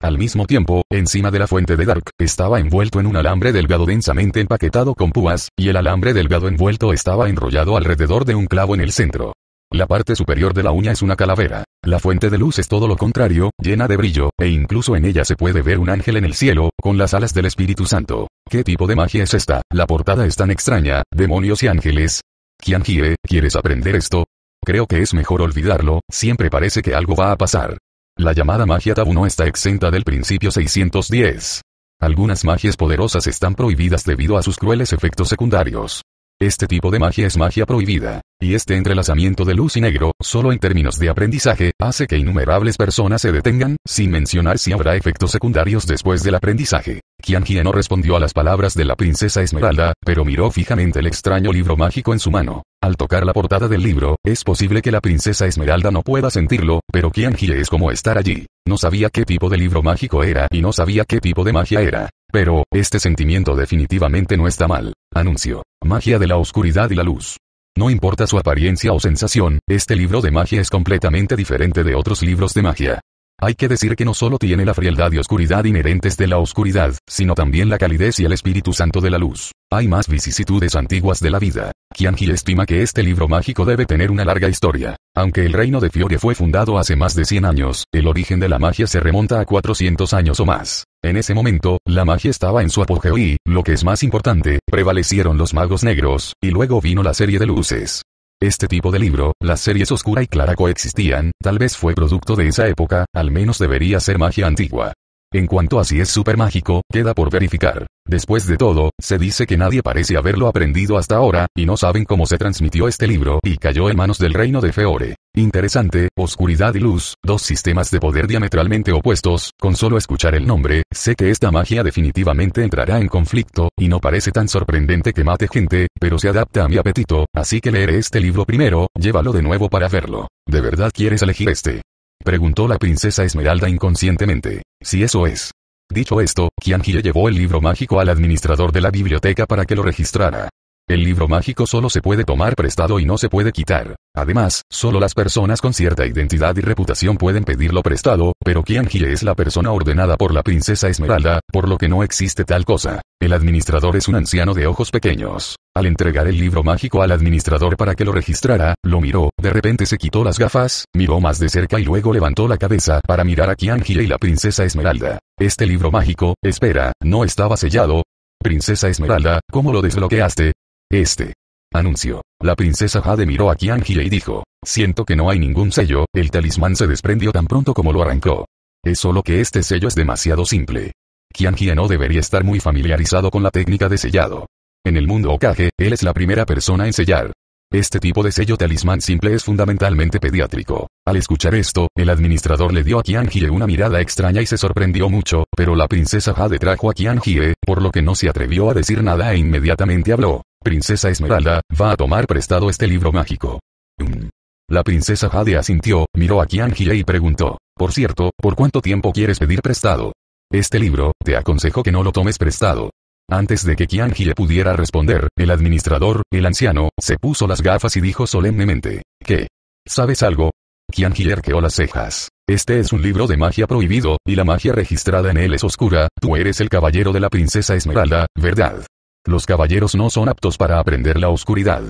Al mismo tiempo, encima de la fuente de Dark, estaba envuelto en un alambre delgado densamente empaquetado con púas, y el alambre delgado envuelto estaba enrollado alrededor de un clavo en el centro. La parte superior de la uña es una calavera. La fuente de luz es todo lo contrario, llena de brillo, e incluso en ella se puede ver un ángel en el cielo, con las alas del Espíritu Santo. ¿Qué tipo de magia es esta? La portada es tan extraña, demonios y ángeles. Kianjie, ¿quieres aprender esto? Creo que es mejor olvidarlo, siempre parece que algo va a pasar. La llamada magia tabú no está exenta del principio 610. Algunas magias poderosas están prohibidas debido a sus crueles efectos secundarios. Este tipo de magia es magia prohibida. Y este entrelazamiento de luz y negro, solo en términos de aprendizaje, hace que innumerables personas se detengan, sin mencionar si habrá efectos secundarios después del aprendizaje. Qian no respondió a las palabras de la princesa Esmeralda, pero miró fijamente el extraño libro mágico en su mano. Al tocar la portada del libro, es posible que la princesa Esmeralda no pueda sentirlo, pero Qian es como estar allí. No sabía qué tipo de libro mágico era y no sabía qué tipo de magia era. Pero, este sentimiento definitivamente no está mal. Anuncio. Magia de la oscuridad y la luz. No importa su apariencia o sensación, este libro de magia es completamente diferente de otros libros de magia. Hay que decir que no solo tiene la frialdad y oscuridad inherentes de la oscuridad, sino también la calidez y el Espíritu Santo de la luz. Hay más vicisitudes antiguas de la vida. Kianji estima que este libro mágico debe tener una larga historia. Aunque el reino de Fiore fue fundado hace más de 100 años, el origen de la magia se remonta a 400 años o más. En ese momento, la magia estaba en su apogeo y, lo que es más importante, prevalecieron los magos negros, y luego vino la serie de luces. Este tipo de libro, las series oscura y clara coexistían, tal vez fue producto de esa época, al menos debería ser magia antigua. En cuanto a si es súper mágico, queda por verificar. Después de todo, se dice que nadie parece haberlo aprendido hasta ahora, y no saben cómo se transmitió este libro y cayó en manos del reino de Feore. Interesante, oscuridad y luz, dos sistemas de poder diametralmente opuestos, con solo escuchar el nombre, sé que esta magia definitivamente entrará en conflicto, y no parece tan sorprendente que mate gente, pero se adapta a mi apetito, así que leeré este libro primero, llévalo de nuevo para verlo. ¿De verdad quieres elegir este? Preguntó la princesa Esmeralda inconscientemente. Si eso es. Dicho esto, Qianjie llevó el libro mágico al administrador de la biblioteca para que lo registrara. El libro mágico solo se puede tomar prestado y no se puede quitar. Además, solo las personas con cierta identidad y reputación pueden pedirlo prestado, pero Qianji es la persona ordenada por la princesa Esmeralda, por lo que no existe tal cosa. El administrador es un anciano de ojos pequeños. Al entregar el libro mágico al administrador para que lo registrara, lo miró, de repente se quitó las gafas, miró más de cerca y luego levantó la cabeza para mirar a Qianji y la princesa Esmeralda. Este libro mágico, espera, no estaba sellado, Princesa Esmeralda, ¿cómo lo desbloqueaste? Este anuncio. La princesa Jade miró a Kianjie y dijo, siento que no hay ningún sello, el talismán se desprendió tan pronto como lo arrancó. Es solo que este sello es demasiado simple. Kianjie no debería estar muy familiarizado con la técnica de sellado. En el mundo Okage, él es la primera persona en sellar. Este tipo de sello talismán simple es fundamentalmente pediátrico. Al escuchar esto, el administrador le dio a Kianjie una mirada extraña y se sorprendió mucho, pero la princesa Jade trajo a Kianjie, por lo que no se atrevió a decir nada e inmediatamente habló. Princesa Esmeralda, va a tomar prestado este libro mágico. Mm. La princesa Jade asintió, miró a Qianjie y preguntó, por cierto, ¿por cuánto tiempo quieres pedir prestado? Este libro, te aconsejo que no lo tomes prestado. Antes de que Qianjie pudiera responder, el administrador, el anciano, se puso las gafas y dijo solemnemente, ¿qué? ¿Sabes algo? Qianjie arqueó las cejas. Este es un libro de magia prohibido, y la magia registrada en él es oscura, tú eres el caballero de la princesa Esmeralda, ¿verdad? Los caballeros no son aptos para aprender la oscuridad.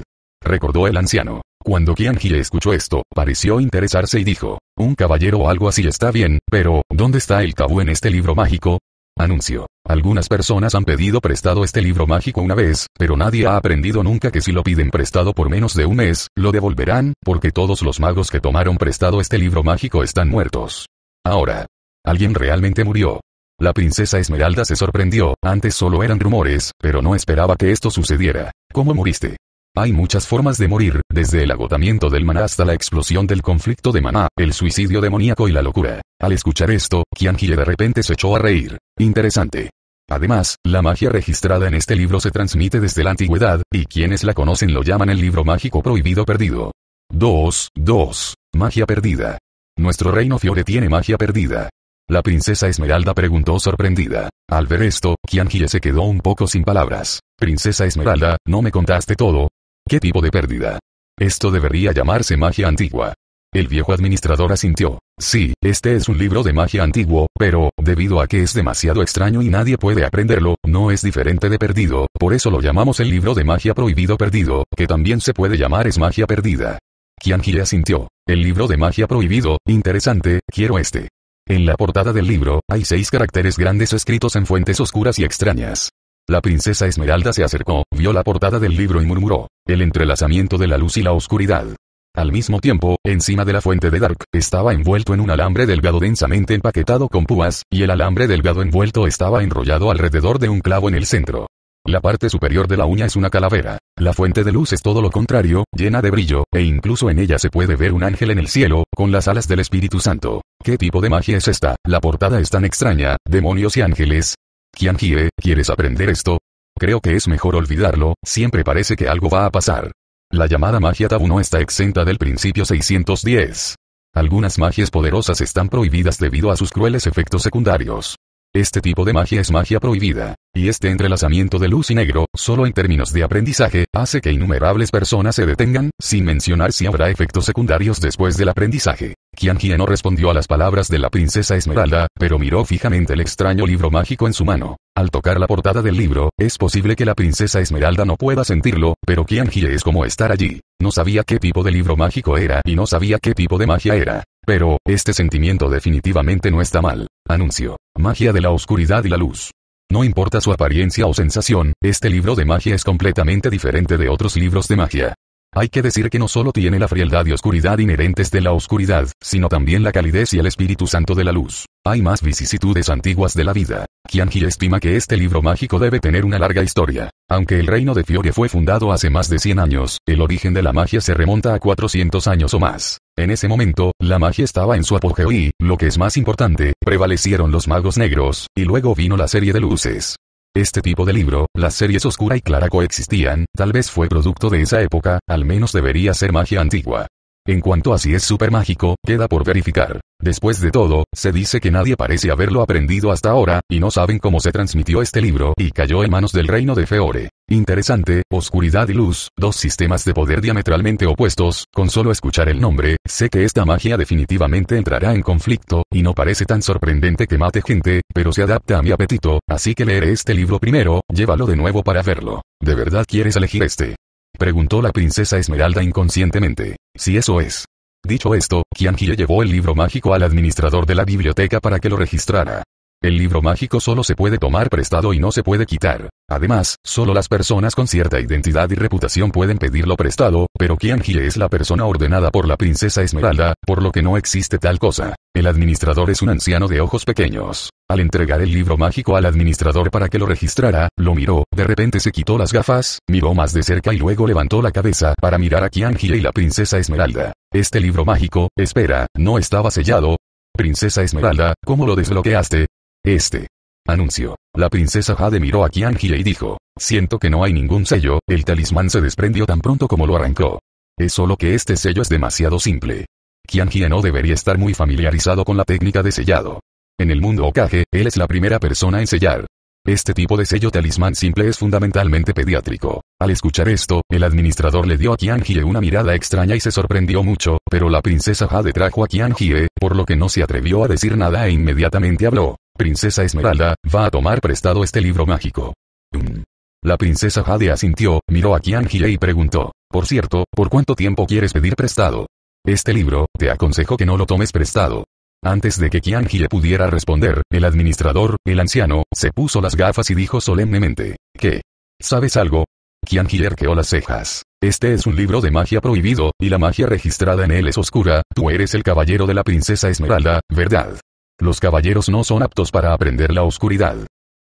Recordó el anciano. Cuando Qianji escuchó esto, pareció interesarse y dijo, un caballero o algo así está bien, pero, ¿dónde está el tabú en este libro mágico? Anuncio. Algunas personas han pedido prestado este libro mágico una vez, pero nadie ha aprendido nunca que si lo piden prestado por menos de un mes, lo devolverán, porque todos los magos que tomaron prestado este libro mágico están muertos. Ahora. Alguien realmente murió. La princesa Esmeralda se sorprendió, antes solo eran rumores, pero no esperaba que esto sucediera. ¿Cómo moriste? Hay muchas formas de morir, desde el agotamiento del maná hasta la explosión del conflicto de maná, el suicidio demoníaco y la locura. Al escuchar esto, Kianji de repente se echó a reír. Interesante. Además, la magia registrada en este libro se transmite desde la antigüedad, y quienes la conocen lo llaman el libro mágico prohibido perdido. 2. 2. Magia perdida. Nuestro reino Fiore tiene magia perdida. La princesa Esmeralda preguntó sorprendida. Al ver esto, Qianji se quedó un poco sin palabras. Princesa Esmeralda, ¿no me contaste todo? ¿Qué tipo de pérdida? Esto debería llamarse magia antigua. El viejo administrador asintió. Sí, este es un libro de magia antiguo, pero, debido a que es demasiado extraño y nadie puede aprenderlo, no es diferente de perdido, por eso lo llamamos el libro de magia prohibido perdido, que también se puede llamar es magia perdida. Qianji asintió. El libro de magia prohibido, interesante, quiero este. En la portada del libro, hay seis caracteres grandes escritos en fuentes oscuras y extrañas. La princesa Esmeralda se acercó, vio la portada del libro y murmuró, el entrelazamiento de la luz y la oscuridad. Al mismo tiempo, encima de la fuente de Dark, estaba envuelto en un alambre delgado densamente empaquetado con púas, y el alambre delgado envuelto estaba enrollado alrededor de un clavo en el centro. La parte superior de la uña es una calavera. La fuente de luz es todo lo contrario, llena de brillo, e incluso en ella se puede ver un ángel en el cielo, con las alas del Espíritu Santo. ¿Qué tipo de magia es esta? La portada es tan extraña, demonios y ángeles. quiere? ¿quieres aprender esto? Creo que es mejor olvidarlo, siempre parece que algo va a pasar. La llamada magia tabú no está exenta del principio 610. Algunas magias poderosas están prohibidas debido a sus crueles efectos secundarios. Este tipo de magia es magia prohibida. Y este entrelazamiento de luz y negro, solo en términos de aprendizaje, hace que innumerables personas se detengan, sin mencionar si habrá efectos secundarios después del aprendizaje. Kianji no respondió a las palabras de la princesa Esmeralda, pero miró fijamente el extraño libro mágico en su mano. Al tocar la portada del libro, es posible que la princesa Esmeralda no pueda sentirlo, pero Kianji es como estar allí. No sabía qué tipo de libro mágico era y no sabía qué tipo de magia era. Pero, este sentimiento definitivamente no está mal. Anuncio. Magia de la oscuridad y la luz. No importa su apariencia o sensación, este libro de magia es completamente diferente de otros libros de magia. Hay que decir que no solo tiene la frialdad y oscuridad inherentes de la oscuridad, sino también la calidez y el Espíritu Santo de la luz. Hay más vicisitudes antiguas de la vida. Qianji estima que este libro mágico debe tener una larga historia. Aunque el reino de Fiore fue fundado hace más de 100 años, el origen de la magia se remonta a 400 años o más. En ese momento, la magia estaba en su apogeo y, lo que es más importante, prevalecieron los magos negros, y luego vino la serie de luces. Este tipo de libro, las series oscura y clara coexistían, tal vez fue producto de esa época, al menos debería ser magia antigua. En cuanto a si es súper mágico, queda por verificar. Después de todo, se dice que nadie parece haberlo aprendido hasta ahora, y no saben cómo se transmitió este libro y cayó en manos del reino de Feore. Interesante, oscuridad y luz, dos sistemas de poder diametralmente opuestos, con solo escuchar el nombre, sé que esta magia definitivamente entrará en conflicto, y no parece tan sorprendente que mate gente, pero se adapta a mi apetito, así que leeré este libro primero, llévalo de nuevo para verlo. ¿De verdad quieres elegir este? Preguntó la princesa Esmeralda inconscientemente. Si eso es. Dicho esto, Kianji llevó el libro mágico al administrador de la biblioteca para que lo registrara. El libro mágico solo se puede tomar prestado y no se puede quitar. Además, solo las personas con cierta identidad y reputación pueden pedirlo prestado, pero Qianjie es la persona ordenada por la princesa Esmeralda, por lo que no existe tal cosa. El administrador es un anciano de ojos pequeños. Al entregar el libro mágico al administrador para que lo registrara, lo miró, de repente se quitó las gafas, miró más de cerca y luego levantó la cabeza para mirar a Qianji y la princesa Esmeralda. Este libro mágico, espera, no estaba sellado, Princesa Esmeralda, ¿cómo lo desbloqueaste? Este anuncio. La princesa Jade miró a Qianji y dijo, siento que no hay ningún sello, el talismán se desprendió tan pronto como lo arrancó. Es solo que este sello es demasiado simple. Qianji no debería estar muy familiarizado con la técnica de sellado. En el mundo Okage, él es la primera persona en sellar. Este tipo de sello talismán simple es fundamentalmente pediátrico. Al escuchar esto, el administrador le dio a Qianjie una mirada extraña y se sorprendió mucho, pero la princesa Jade trajo a Qianjie, por lo que no se atrevió a decir nada e inmediatamente habló. Princesa Esmeralda, va a tomar prestado este libro mágico. Mm. La princesa Jade asintió, miró a Qian y preguntó, por cierto, ¿por cuánto tiempo quieres pedir prestado? Este libro, te aconsejo que no lo tomes prestado. Antes de que Qian pudiera responder, el administrador, el anciano, se puso las gafas y dijo solemnemente, ¿qué? ¿Sabes algo? Qian arqueó las cejas. Este es un libro de magia prohibido, y la magia registrada en él es oscura, tú eres el caballero de la princesa Esmeralda, ¿verdad? Los caballeros no son aptos para aprender la oscuridad.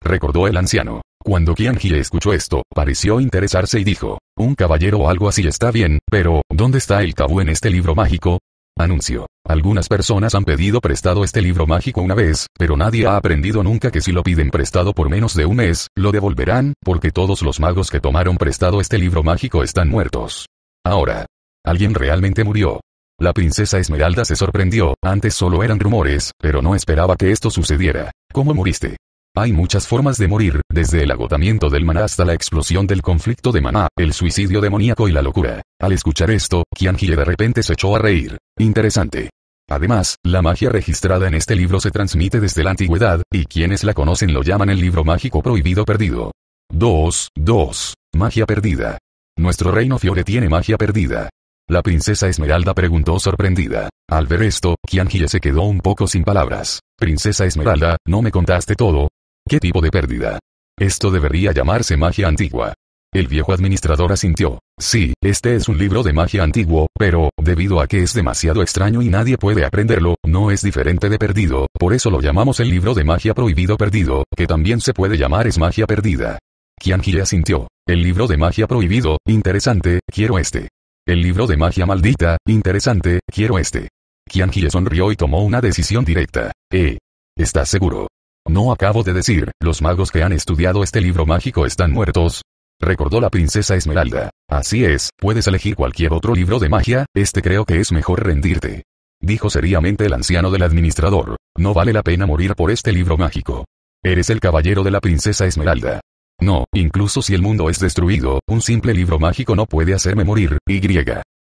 Recordó el anciano. Cuando Qianji escuchó esto, pareció interesarse y dijo, un caballero o algo así está bien, pero, ¿dónde está el tabú en este libro mágico? Anuncio. Algunas personas han pedido prestado este libro mágico una vez, pero nadie ha aprendido nunca que si lo piden prestado por menos de un mes, lo devolverán, porque todos los magos que tomaron prestado este libro mágico están muertos. Ahora. Alguien realmente murió. La princesa Esmeralda se sorprendió, antes solo eran rumores, pero no esperaba que esto sucediera. ¿Cómo moriste? Hay muchas formas de morir, desde el agotamiento del maná hasta la explosión del conflicto de maná, el suicidio demoníaco y la locura. Al escuchar esto, Kianji de repente se echó a reír. Interesante. Además, la magia registrada en este libro se transmite desde la antigüedad, y quienes la conocen lo llaman el libro mágico prohibido perdido. 2. 2. Magia perdida. Nuestro reino Fiore tiene magia perdida. La princesa Esmeralda preguntó sorprendida. Al ver esto, ya se quedó un poco sin palabras. Princesa Esmeralda, ¿no me contaste todo? ¿Qué tipo de pérdida? Esto debería llamarse magia antigua. El viejo administrador asintió. Sí, este es un libro de magia antiguo, pero, debido a que es demasiado extraño y nadie puede aprenderlo, no es diferente de perdido, por eso lo llamamos el libro de magia prohibido perdido, que también se puede llamar es magia perdida. ya asintió. El libro de magia prohibido, interesante, quiero este. El libro de magia maldita, interesante, quiero este. Qianji sonrió y tomó una decisión directa. Eh. ¿Estás seguro? No acabo de decir, los magos que han estudiado este libro mágico están muertos. Recordó la princesa Esmeralda. Así es, puedes elegir cualquier otro libro de magia, este creo que es mejor rendirte. Dijo seriamente el anciano del administrador. No vale la pena morir por este libro mágico. Eres el caballero de la princesa Esmeralda. No, incluso si el mundo es destruido, un simple libro mágico no puede hacerme morir, y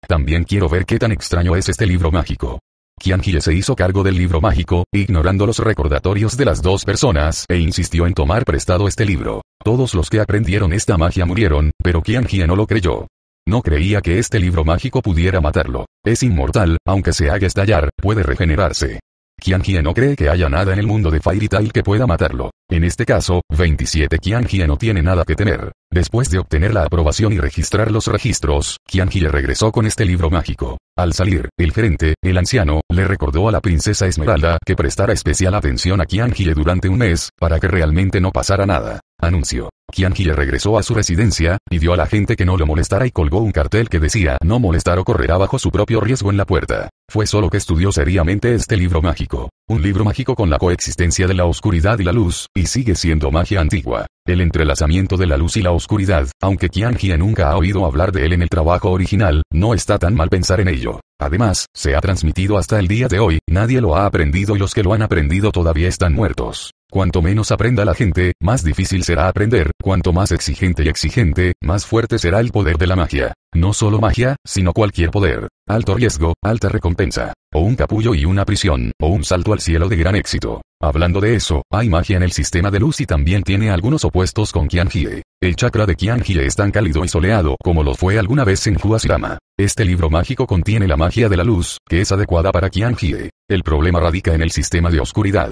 también quiero ver qué tan extraño es este libro mágico. Qianji se hizo cargo del libro mágico, ignorando los recordatorios de las dos personas e insistió en tomar prestado este libro. Todos los que aprendieron esta magia murieron, pero Kianji no lo creyó. No creía que este libro mágico pudiera matarlo. Es inmortal, aunque se haga estallar, puede regenerarse. Qianjie no cree que haya nada en el mundo de Fairy Tail que pueda matarlo. En este caso, 27 Qianjie no tiene nada que temer. Después de obtener la aprobación y registrar los registros, Qianjie regresó con este libro mágico. Al salir, el gerente, el anciano, le recordó a la princesa Esmeralda que prestara especial atención a Qianjie durante un mes, para que realmente no pasara nada. Anuncio. Kiangile regresó a su residencia, pidió a la gente que no lo molestara y colgó un cartel que decía no molestar o correrá bajo su propio riesgo en la puerta. Fue solo que estudió seriamente este libro mágico. Un libro mágico con la coexistencia de la oscuridad y la luz, y sigue siendo magia antigua. El entrelazamiento de la luz y la oscuridad, aunque Kianji nunca ha oído hablar de él en el trabajo original, no está tan mal pensar en ello. Además, se ha transmitido hasta el día de hoy, nadie lo ha aprendido y los que lo han aprendido todavía están muertos. Cuanto menos aprenda la gente, más difícil será aprender, cuanto más exigente y exigente, más fuerte será el poder de la magia. No solo magia, sino cualquier poder. Alto riesgo, alta recompensa. O un capullo y una prisión, o un salto al cielo de gran éxito. Hablando de eso, hay magia en el sistema de luz y también tiene algunos opuestos con Qianjie. El chakra de Qianjie es tan cálido y soleado como lo fue alguna vez en Fuasirama. Este libro mágico contiene la magia de la luz, que es adecuada para Qianjie. El problema radica en el sistema de oscuridad.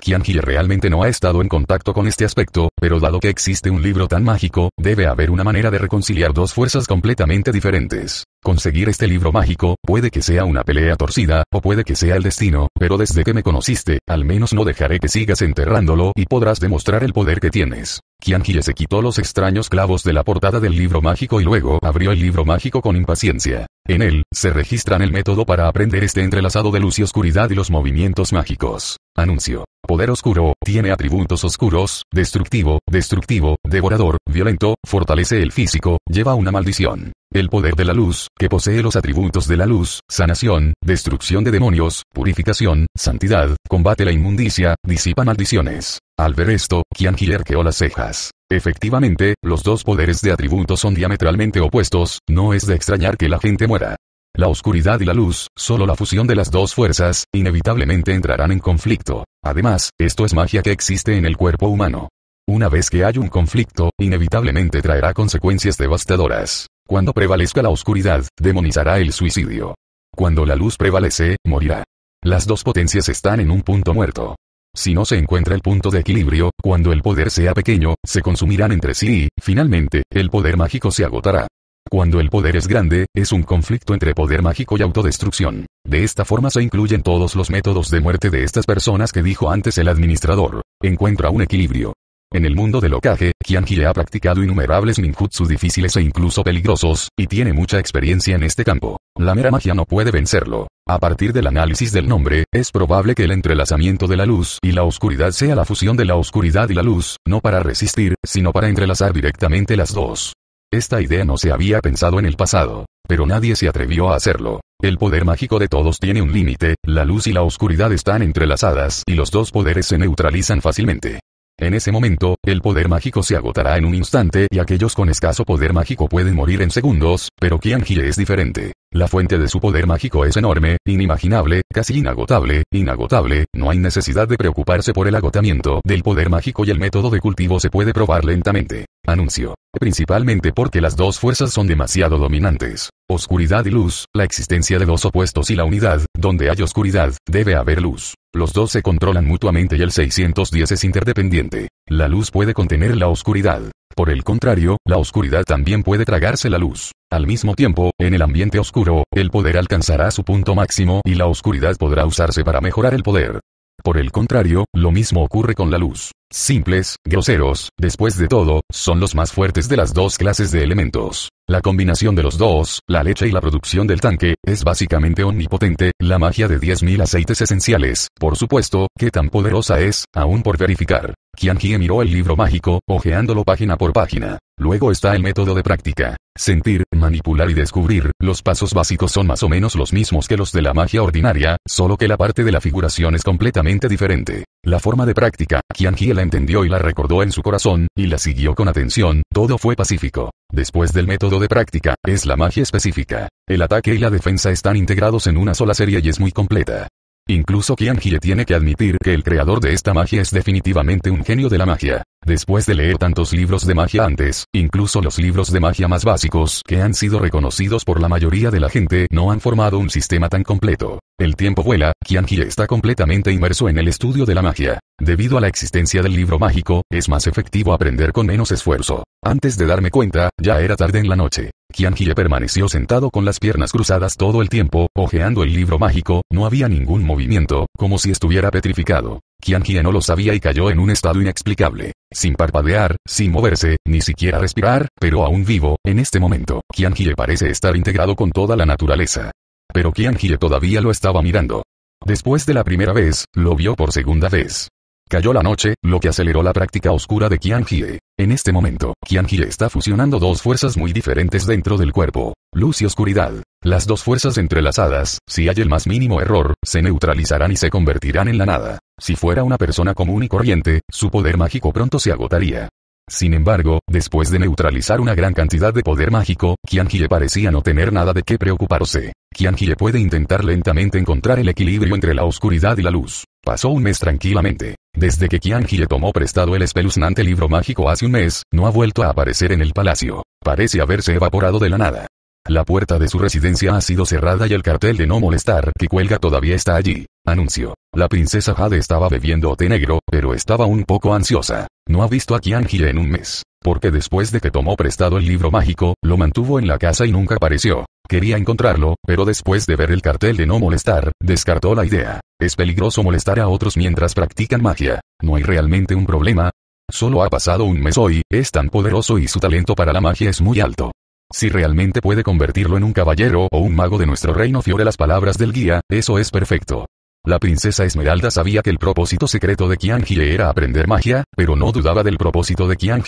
Qianji realmente no ha estado en contacto con este aspecto, pero dado que existe un libro tan mágico, debe haber una manera de reconciliar dos fuerzas completamente diferentes. Conseguir este libro mágico, puede que sea una pelea torcida, o puede que sea el destino, pero desde que me conociste, al menos no dejaré que sigas enterrándolo y podrás demostrar el poder que tienes. Kianji se quitó los extraños clavos de la portada del libro mágico y luego abrió el libro mágico con impaciencia. En él, se registran el método para aprender este entrelazado de luz y oscuridad y los movimientos mágicos. Anuncio. Poder oscuro, tiene atributos oscuros, destructivo, destructivo, devorador, violento, fortalece el físico, lleva una maldición. El poder de la luz, que posee los atributos de la luz, sanación, destrucción de demonios, purificación, santidad, combate la inmundicia, disipa maldiciones. Al ver esto, Qian que las cejas. Efectivamente, los dos poderes de atributos son diametralmente opuestos, no es de extrañar que la gente muera. La oscuridad y la luz, solo la fusión de las dos fuerzas, inevitablemente entrarán en conflicto. Además, esto es magia que existe en el cuerpo humano. Una vez que hay un conflicto, inevitablemente traerá consecuencias devastadoras. Cuando prevalezca la oscuridad, demonizará el suicidio. Cuando la luz prevalece, morirá. Las dos potencias están en un punto muerto. Si no se encuentra el punto de equilibrio, cuando el poder sea pequeño, se consumirán entre sí y, finalmente, el poder mágico se agotará. Cuando el poder es grande, es un conflicto entre poder mágico y autodestrucción. De esta forma se incluyen todos los métodos de muerte de estas personas que dijo antes el administrador. Encuentra un equilibrio. En el mundo del ocaje, Kianji ha practicado innumerables ninjutsu difíciles e incluso peligrosos, y tiene mucha experiencia en este campo. La mera magia no puede vencerlo. A partir del análisis del nombre, es probable que el entrelazamiento de la luz y la oscuridad sea la fusión de la oscuridad y la luz, no para resistir, sino para entrelazar directamente las dos. Esta idea no se había pensado en el pasado, pero nadie se atrevió a hacerlo. El poder mágico de todos tiene un límite, la luz y la oscuridad están entrelazadas y los dos poderes se neutralizan fácilmente. En ese momento, el poder mágico se agotará en un instante y aquellos con escaso poder mágico pueden morir en segundos, pero Qianji es diferente. La fuente de su poder mágico es enorme, inimaginable, casi inagotable, inagotable, no hay necesidad de preocuparse por el agotamiento del poder mágico y el método de cultivo se puede probar lentamente. Anuncio. Principalmente porque las dos fuerzas son demasiado dominantes. Oscuridad y luz, la existencia de dos opuestos y la unidad, donde hay oscuridad, debe haber luz. Los dos se controlan mutuamente y el 610 es interdependiente. La luz puede contener la oscuridad. Por el contrario, la oscuridad también puede tragarse la luz. Al mismo tiempo, en el ambiente oscuro, el poder alcanzará su punto máximo y la oscuridad podrá usarse para mejorar el poder. Por el contrario, lo mismo ocurre con la luz. Simples, groseros, después de todo, son los más fuertes de las dos clases de elementos. La combinación de los dos, la leche y la producción del tanque, es básicamente omnipotente, la magia de 10.000 aceites esenciales, por supuesto, que tan poderosa es, aún por verificar. Qian Hie miró el libro mágico, hojeándolo página por página. Luego está el método de práctica. Sentir, manipular y descubrir, los pasos básicos son más o menos los mismos que los de la magia ordinaria, solo que la parte de la figuración es completamente diferente. La forma de práctica, Qianji la entendió y la recordó en su corazón, y la siguió con atención, todo fue pacífico. Después del método de práctica, es la magia específica. El ataque y la defensa están integrados en una sola serie y es muy completa. Incluso Qian tiene que admitir que el creador de esta magia es definitivamente un genio de la magia. Después de leer tantos libros de magia antes, incluso los libros de magia más básicos que han sido reconocidos por la mayoría de la gente no han formado un sistema tan completo. El tiempo vuela, Qianji está completamente inmerso en el estudio de la magia. Debido a la existencia del libro mágico, es más efectivo aprender con menos esfuerzo. Antes de darme cuenta, ya era tarde en la noche. Qianji permaneció sentado con las piernas cruzadas todo el tiempo, hojeando el libro mágico, no había ningún movimiento, como si estuviera petrificado. Qianji no lo sabía y cayó en un estado inexplicable sin parpadear, sin moverse, ni siquiera respirar, pero aún vivo, en este momento, Qianjie parece estar integrado con toda la naturaleza. Pero Qianjie todavía lo estaba mirando. Después de la primera vez, lo vio por segunda vez. Cayó la noche, lo que aceleró la práctica oscura de Qianjie. En este momento, Qianjie está fusionando dos fuerzas muy diferentes dentro del cuerpo, luz y oscuridad. Las dos fuerzas entrelazadas, si hay el más mínimo error, se neutralizarán y se convertirán en la nada. Si fuera una persona común y corriente, su poder mágico pronto se agotaría. Sin embargo, después de neutralizar una gran cantidad de poder mágico, Qianjie parecía no tener nada de qué preocuparse. Qianjie puede intentar lentamente encontrar el equilibrio entre la oscuridad y la luz. Pasó un mes tranquilamente. Desde que Qianjie tomó prestado el espeluznante libro mágico hace un mes, no ha vuelto a aparecer en el palacio. Parece haberse evaporado de la nada. La puerta de su residencia ha sido cerrada y el cartel de no molestar que cuelga todavía está allí. Anuncio. La princesa Jade estaba bebiendo té negro, pero estaba un poco ansiosa. No ha visto a Kianji en un mes, porque después de que tomó prestado el libro mágico, lo mantuvo en la casa y nunca apareció. Quería encontrarlo, pero después de ver el cartel de no molestar, descartó la idea. Es peligroso molestar a otros mientras practican magia. No hay realmente un problema. Solo ha pasado un mes hoy, es tan poderoso y su talento para la magia es muy alto. Si realmente puede convertirlo en un caballero o un mago de nuestro reino fiore las palabras del guía, eso es perfecto. La princesa Esmeralda sabía que el propósito secreto de Qian era aprender magia, pero no dudaba del propósito de Qian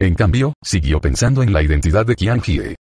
En cambio, siguió pensando en la identidad de Qian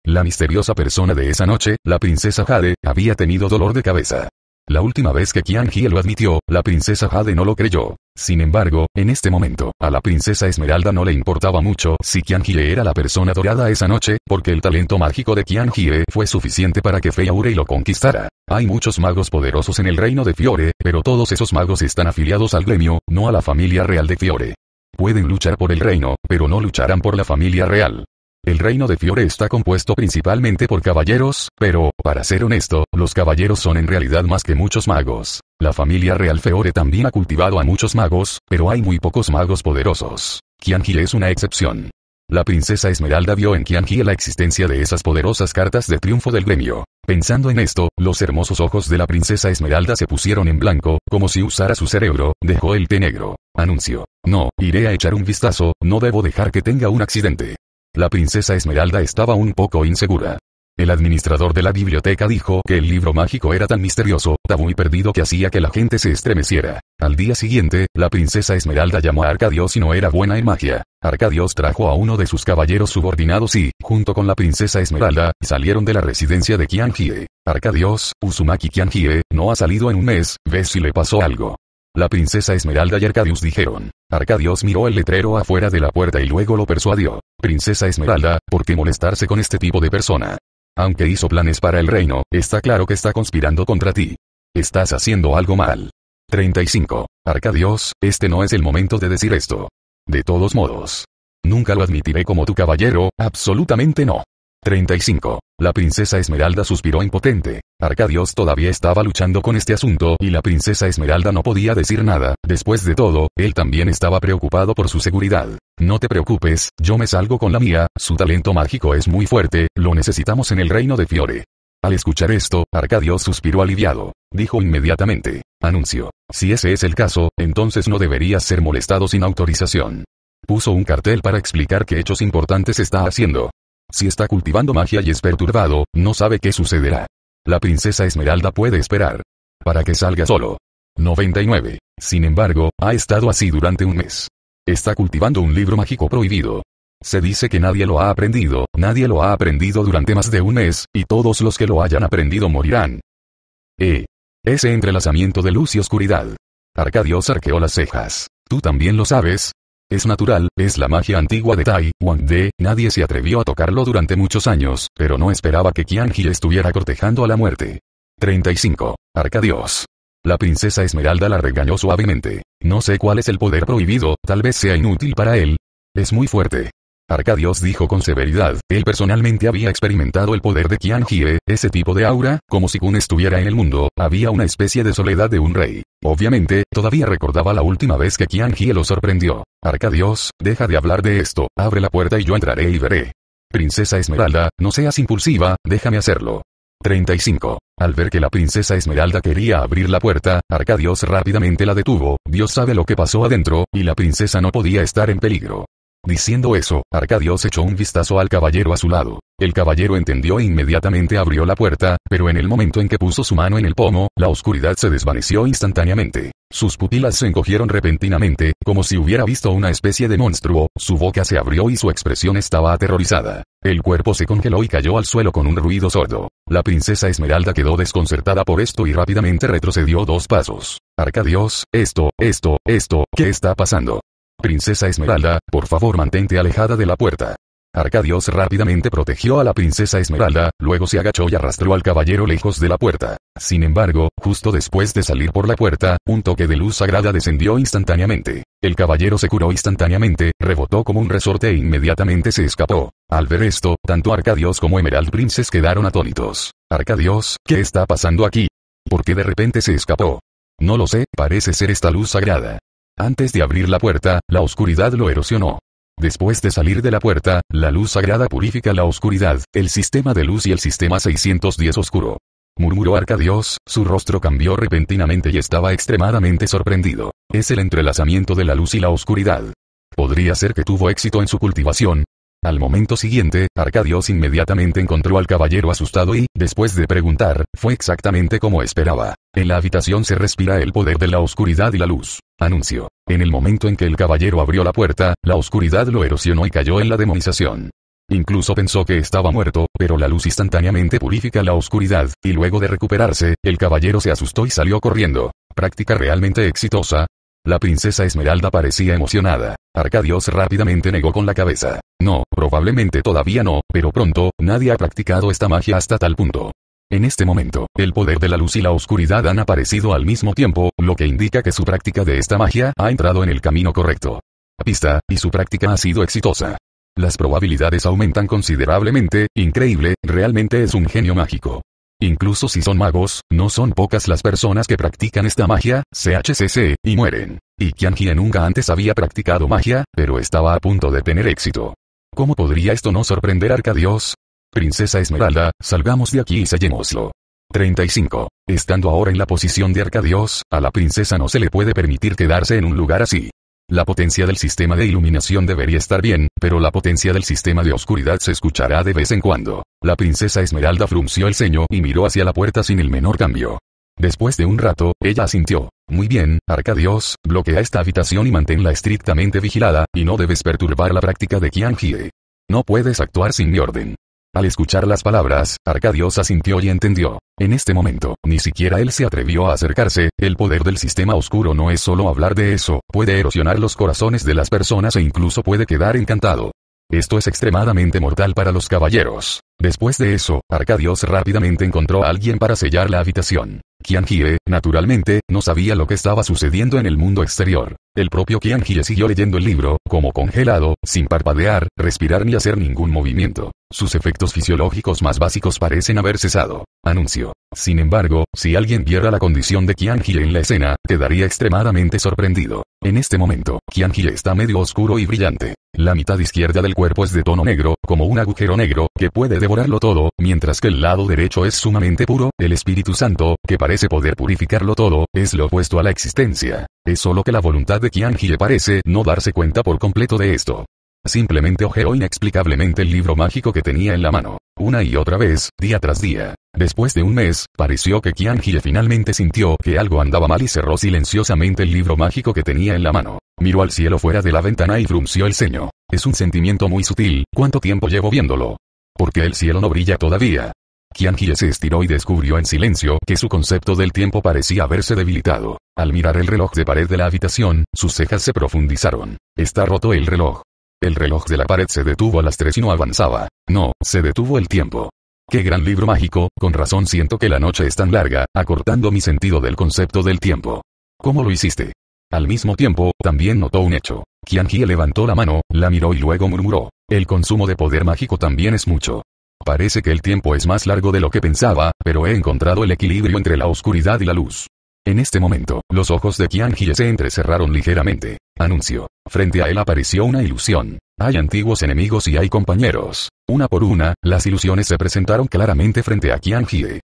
La misteriosa persona de esa noche, la princesa Jade, había tenido dolor de cabeza. La última vez que Qian lo admitió, la princesa Jade no lo creyó. Sin embargo, en este momento, a la princesa Esmeralda no le importaba mucho si Qian era la persona dorada esa noche, porque el talento mágico de Qian fue suficiente para que Feiaurei lo conquistara. Hay muchos magos poderosos en el reino de Fiore, pero todos esos magos están afiliados al gremio, no a la familia real de Fiore. Pueden luchar por el reino, pero no lucharán por la familia real. El reino de Fiore está compuesto principalmente por caballeros, pero, para ser honesto, los caballeros son en realidad más que muchos magos. La familia real Fiore también ha cultivado a muchos magos, pero hay muy pocos magos poderosos. Qianji es una excepción. La princesa Esmeralda vio en Qianji la existencia de esas poderosas cartas de triunfo del gremio. Pensando en esto, los hermosos ojos de la princesa Esmeralda se pusieron en blanco, como si usara su cerebro, dejó el té negro. Anuncio. No, iré a echar un vistazo, no debo dejar que tenga un accidente. La princesa Esmeralda estaba un poco insegura. El administrador de la biblioteca dijo que el libro mágico era tan misterioso, tabú y perdido que hacía que la gente se estremeciera. Al día siguiente, la princesa Esmeralda llamó a Arcadios y no era buena en magia. Arcadios trajo a uno de sus caballeros subordinados y, junto con la princesa Esmeralda, salieron de la residencia de Kianjie. Arcadios, Uzumaki Kianjie, no ha salido en un mes, ¿ves si le pasó algo? La princesa Esmeralda y Arcadius dijeron. Arcadios miró el letrero afuera de la puerta y luego lo persuadió. Princesa Esmeralda, ¿por qué molestarse con este tipo de persona? Aunque hizo planes para el reino, está claro que está conspirando contra ti. Estás haciendo algo mal. 35. Arcadios, este no es el momento de decir esto. De todos modos. Nunca lo admitiré como tu caballero, absolutamente no. 35. La princesa Esmeralda suspiró impotente. Arcadios todavía estaba luchando con este asunto y la princesa Esmeralda no podía decir nada, después de todo, él también estaba preocupado por su seguridad. No te preocupes, yo me salgo con la mía, su talento mágico es muy fuerte, lo necesitamos en el reino de Fiore. Al escuchar esto, Arcadios suspiró aliviado. Dijo inmediatamente, anuncio, si ese es el caso, entonces no deberías ser molestado sin autorización. Puso un cartel para explicar qué hechos importantes está haciendo. Si está cultivando magia y es perturbado, no sabe qué sucederá. La princesa Esmeralda puede esperar. Para que salga solo. 99. Sin embargo, ha estado así durante un mes. Está cultivando un libro mágico prohibido. Se dice que nadie lo ha aprendido, nadie lo ha aprendido durante más de un mes, y todos los que lo hayan aprendido morirán. E. Ese entrelazamiento de luz y oscuridad. Arcadio arqueó las cejas. Tú también lo sabes, es natural, es la magia antigua de Tai Wang-de, nadie se atrevió a tocarlo durante muchos años, pero no esperaba que Qianji estuviera cortejando a la muerte. 35. Arcadios. La princesa Esmeralda la regañó suavemente. No sé cuál es el poder prohibido, tal vez sea inútil para él. Es muy fuerte. Arcadios dijo con severidad, él personalmente había experimentado el poder de Qian ese tipo de aura, como si Kun estuviera en el mundo, había una especie de soledad de un rey. Obviamente, todavía recordaba la última vez que Qian lo sorprendió. Arcadios, deja de hablar de esto, abre la puerta y yo entraré y veré. Princesa Esmeralda, no seas impulsiva, déjame hacerlo. 35. Al ver que la princesa Esmeralda quería abrir la puerta, Arcadios rápidamente la detuvo, Dios sabe lo que pasó adentro, y la princesa no podía estar en peligro. Diciendo eso, Arcadios echó un vistazo al caballero a su lado. El caballero entendió e inmediatamente abrió la puerta, pero en el momento en que puso su mano en el pomo, la oscuridad se desvaneció instantáneamente. Sus pupilas se encogieron repentinamente, como si hubiera visto una especie de monstruo, su boca se abrió y su expresión estaba aterrorizada. El cuerpo se congeló y cayó al suelo con un ruido sordo. La princesa Esmeralda quedó desconcertada por esto y rápidamente retrocedió dos pasos. Arcadios, esto, esto, esto, ¿qué está pasando? Princesa Esmeralda, por favor mantente alejada de la puerta. Arcadios rápidamente protegió a la princesa Esmeralda, luego se agachó y arrastró al caballero lejos de la puerta. Sin embargo, justo después de salir por la puerta, un toque de luz sagrada descendió instantáneamente. El caballero se curó instantáneamente, rebotó como un resorte e inmediatamente se escapó. Al ver esto, tanto Arcadios como Emerald princes quedaron atónitos. Arcadios, ¿qué está pasando aquí? ¿Por qué de repente se escapó? No lo sé, parece ser esta luz sagrada. Antes de abrir la puerta, la oscuridad lo erosionó. Después de salir de la puerta, la luz sagrada purifica la oscuridad, el sistema de luz y el sistema 610 oscuro. Murmuró Arcadios, su rostro cambió repentinamente y estaba extremadamente sorprendido. Es el entrelazamiento de la luz y la oscuridad. Podría ser que tuvo éxito en su cultivación, al momento siguiente, Arcadios inmediatamente encontró al caballero asustado y, después de preguntar, fue exactamente como esperaba. En la habitación se respira el poder de la oscuridad y la luz. Anuncio. En el momento en que el caballero abrió la puerta, la oscuridad lo erosionó y cayó en la demonización. Incluso pensó que estaba muerto, pero la luz instantáneamente purifica la oscuridad, y luego de recuperarse, el caballero se asustó y salió corriendo. Práctica realmente exitosa. La princesa Esmeralda parecía emocionada. Arcadios rápidamente negó con la cabeza. No, probablemente todavía no, pero pronto, nadie ha practicado esta magia hasta tal punto. En este momento, el poder de la luz y la oscuridad han aparecido al mismo tiempo, lo que indica que su práctica de esta magia ha entrado en el camino correcto. Pista, y su práctica ha sido exitosa. Las probabilidades aumentan considerablemente, increíble, realmente es un genio mágico. Incluso si son magos, no son pocas las personas que practican esta magia, CHCC, y mueren. Y Qianji nunca antes había practicado magia, pero estaba a punto de tener éxito. ¿Cómo podría esto no sorprender a Arcadios? Princesa Esmeralda, salgamos de aquí y sellémoslo. 35. Estando ahora en la posición de Arcadios, a la princesa no se le puede permitir quedarse en un lugar así. La potencia del sistema de iluminación debería estar bien, pero la potencia del sistema de oscuridad se escuchará de vez en cuando. La princesa Esmeralda frunció el ceño y miró hacia la puerta sin el menor cambio. Después de un rato, ella asintió. Muy bien, Arcadios, bloquea esta habitación y manténla estrictamente vigilada, y no debes perturbar la práctica de Qian No puedes actuar sin mi orden. Al escuchar las palabras, Arcadios asintió y entendió. En este momento, ni siquiera él se atrevió a acercarse, el poder del sistema oscuro no es solo hablar de eso, puede erosionar los corazones de las personas e incluso puede quedar encantado. Esto es extremadamente mortal para los caballeros. Después de eso, Arcadios rápidamente encontró a alguien para sellar la habitación. Jie, naturalmente, no sabía lo que estaba sucediendo en el mundo exterior. El propio Jie siguió leyendo el libro, como congelado, sin parpadear, respirar ni hacer ningún movimiento. Sus efectos fisiológicos más básicos parecen haber cesado. Anuncio. Sin embargo, si alguien viera la condición de Jie en la escena, quedaría extremadamente sorprendido. En este momento, Jie está medio oscuro y brillante. La mitad izquierda del cuerpo es de tono negro, como un agujero negro, que puede devorarlo todo, mientras que el lado derecho es sumamente puro, el Espíritu Santo, que parece parece poder purificarlo todo, es lo opuesto a la existencia. Es solo que la voluntad de le parece no darse cuenta por completo de esto. Simplemente ojeó inexplicablemente el libro mágico que tenía en la mano. Una y otra vez, día tras día. Después de un mes, pareció que Kianji finalmente sintió que algo andaba mal y cerró silenciosamente el libro mágico que tenía en la mano. Miró al cielo fuera de la ventana y frunció el ceño. Es un sentimiento muy sutil, ¿cuánto tiempo llevo viéndolo? Porque el cielo no brilla todavía. Qian se estiró y descubrió en silencio que su concepto del tiempo parecía haberse debilitado. Al mirar el reloj de pared de la habitación, sus cejas se profundizaron. Está roto el reloj. El reloj de la pared se detuvo a las tres y no avanzaba. No, se detuvo el tiempo. Qué gran libro mágico, con razón siento que la noche es tan larga, acortando mi sentido del concepto del tiempo. ¿Cómo lo hiciste? Al mismo tiempo, también notó un hecho. Qian levantó la mano, la miró y luego murmuró. El consumo de poder mágico también es mucho. Parece que el tiempo es más largo de lo que pensaba, pero he encontrado el equilibrio entre la oscuridad y la luz. En este momento, los ojos de Qian se entrecerraron ligeramente. Anuncio. Frente a él apareció una ilusión. Hay antiguos enemigos y hay compañeros. Una por una, las ilusiones se presentaron claramente frente a Qian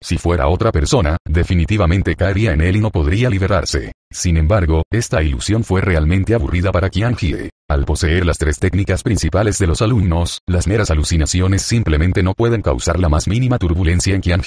Si fuera otra persona, definitivamente caería en él y no podría liberarse. Sin embargo, esta ilusión fue realmente aburrida para Qian Al poseer las tres técnicas principales de los alumnos, las meras alucinaciones simplemente no pueden causar la más mínima turbulencia en Qian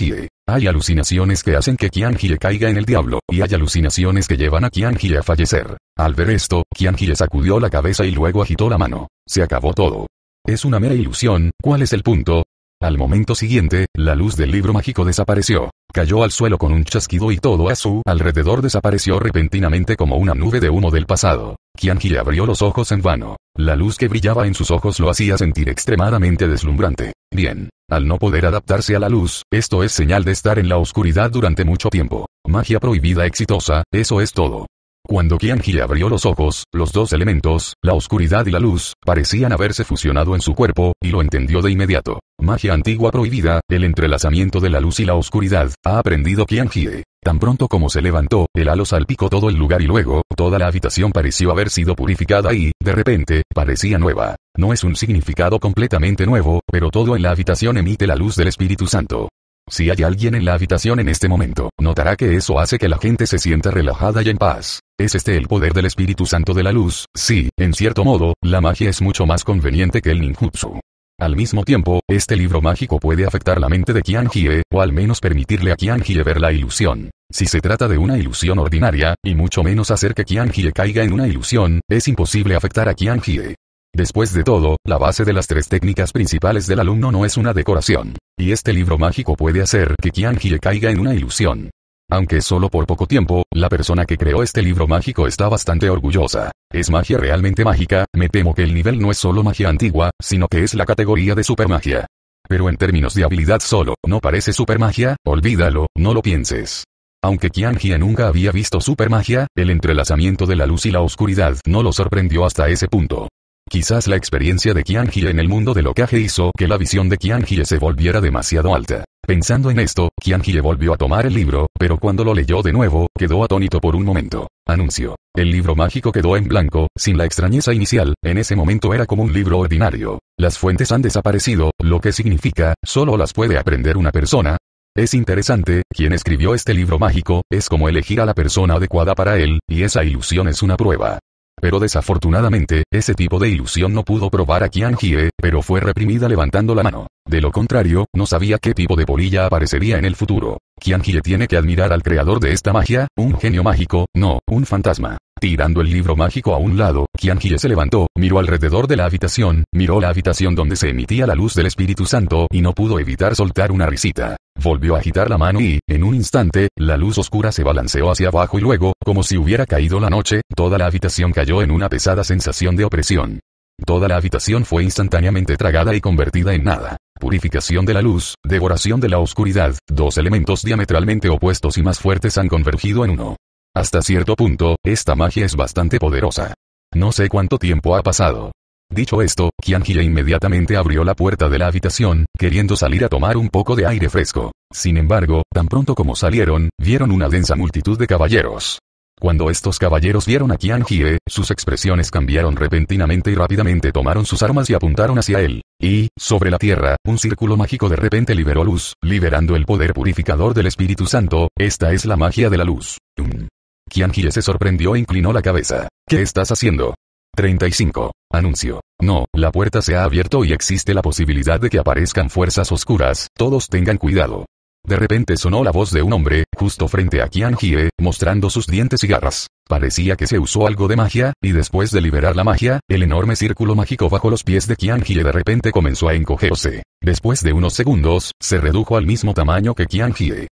Hay alucinaciones que hacen que Qian caiga en el diablo, y hay alucinaciones que llevan a Qian a fallecer. Al ver esto, le sacudió la cabeza y luego agitó la mano. Se acabó todo. Es una mera ilusión, ¿cuál es el punto? Al momento siguiente, la luz del libro mágico desapareció. Cayó al suelo con un chasquido y todo a su alrededor desapareció repentinamente como una nube de humo del pasado. Kianji abrió los ojos en vano. La luz que brillaba en sus ojos lo hacía sentir extremadamente deslumbrante. Bien. Al no poder adaptarse a la luz, esto es señal de estar en la oscuridad durante mucho tiempo. Magia prohibida exitosa, eso es todo. Cuando Qianji abrió los ojos, los dos elementos, la oscuridad y la luz, parecían haberse fusionado en su cuerpo, y lo entendió de inmediato. Magia antigua prohibida, el entrelazamiento de la luz y la oscuridad, ha aprendido Qianji. Tan pronto como se levantó, el halo salpicó todo el lugar y luego, toda la habitación pareció haber sido purificada y, de repente, parecía nueva. No es un significado completamente nuevo, pero todo en la habitación emite la luz del Espíritu Santo. Si hay alguien en la habitación en este momento, notará que eso hace que la gente se sienta relajada y en paz. ¿Es este el poder del Espíritu Santo de la luz? Sí, en cierto modo, la magia es mucho más conveniente que el ninjutsu. Al mismo tiempo, este libro mágico puede afectar la mente de Qianjie, o al menos permitirle a Qianjie ver la ilusión. Si se trata de una ilusión ordinaria, y mucho menos hacer que Qianjie caiga en una ilusión, es imposible afectar a Qianjie. Después de todo, la base de las tres técnicas principales del alumno no es una decoración. Y este libro mágico puede hacer que Kianji caiga en una ilusión. Aunque solo por poco tiempo, la persona que creó este libro mágico está bastante orgullosa. Es magia realmente mágica, me temo que el nivel no es solo magia antigua, sino que es la categoría de supermagia. Pero en términos de habilidad solo, ¿no parece supermagia? Olvídalo, no lo pienses. Aunque Kianji nunca había visto supermagia, el entrelazamiento de la luz y la oscuridad no lo sorprendió hasta ese punto. Quizás la experiencia de Qianji en el mundo del ocaje hizo que la visión de Qianji se volviera demasiado alta. Pensando en esto, Qianji volvió a tomar el libro, pero cuando lo leyó de nuevo, quedó atónito por un momento. Anuncio. El libro mágico quedó en blanco, sin la extrañeza inicial, en ese momento era como un libro ordinario. Las fuentes han desaparecido, lo que significa, solo las puede aprender una persona, es interesante, quien escribió este libro mágico, es como elegir a la persona adecuada para él, y esa ilusión es una prueba pero desafortunadamente, ese tipo de ilusión no pudo probar a Qian pero fue reprimida levantando la mano. De lo contrario, no sabía qué tipo de polilla aparecería en el futuro. Qian tiene que admirar al creador de esta magia, un genio mágico, no, un fantasma. Tirando el libro mágico a un lado, Qianji se levantó, miró alrededor de la habitación, miró la habitación donde se emitía la luz del Espíritu Santo y no pudo evitar soltar una risita. Volvió a agitar la mano y, en un instante, la luz oscura se balanceó hacia abajo y luego, como si hubiera caído la noche, toda la habitación cayó en una pesada sensación de opresión. Toda la habitación fue instantáneamente tragada y convertida en nada. Purificación de la luz, devoración de la oscuridad, dos elementos diametralmente opuestos y más fuertes han convergido en uno. Hasta cierto punto, esta magia es bastante poderosa. No sé cuánto tiempo ha pasado. Dicho esto, Qianjie inmediatamente abrió la puerta de la habitación, queriendo salir a tomar un poco de aire fresco. Sin embargo, tan pronto como salieron, vieron una densa multitud de caballeros. Cuando estos caballeros vieron a Qianjie, sus expresiones cambiaron repentinamente y rápidamente tomaron sus armas y apuntaron hacia él. Y, sobre la tierra, un círculo mágico de repente liberó luz, liberando el poder purificador del Espíritu Santo, esta es la magia de la luz. Kianjie se sorprendió e inclinó la cabeza. ¿Qué estás haciendo? 35. Anuncio. No, la puerta se ha abierto y existe la posibilidad de que aparezcan fuerzas oscuras, todos tengan cuidado. De repente sonó la voz de un hombre, justo frente a Qian mostrando sus dientes y garras. Parecía que se usó algo de magia, y después de liberar la magia, el enorme círculo mágico bajo los pies de Qian de repente comenzó a encogerse. Después de unos segundos, se redujo al mismo tamaño que Qian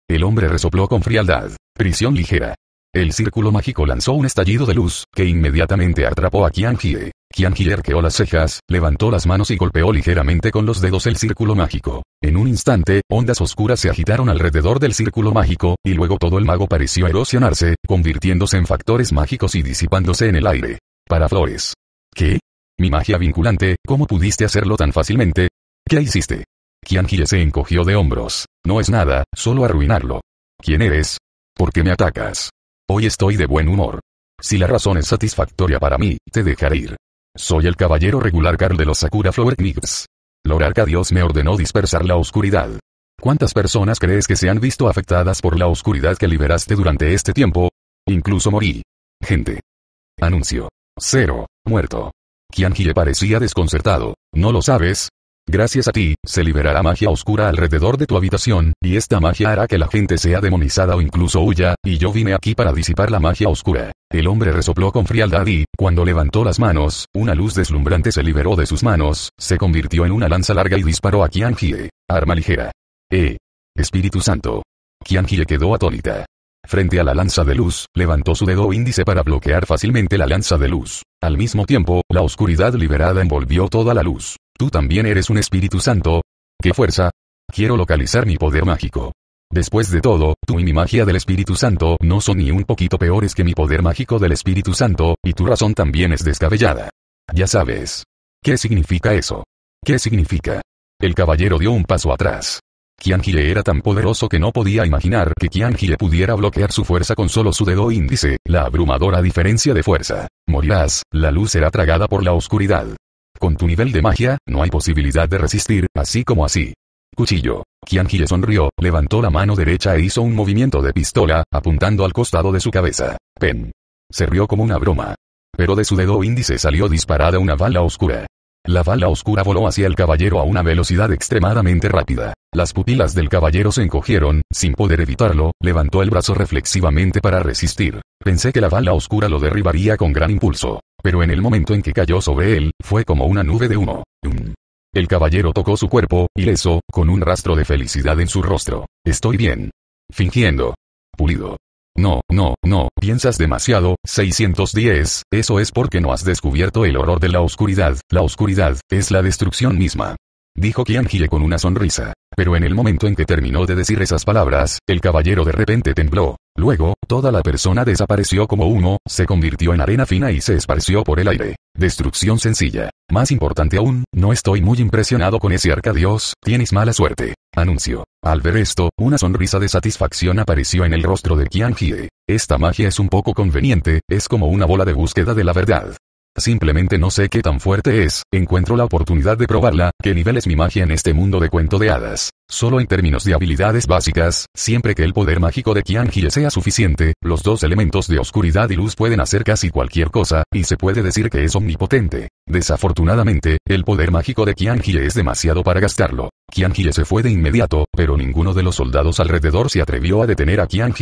El hombre resopló con frialdad. Prisión ligera. El círculo mágico lanzó un estallido de luz, que inmediatamente atrapó a Qianjie. Qianjie arqueó las cejas, levantó las manos y golpeó ligeramente con los dedos el círculo mágico. En un instante, ondas oscuras se agitaron alrededor del círculo mágico, y luego todo el mago pareció erosionarse, convirtiéndose en factores mágicos y disipándose en el aire. Para Flores. ¿Qué? Mi magia vinculante, ¿cómo pudiste hacerlo tan fácilmente? ¿Qué hiciste? Qianjie se encogió de hombros. No es nada, solo arruinarlo. ¿Quién eres? ¿Por qué me atacas? Hoy estoy de buen humor. Si la razón es satisfactoria para mí, te dejaré ir. Soy el caballero regular Carl de los Sakura Flower Knights. Lord Dios me ordenó dispersar la oscuridad. ¿Cuántas personas crees que se han visto afectadas por la oscuridad que liberaste durante este tiempo? Incluso morí. Gente. Anuncio. Cero. Muerto. Kianji parecía desconcertado. ¿No lo sabes? Gracias a ti, se liberará magia oscura alrededor de tu habitación, y esta magia hará que la gente sea demonizada o incluso huya, y yo vine aquí para disipar la magia oscura. El hombre resopló con frialdad y, cuando levantó las manos, una luz deslumbrante se liberó de sus manos, se convirtió en una lanza larga y disparó a Qian Arma ligera. ¡Eh! Espíritu Santo. Qian quedó atónita. Frente a la lanza de luz, levantó su dedo índice para bloquear fácilmente la lanza de luz. Al mismo tiempo, la oscuridad liberada envolvió toda la luz. Tú también eres un Espíritu Santo. ¡Qué fuerza! Quiero localizar mi poder mágico. Después de todo, tú y mi magia del Espíritu Santo no son ni un poquito peores que mi poder mágico del Espíritu Santo, y tu razón también es descabellada. Ya sabes. ¿Qué significa eso? ¿Qué significa? El caballero dio un paso atrás. Kianjile era tan poderoso que no podía imaginar que le pudiera bloquear su fuerza con solo su dedo índice, la abrumadora diferencia de fuerza. Morirás, la luz será tragada por la oscuridad. Con tu nivel de magia, no hay posibilidad de resistir, así como así. Cuchillo. le sonrió, levantó la mano derecha e hizo un movimiento de pistola, apuntando al costado de su cabeza. Pen. Se rió como una broma. Pero de su dedo índice salió disparada una bala oscura. La bala oscura voló hacia el caballero a una velocidad extremadamente rápida. Las pupilas del caballero se encogieron, sin poder evitarlo, levantó el brazo reflexivamente para resistir. Pensé que la bala oscura lo derribaría con gran impulso pero en el momento en que cayó sobre él, fue como una nube de humo. El caballero tocó su cuerpo, y ileso, con un rastro de felicidad en su rostro. Estoy bien. Fingiendo. Pulido. No, no, no, piensas demasiado, 610, eso es porque no has descubierto el horror de la oscuridad, la oscuridad, es la destrucción misma. Dijo Kiangie con una sonrisa. Pero en el momento en que terminó de decir esas palabras, el caballero de repente tembló. Luego, toda la persona desapareció como humo, se convirtió en arena fina y se esparció por el aire. Destrucción sencilla. Más importante aún, no estoy muy impresionado con ese arca Dios, tienes mala suerte. Anuncio. Al ver esto, una sonrisa de satisfacción apareció en el rostro de Qian Jie. Esta magia es un poco conveniente, es como una bola de búsqueda de la verdad. Simplemente no sé qué tan fuerte es, encuentro la oportunidad de probarla, qué nivel es mi magia en este mundo de cuento de hadas. Solo en términos de habilidades básicas, siempre que el poder mágico de Qianjie sea suficiente, los dos elementos de oscuridad y luz pueden hacer casi cualquier cosa, y se puede decir que es omnipotente. Desafortunadamente, el poder mágico de Qianjie es demasiado para gastarlo. Qian se fue de inmediato, pero ninguno de los soldados alrededor se atrevió a detener a Qian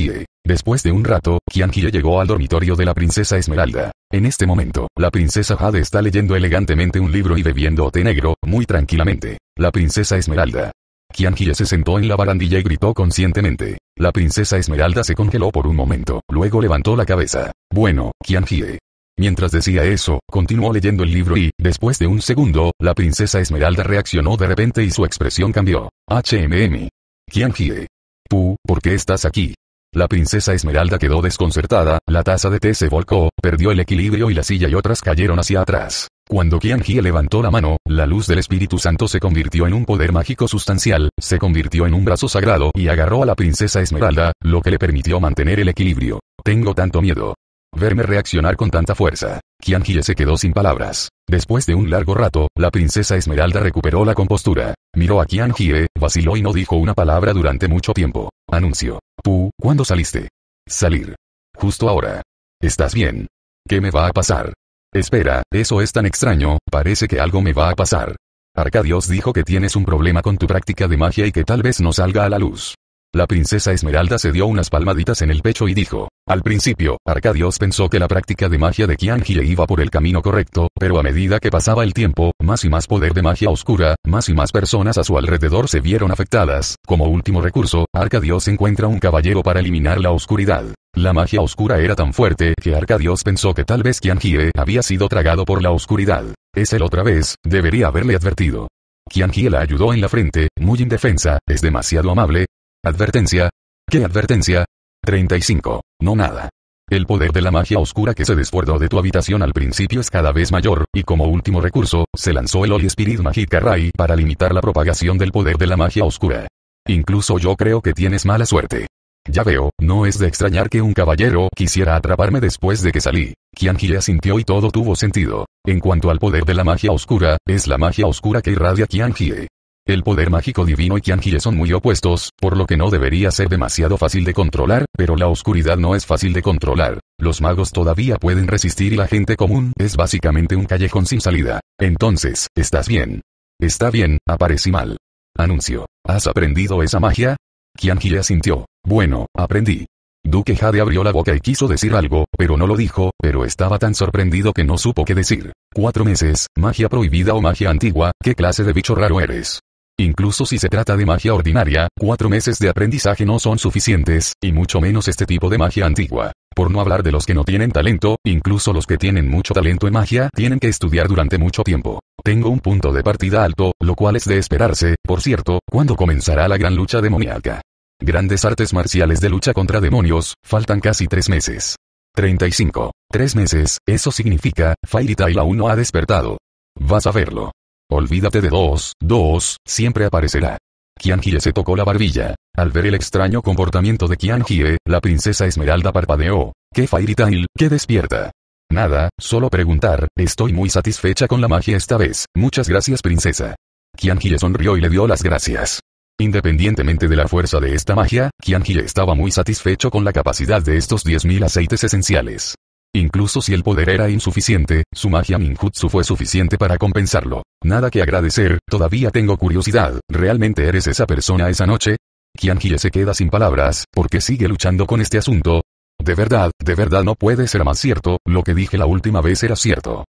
Después de un rato, Qian llegó al dormitorio de la princesa Esmeralda. En este momento, la princesa Jade está leyendo elegantemente un libro y bebiendo té negro, muy tranquilamente. La princesa Esmeralda. Qian se sentó en la barandilla y gritó conscientemente. La princesa Esmeralda se congeló por un momento, luego levantó la cabeza. Bueno, Qian Mientras decía eso, continuó leyendo el libro y, después de un segundo, la princesa Esmeralda reaccionó de repente y su expresión cambió. HMM. Kianjie. Pu, ¿por qué estás aquí? La princesa Esmeralda quedó desconcertada, la taza de té se volcó, perdió el equilibrio y la silla y otras cayeron hacia atrás. Cuando Qianji levantó la mano, la luz del Espíritu Santo se convirtió en un poder mágico sustancial, se convirtió en un brazo sagrado y agarró a la princesa Esmeralda, lo que le permitió mantener el equilibrio. Tengo tanto miedo. Verme reaccionar con tanta fuerza. Qianjie se quedó sin palabras. Después de un largo rato, la princesa Esmeralda recuperó la compostura. Miró a Qianjie, vaciló y no dijo una palabra durante mucho tiempo. Anuncio. ¿Tú, ¿cuándo saliste? Salir. Justo ahora. ¿Estás bien? ¿Qué me va a pasar? Espera, eso es tan extraño, parece que algo me va a pasar. Arcadios dijo que tienes un problema con tu práctica de magia y que tal vez no salga a la luz. La princesa Esmeralda se dio unas palmaditas en el pecho y dijo, al principio, Arcadios pensó que la práctica de magia de Qianjie iba por el camino correcto, pero a medida que pasaba el tiempo, más y más poder de magia oscura, más y más personas a su alrededor se vieron afectadas. Como último recurso, Arcadios encuentra un caballero para eliminar la oscuridad. La magia oscura era tan fuerte que Arcadios pensó que tal vez Qianjie había sido tragado por la oscuridad. Es el otra vez, debería haberle advertido. Qianjie la ayudó en la frente, muy indefensa, es demasiado amable, Advertencia. ¿Qué advertencia? 35. No nada. El poder de la magia oscura que se desbordó de tu habitación al principio es cada vez mayor, y como último recurso, se lanzó el Holy Spirit Magic para limitar la propagación del poder de la magia oscura. Incluso yo creo que tienes mala suerte. Ya veo, no es de extrañar que un caballero quisiera atraparme después de que salí. ya sintió y todo tuvo sentido. En cuanto al poder de la magia oscura, es la magia oscura que irradia Qianji. El poder mágico divino y Kianjie son muy opuestos, por lo que no debería ser demasiado fácil de controlar, pero la oscuridad no es fácil de controlar. Los magos todavía pueden resistir y la gente común es básicamente un callejón sin salida. Entonces, ¿estás bien? Está bien, aparecí mal. Anuncio. ¿Has aprendido esa magia? ya sintió. Bueno, aprendí. Duque Jade abrió la boca y quiso decir algo, pero no lo dijo, pero estaba tan sorprendido que no supo qué decir. Cuatro meses, magia prohibida o magia antigua, ¿qué clase de bicho raro eres? Incluso si se trata de magia ordinaria, cuatro meses de aprendizaje no son suficientes, y mucho menos este tipo de magia antigua. Por no hablar de los que no tienen talento, incluso los que tienen mucho talento en magia tienen que estudiar durante mucho tiempo. Tengo un punto de partida alto, lo cual es de esperarse, por cierto, cuando comenzará la gran lucha demoníaca. Grandes artes marciales de lucha contra demonios, faltan casi tres meses. 35. Tres meses, eso significa, Fairy Tail aún ha despertado. Vas a verlo. Olvídate de dos, dos, siempre aparecerá. Qianjie se tocó la barbilla. Al ver el extraño comportamiento de Qianjie, la princesa Esmeralda parpadeó. ¿Qué Fairy Tail? ¿Qué despierta? Nada, solo preguntar, estoy muy satisfecha con la magia esta vez, muchas gracias princesa. Qianjie sonrió y le dio las gracias. Independientemente de la fuerza de esta magia, Qianjie estaba muy satisfecho con la capacidad de estos 10.000 aceites esenciales. Incluso si el poder era insuficiente, su magia Minjutsu fue suficiente para compensarlo. Nada que agradecer, todavía tengo curiosidad, ¿realmente eres esa persona esa noche? Kianji se queda sin palabras, porque sigue luchando con este asunto. De verdad, de verdad no puede ser más cierto, lo que dije la última vez era cierto.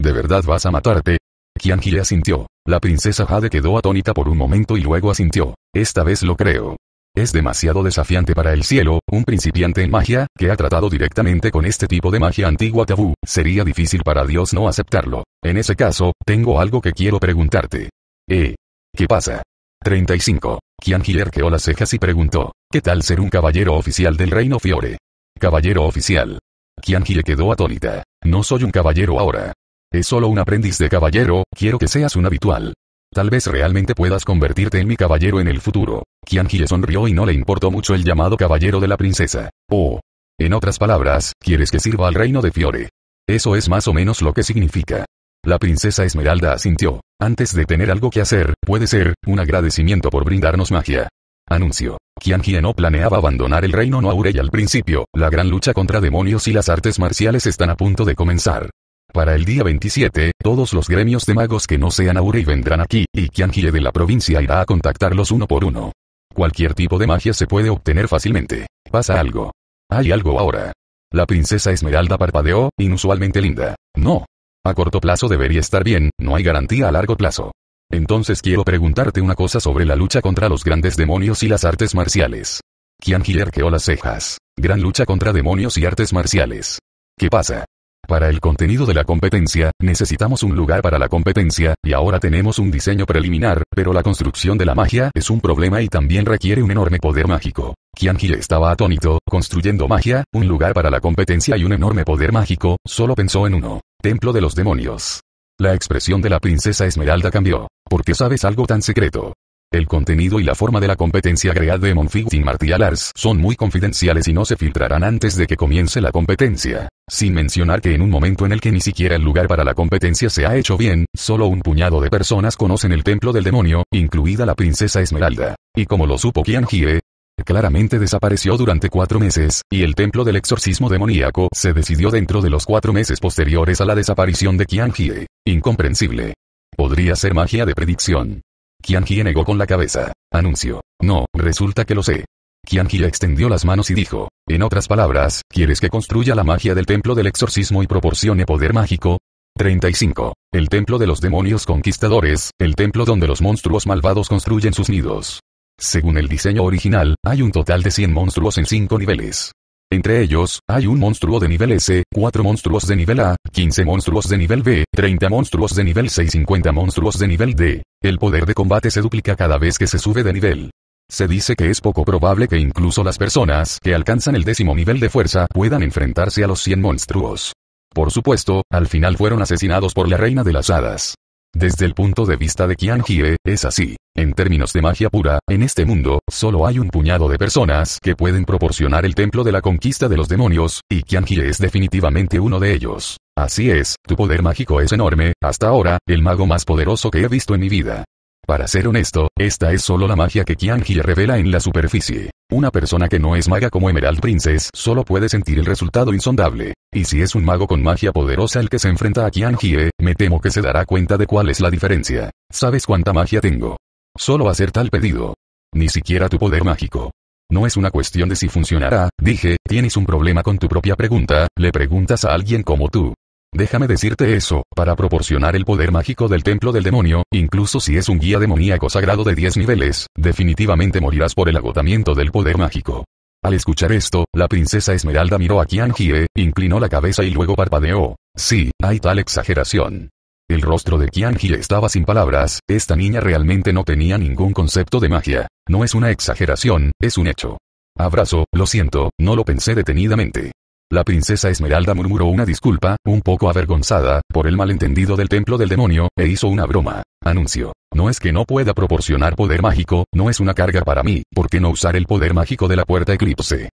¿De verdad vas a matarte? Kianji asintió. La princesa Jade quedó atónita por un momento y luego asintió. Esta vez lo creo. Es demasiado desafiante para el cielo, un principiante en magia, que ha tratado directamente con este tipo de magia antigua tabú, sería difícil para Dios no aceptarlo. En ese caso, tengo algo que quiero preguntarte. Eh. ¿Qué pasa? 35. Kianji arqueó las cejas y preguntó, ¿qué tal ser un caballero oficial del reino Fiore? Caballero oficial. Kianji le quedó atónita. No soy un caballero ahora. Es solo un aprendiz de caballero, quiero que seas un habitual. Tal vez realmente puedas convertirte en mi caballero en el futuro. Kianji sonrió y no le importó mucho el llamado caballero de la princesa. O, oh. en otras palabras, quieres que sirva al reino de Fiore. Eso es más o menos lo que significa. La princesa Esmeralda asintió. Antes de tener algo que hacer, puede ser, un agradecimiento por brindarnos magia. Anuncio. Kianji no planeaba abandonar el reino Noaure y al principio, la gran lucha contra demonios y las artes marciales están a punto de comenzar. Para el día 27, todos los gremios de magos que no sean y vendrán aquí, y Kiangie de la provincia irá a contactarlos uno por uno. Cualquier tipo de magia se puede obtener fácilmente. Pasa algo. Hay algo ahora. La princesa Esmeralda parpadeó, inusualmente linda. No. A corto plazo debería estar bien, no hay garantía a largo plazo. Entonces quiero preguntarte una cosa sobre la lucha contra los grandes demonios y las artes marciales. Kianji arqueó las cejas. Gran lucha contra demonios y artes marciales. ¿Qué pasa? Para el contenido de la competencia, necesitamos un lugar para la competencia, y ahora tenemos un diseño preliminar, pero la construcción de la magia es un problema y también requiere un enorme poder mágico. Qianji estaba atónito, construyendo magia, un lugar para la competencia y un enorme poder mágico, solo pensó en uno. Templo de los demonios. La expresión de la princesa Esmeralda cambió. ¿Por qué sabes algo tan secreto? El contenido y la forma de la competencia real de y Martial Arts son muy confidenciales y no se filtrarán antes de que comience la competencia. Sin mencionar que en un momento en el que ni siquiera el lugar para la competencia se ha hecho bien, solo un puñado de personas conocen el templo del demonio, incluida la princesa Esmeralda. Y como lo supo Qian Jie, claramente desapareció durante cuatro meses, y el templo del exorcismo demoníaco se decidió dentro de los cuatro meses posteriores a la desaparición de Qian Jie. Incomprensible. Podría ser magia de predicción. Qianji negó con la cabeza. Anuncio. No, resulta que lo sé. Kianji extendió las manos y dijo, en otras palabras, ¿quieres que construya la magia del templo del exorcismo y proporcione poder mágico? 35. El templo de los demonios conquistadores, el templo donde los monstruos malvados construyen sus nidos. Según el diseño original, hay un total de 100 monstruos en 5 niveles. Entre ellos, hay un monstruo de nivel S, 4 monstruos de nivel A, 15 monstruos de nivel B, 30 monstruos de nivel C y 50 monstruos de nivel D. El poder de combate se duplica cada vez que se sube de nivel. Se dice que es poco probable que incluso las personas que alcanzan el décimo nivel de fuerza puedan enfrentarse a los 100 monstruos. Por supuesto, al final fueron asesinados por la reina de las hadas. Desde el punto de vista de Qian es así. En términos de magia pura, en este mundo, solo hay un puñado de personas que pueden proporcionar el templo de la conquista de los demonios, y Qian es definitivamente uno de ellos. Así es, tu poder mágico es enorme, hasta ahora, el mago más poderoso que he visto en mi vida. Para ser honesto, esta es solo la magia que Qian revela en la superficie. Una persona que no es maga como Emerald Princess solo puede sentir el resultado insondable. Y si es un mago con magia poderosa el que se enfrenta a Qian me temo que se dará cuenta de cuál es la diferencia. ¿Sabes cuánta magia tengo? Solo hacer tal pedido. Ni siquiera tu poder mágico. No es una cuestión de si funcionará, dije, tienes un problema con tu propia pregunta, le preguntas a alguien como tú. Déjame decirte eso, para proporcionar el poder mágico del templo del demonio, incluso si es un guía demoníaco sagrado de 10 niveles, definitivamente morirás por el agotamiento del poder mágico. Al escuchar esto, la princesa Esmeralda miró a Qian inclinó la cabeza y luego parpadeó. Sí, hay tal exageración. El rostro de Qian estaba sin palabras, esta niña realmente no tenía ningún concepto de magia. No es una exageración, es un hecho. Abrazo, lo siento, no lo pensé detenidamente. La princesa Esmeralda murmuró una disculpa, un poco avergonzada, por el malentendido del templo del demonio, e hizo una broma. Anuncio. No es que no pueda proporcionar poder mágico, no es una carga para mí, ¿por qué no usar el poder mágico de la puerta eclipse?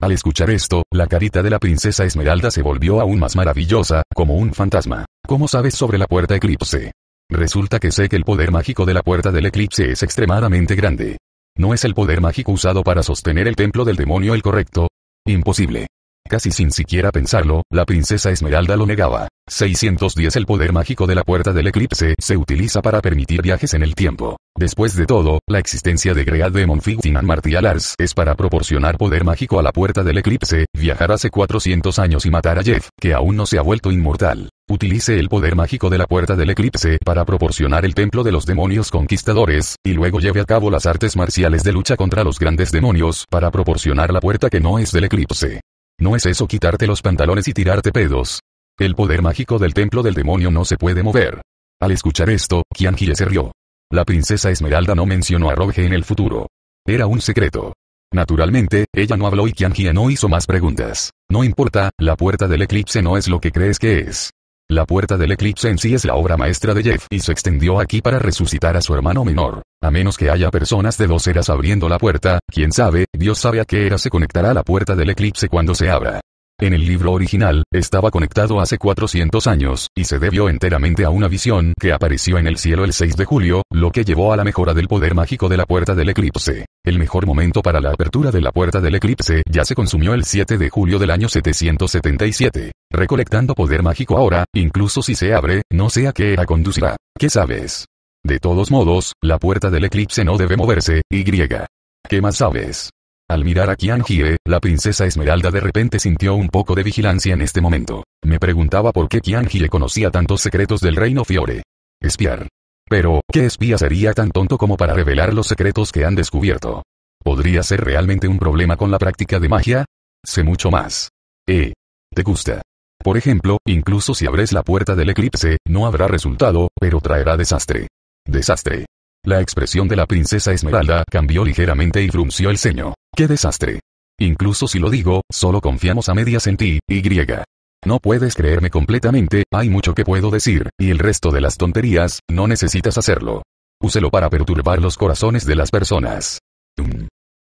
Al escuchar esto, la carita de la princesa Esmeralda se volvió aún más maravillosa, como un fantasma. ¿Cómo sabes sobre la puerta eclipse? Resulta que sé que el poder mágico de la puerta del eclipse es extremadamente grande. No es el poder mágico usado para sostener el templo del demonio el correcto, Imposible Casi sin siquiera pensarlo, la princesa Esmeralda lo negaba. 610 El poder mágico de la puerta del eclipse se utiliza para permitir viajes en el tiempo. Después de todo, la existencia de Greal Demon and Martial Arts es para proporcionar poder mágico a la puerta del eclipse, viajar hace 400 años y matar a Jeff, que aún no se ha vuelto inmortal. Utilice el poder mágico de la puerta del eclipse para proporcionar el templo de los demonios conquistadores, y luego lleve a cabo las artes marciales de lucha contra los grandes demonios para proporcionar la puerta que no es del eclipse. No es eso quitarte los pantalones y tirarte pedos. El poder mágico del templo del demonio no se puede mover. Al escuchar esto, Kianji se rió. La princesa Esmeralda no mencionó a Roge en el futuro. Era un secreto. Naturalmente, ella no habló y Kianji no hizo más preguntas. No importa, la puerta del eclipse no es lo que crees que es. La puerta del eclipse en sí es la obra maestra de Jeff y se extendió aquí para resucitar a su hermano menor. A menos que haya personas de dos eras abriendo la puerta, quién sabe, Dios sabe a qué era se conectará la puerta del eclipse cuando se abra. En el libro original, estaba conectado hace 400 años, y se debió enteramente a una visión que apareció en el cielo el 6 de julio, lo que llevó a la mejora del poder mágico de la puerta del eclipse. El mejor momento para la apertura de la puerta del eclipse ya se consumió el 7 de julio del año 777. Recolectando poder mágico ahora, incluso si se abre, no sé a qué era conducirá. ¿Qué sabes? De todos modos, la puerta del eclipse no debe moverse, y. ¿Qué más sabes? Al mirar a Qianjie, la princesa Esmeralda de repente sintió un poco de vigilancia en este momento. Me preguntaba por qué Qianjie conocía tantos secretos del reino Fiore. Espiar. Pero, ¿qué espía sería tan tonto como para revelar los secretos que han descubierto? ¿Podría ser realmente un problema con la práctica de magia? Sé mucho más. Eh. ¿Te gusta? Por ejemplo, incluso si abres la puerta del eclipse, no habrá resultado, pero traerá desastre. Desastre. La expresión de la princesa Esmeralda cambió ligeramente y frunció el ceño. ¡Qué desastre! Incluso si lo digo, solo confiamos a medias en ti, Y. No puedes creerme completamente, hay mucho que puedo decir, y el resto de las tonterías, no necesitas hacerlo. Úselo para perturbar los corazones de las personas.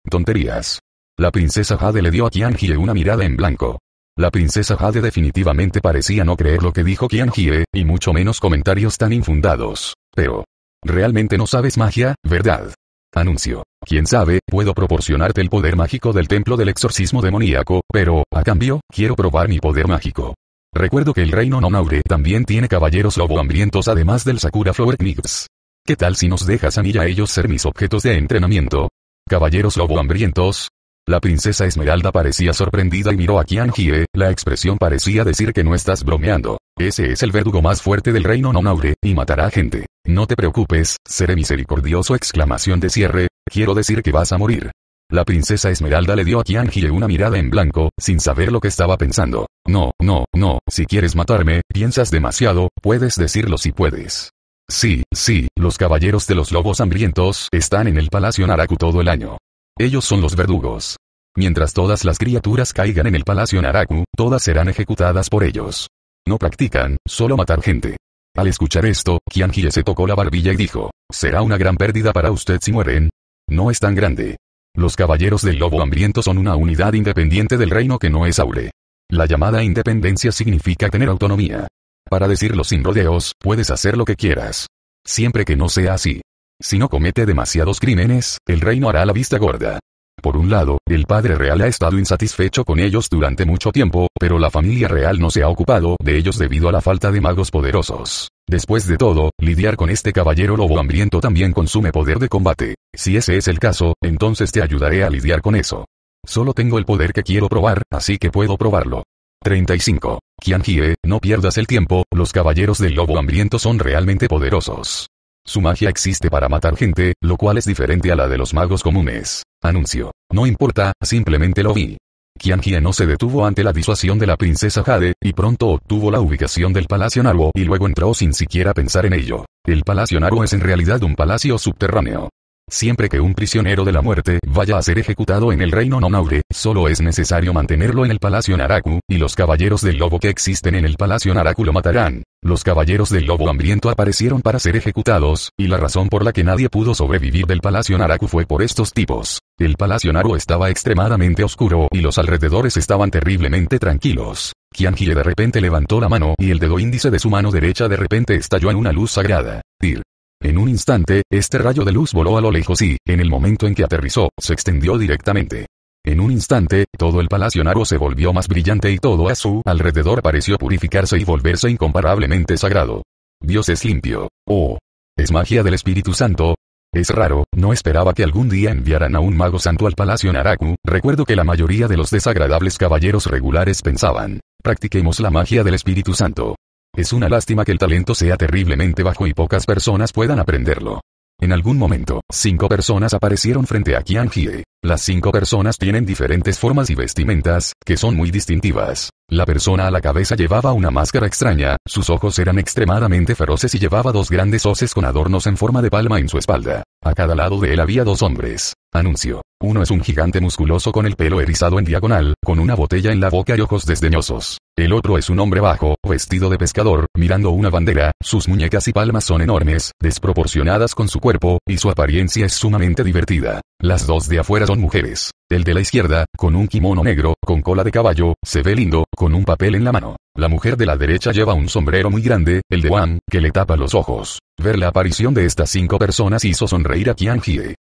Tonterías. La princesa Jade le dio a Qianjie una mirada en blanco. La princesa Jade definitivamente parecía no creer lo que dijo Qianjie, y mucho menos comentarios tan infundados. Pero... Realmente no sabes magia, ¿verdad? Anuncio. Quién sabe, puedo proporcionarte el poder mágico del templo del exorcismo demoníaco, pero, a cambio, quiero probar mi poder mágico. Recuerdo que el reino Nonaure también tiene caballeros lobo hambrientos además del Sakura Flower Knights. ¿Qué tal si nos dejas a mí y a ellos ser mis objetos de entrenamiento? Caballeros lobo hambrientos, la princesa Esmeralda parecía sorprendida y miró a Qian la expresión parecía decir que no estás bromeando. Ese es el verdugo más fuerte del reino Nonaure, y matará gente. No te preocupes, seré misericordioso exclamación de cierre, quiero decir que vas a morir. La princesa Esmeralda le dio a Qian una mirada en blanco, sin saber lo que estaba pensando. No, no, no, si quieres matarme, piensas demasiado, puedes decirlo si puedes. Sí, sí, los caballeros de los lobos hambrientos están en el palacio Naraku todo el año. Ellos son los verdugos. Mientras todas las criaturas caigan en el palacio Naraku, todas serán ejecutadas por ellos. No practican, solo matar gente. Al escuchar esto, Qianji se tocó la barbilla y dijo, será una gran pérdida para usted si mueren. No es tan grande. Los caballeros del lobo hambriento son una unidad independiente del reino que no es Aure. La llamada independencia significa tener autonomía. Para decirlo sin rodeos, puedes hacer lo que quieras. Siempre que no sea así. Si no comete demasiados crímenes, el reino hará la vista gorda. Por un lado, el padre real ha estado insatisfecho con ellos durante mucho tiempo, pero la familia real no se ha ocupado de ellos debido a la falta de magos poderosos. Después de todo, lidiar con este caballero lobo hambriento también consume poder de combate. Si ese es el caso, entonces te ayudaré a lidiar con eso. Solo tengo el poder que quiero probar, así que puedo probarlo. 35. Qian no pierdas el tiempo, los caballeros del lobo hambriento son realmente poderosos. Su magia existe para matar gente, lo cual es diferente a la de los magos comunes. Anuncio. No importa, simplemente lo vi. Qianjia no se detuvo ante la disuasión de la princesa Jade, y pronto obtuvo la ubicación del Palacio Naruo y luego entró sin siquiera pensar en ello. El Palacio Naruo es en realidad un palacio subterráneo. Siempre que un prisionero de la muerte vaya a ser ejecutado en el reino Nonaure, solo es necesario mantenerlo en el palacio Naraku, y los caballeros del lobo que existen en el palacio Naraku lo matarán. Los caballeros del lobo hambriento aparecieron para ser ejecutados, y la razón por la que nadie pudo sobrevivir del palacio Naraku fue por estos tipos. El palacio Naru estaba extremadamente oscuro y los alrededores estaban terriblemente tranquilos. Qianji de repente levantó la mano y el dedo índice de su mano derecha de repente estalló en una luz sagrada. En un instante, este rayo de luz voló a lo lejos y, en el momento en que aterrizó, se extendió directamente. En un instante, todo el palacio Naro se volvió más brillante y todo a su alrededor pareció purificarse y volverse incomparablemente sagrado. Dios es limpio. Oh. Es magia del Espíritu Santo. Es raro, no esperaba que algún día enviaran a un mago santo al palacio Naraku, recuerdo que la mayoría de los desagradables caballeros regulares pensaban, practiquemos la magia del Espíritu Santo. Es una lástima que el talento sea terriblemente bajo y pocas personas puedan aprenderlo. En algún momento, cinco personas aparecieron frente a Qian Las cinco personas tienen diferentes formas y vestimentas, que son muy distintivas. La persona a la cabeza llevaba una máscara extraña, sus ojos eran extremadamente feroces y llevaba dos grandes hoces con adornos en forma de palma en su espalda. A cada lado de él había dos hombres. Anuncio. Uno es un gigante musculoso con el pelo erizado en diagonal, con una botella en la boca y ojos desdeñosos. El otro es un hombre bajo, vestido de pescador, mirando una bandera, sus muñecas y palmas son enormes, desproporcionadas con su cuerpo, y su apariencia es sumamente divertida. Las dos de afuera son mujeres. El de la izquierda, con un kimono negro, con cola de caballo, se ve lindo, con un papel en la mano. La mujer de la derecha lleva un sombrero muy grande, el de Wan, que le tapa los ojos. Ver la aparición de estas cinco personas hizo sonreír a Qian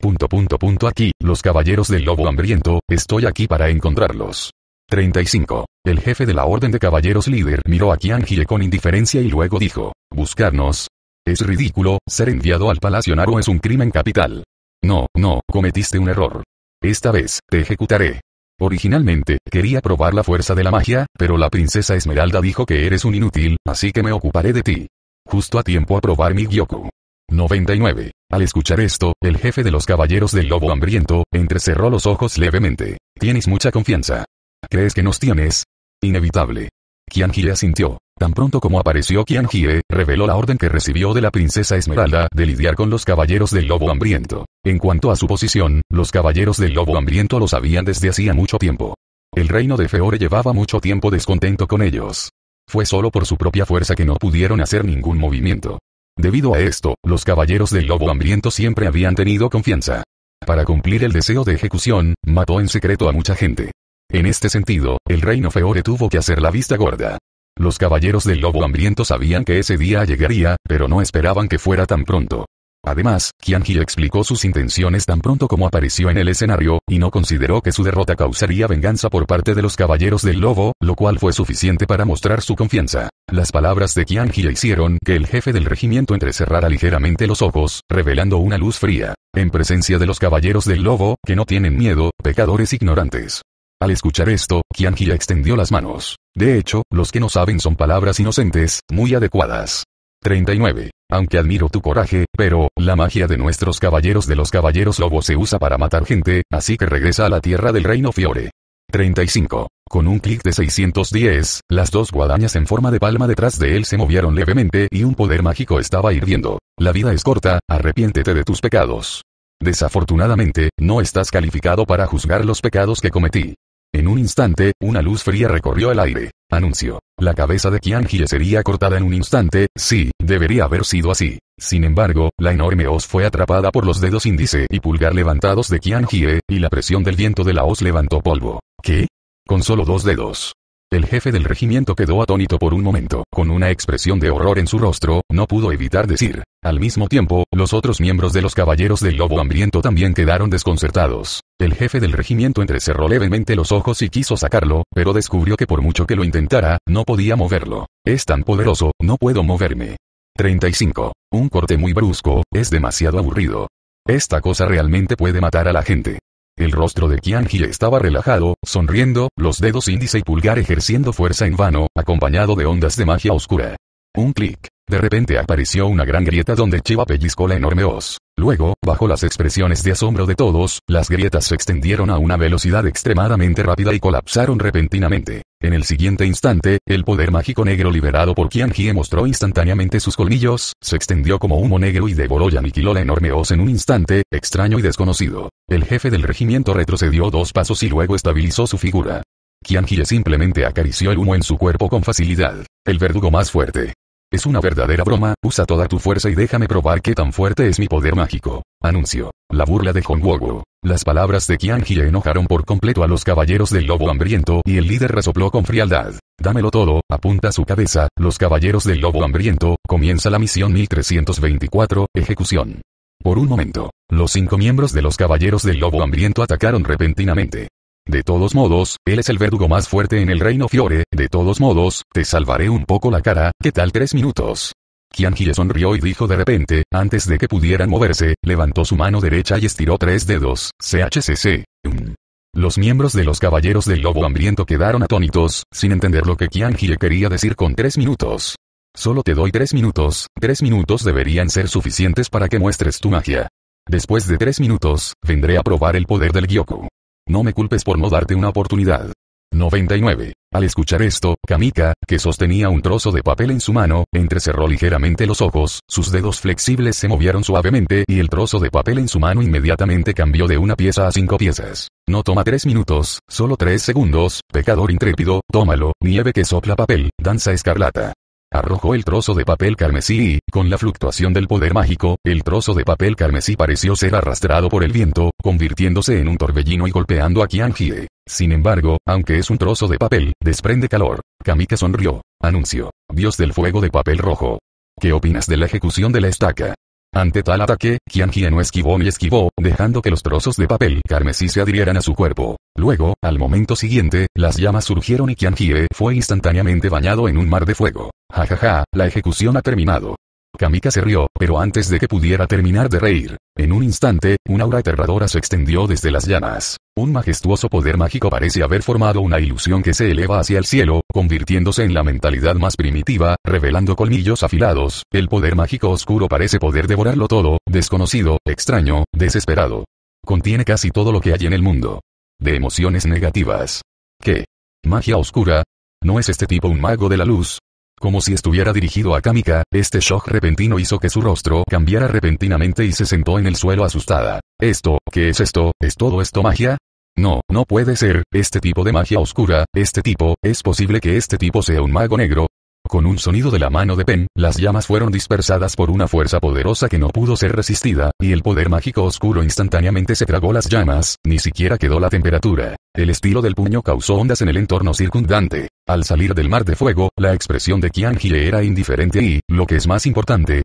Punto punto punto aquí, los caballeros del lobo hambriento, estoy aquí para encontrarlos. 35. El jefe de la orden de caballeros líder miró a Qian con indiferencia y luego dijo, buscarnos. Es ridículo, ser enviado al palacio Naro es un crimen capital. No, no, cometiste un error. Esta vez, te ejecutaré. Originalmente, quería probar la fuerza de la magia, pero la princesa Esmeralda dijo que eres un inútil, así que me ocuparé de ti. Justo a tiempo a probar mi Gyoku. 99. Al escuchar esto, el jefe de los caballeros del lobo hambriento, entrecerró los ojos levemente. Tienes mucha confianza. ¿Crees que nos tienes? Inevitable. Qian sintió. asintió. Tan pronto como apareció kian reveló la orden que recibió de la princesa Esmeralda de lidiar con los caballeros del lobo hambriento. En cuanto a su posición, los caballeros del lobo hambriento lo sabían desde hacía mucho tiempo. El reino de Feore llevaba mucho tiempo descontento con ellos. Fue solo por su propia fuerza que no pudieron hacer ningún movimiento. Debido a esto, los caballeros del lobo hambriento siempre habían tenido confianza. Para cumplir el deseo de ejecución, mató en secreto a mucha gente. En este sentido, el reino Feore tuvo que hacer la vista gorda. Los caballeros del lobo hambriento sabían que ese día llegaría, pero no esperaban que fuera tan pronto. Además, Qianji explicó sus intenciones tan pronto como apareció en el escenario, y no consideró que su derrota causaría venganza por parte de los caballeros del lobo, lo cual fue suficiente para mostrar su confianza. Las palabras de Qianji hicieron que el jefe del regimiento entrecerrara ligeramente los ojos, revelando una luz fría. En presencia de los caballeros del lobo, que no tienen miedo, pecadores ignorantes. Al escuchar esto, Kianji extendió las manos. De hecho, los que no saben son palabras inocentes, muy adecuadas. 39. Aunque admiro tu coraje, pero, la magia de nuestros caballeros de los caballeros lobos se usa para matar gente, así que regresa a la tierra del reino Fiore. 35. Con un clic de 610, las dos guadañas en forma de palma detrás de él se movieron levemente y un poder mágico estaba hirviendo. La vida es corta, arrepiéntete de tus pecados. Desafortunadamente, no estás calificado para juzgar los pecados que cometí. En un instante, una luz fría recorrió el aire. Anuncio. La cabeza de Jie sería cortada en un instante, sí, debería haber sido así. Sin embargo, la enorme hoz fue atrapada por los dedos índice y pulgar levantados de Jie, y la presión del viento de la hoz levantó polvo. ¿Qué? Con solo dos dedos. El jefe del regimiento quedó atónito por un momento, con una expresión de horror en su rostro, no pudo evitar decir. Al mismo tiempo, los otros miembros de los caballeros del lobo hambriento también quedaron desconcertados. El jefe del regimiento entrecerró levemente los ojos y quiso sacarlo, pero descubrió que por mucho que lo intentara, no podía moverlo. Es tan poderoso, no puedo moverme. 35. Un corte muy brusco, es demasiado aburrido. Esta cosa realmente puede matar a la gente. El rostro de Qianji estaba relajado, sonriendo, los dedos índice y pulgar ejerciendo fuerza en vano, acompañado de ondas de magia oscura. Un clic. De repente apareció una gran grieta donde Chiva pellizcó la enorme hoz. Luego, bajo las expresiones de asombro de todos, las grietas se extendieron a una velocidad extremadamente rápida y colapsaron repentinamente. En el siguiente instante, el poder mágico negro liberado por Qianji mostró instantáneamente sus colmillos, se extendió como humo negro y devoró y aniquiló la enorme os en un instante, extraño y desconocido. El jefe del regimiento retrocedió dos pasos y luego estabilizó su figura. Qianji simplemente acarició el humo en su cuerpo con facilidad. El verdugo más fuerte, es una verdadera broma, usa toda tu fuerza y déjame probar qué tan fuerte es mi poder mágico. Anuncio. La burla de Honwogo. Las palabras de Qianji enojaron por completo a los caballeros del lobo hambriento y el líder resopló con frialdad. Dámelo todo, apunta su cabeza, los caballeros del lobo hambriento, comienza la misión 1324, ejecución. Por un momento, los cinco miembros de los caballeros del lobo hambriento atacaron repentinamente. De todos modos, él es el verdugo más fuerte en el reino Fiore, de todos modos, te salvaré un poco la cara, ¿qué tal tres minutos? Qianji sonrió y dijo de repente, antes de que pudieran moverse, levantó su mano derecha y estiró tres dedos, CHCC. Um. Los miembros de los caballeros del lobo hambriento quedaron atónitos, sin entender lo que Qianji quería decir con tres minutos. Solo te doy tres minutos, tres minutos deberían ser suficientes para que muestres tu magia. Después de tres minutos, vendré a probar el poder del Gyoku. No me culpes por no darte una oportunidad. 99. Al escuchar esto, Kamika, que sostenía un trozo de papel en su mano, entrecerró ligeramente los ojos, sus dedos flexibles se movieron suavemente y el trozo de papel en su mano inmediatamente cambió de una pieza a cinco piezas. No toma tres minutos, solo tres segundos, pecador intrépido, tómalo, nieve que sopla papel, danza escarlata. Arrojó el trozo de papel carmesí y, con la fluctuación del poder mágico, el trozo de papel carmesí pareció ser arrastrado por el viento, convirtiéndose en un torbellino y golpeando a Qianjie. Sin embargo, aunque es un trozo de papel, desprende calor. Kamika sonrió. Anuncio. Dios del fuego de papel rojo. ¿Qué opinas de la ejecución de la estaca? Ante tal ataque, Qian no esquivó ni esquivó, dejando que los trozos de papel carmesí se adhirieran a su cuerpo. Luego, al momento siguiente, las llamas surgieron y Qian fue instantáneamente bañado en un mar de fuego. Jajaja, ja, ja, la ejecución ha terminado. Kamika se rió, pero antes de que pudiera terminar de reír, en un instante, un aura aterradora se extendió desde las llamas. Un majestuoso poder mágico parece haber formado una ilusión que se eleva hacia el cielo, convirtiéndose en la mentalidad más primitiva, revelando colmillos afilados, el poder mágico oscuro parece poder devorarlo todo, desconocido, extraño, desesperado. Contiene casi todo lo que hay en el mundo. De emociones negativas. ¿Qué? ¿Magia oscura? ¿No es este tipo un mago de la luz? Como si estuviera dirigido a Kamika, este shock repentino hizo que su rostro cambiara repentinamente y se sentó en el suelo asustada. ¿Esto, qué es esto, es todo esto magia? No, no puede ser, este tipo de magia oscura, este tipo, es posible que este tipo sea un mago negro. Con un sonido de la mano de Pen, las llamas fueron dispersadas por una fuerza poderosa que no pudo ser resistida, y el poder mágico oscuro instantáneamente se tragó las llamas, ni siquiera quedó la temperatura. El estilo del puño causó ondas en el entorno circundante. Al salir del mar de fuego, la expresión de Qian Jie era indiferente y, lo que es más importante,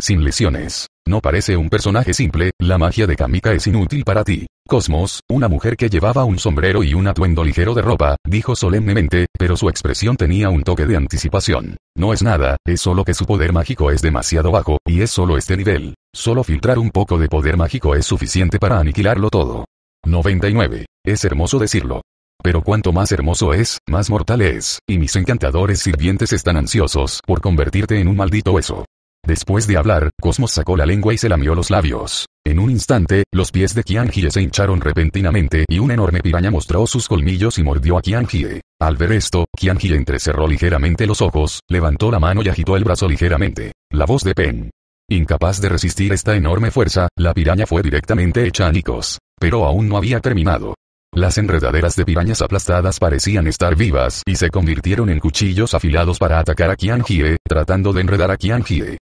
sin lesiones. No parece un personaje simple, la magia de Kamika es inútil para ti. Cosmos, una mujer que llevaba un sombrero y un atuendo ligero de ropa, dijo solemnemente, pero su expresión tenía un toque de anticipación. No es nada, es solo que su poder mágico es demasiado bajo, y es solo este nivel. Solo filtrar un poco de poder mágico es suficiente para aniquilarlo todo. 99. Es hermoso decirlo. Pero cuanto más hermoso es, más mortal es, y mis encantadores sirvientes están ansiosos por convertirte en un maldito eso. Después de hablar, Cosmos sacó la lengua y se lamió los labios. En un instante, los pies de Qianjie se hincharon repentinamente y una enorme piraña mostró sus colmillos y mordió a Qianjie. Al ver esto, Qianjie entrecerró ligeramente los ojos, levantó la mano y agitó el brazo ligeramente. La voz de Pen. Incapaz de resistir esta enorme fuerza, la piraña fue directamente hecha a Nikos. Pero aún no había terminado. Las enredaderas de pirañas aplastadas parecían estar vivas y se convirtieron en cuchillos afilados para atacar a Qianjie, tratando de enredar a Qian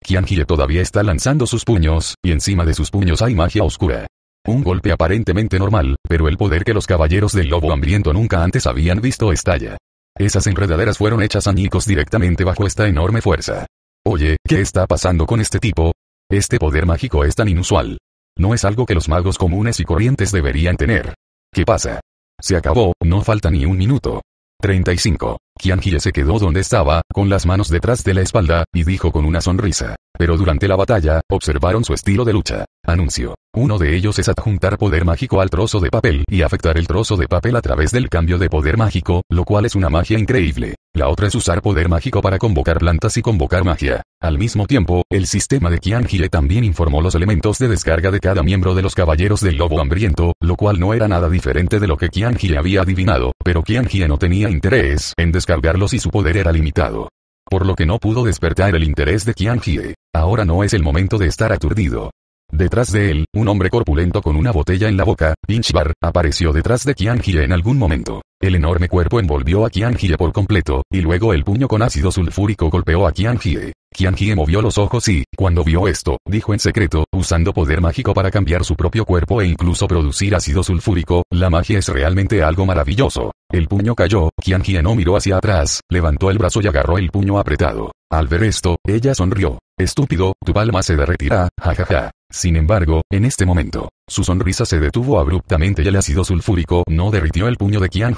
Qianjie todavía está lanzando sus puños, y encima de sus puños hay magia oscura. Un golpe aparentemente normal, pero el poder que los caballeros del lobo hambriento nunca antes habían visto estalla. Esas enredaderas fueron hechas añicos directamente bajo esta enorme fuerza. Oye, ¿qué está pasando con este tipo? Este poder mágico es tan inusual. No es algo que los magos comunes y corrientes deberían tener. ¿Qué pasa? Se acabó, no falta ni un minuto. 35. Qianji se quedó donde estaba, con las manos detrás de la espalda, y dijo con una sonrisa. Pero durante la batalla, observaron su estilo de lucha. Anuncio. Uno de ellos es adjuntar poder mágico al trozo de papel y afectar el trozo de papel a través del cambio de poder mágico, lo cual es una magia increíble. La otra es usar poder mágico para convocar plantas y convocar magia. Al mismo tiempo, el sistema de Qianji también informó los elementos de descarga de cada miembro de los caballeros del lobo hambriento, lo cual no era nada diferente de lo que le había adivinado, pero Qianji no tenía interés en cargarlos y su poder era limitado. Por lo que no pudo despertar el interés de Qian Ahora no es el momento de estar aturdido. Detrás de él, un hombre corpulento con una botella en la boca, Bar, apareció detrás de Qian en algún momento. El enorme cuerpo envolvió a Qian por completo, y luego el puño con ácido sulfúrico golpeó a Qian Jie movió los ojos y, cuando vio esto, dijo en secreto, usando poder mágico para cambiar su propio cuerpo e incluso producir ácido sulfúrico, la magia es realmente algo maravilloso. El puño cayó, Jie no miró hacia atrás, levantó el brazo y agarró el puño apretado. Al ver esto, ella sonrió. Estúpido, tu palma se derretirá, jajaja. Sin embargo, en este momento, su sonrisa se detuvo abruptamente y el ácido sulfúrico no derritió el puño de Qian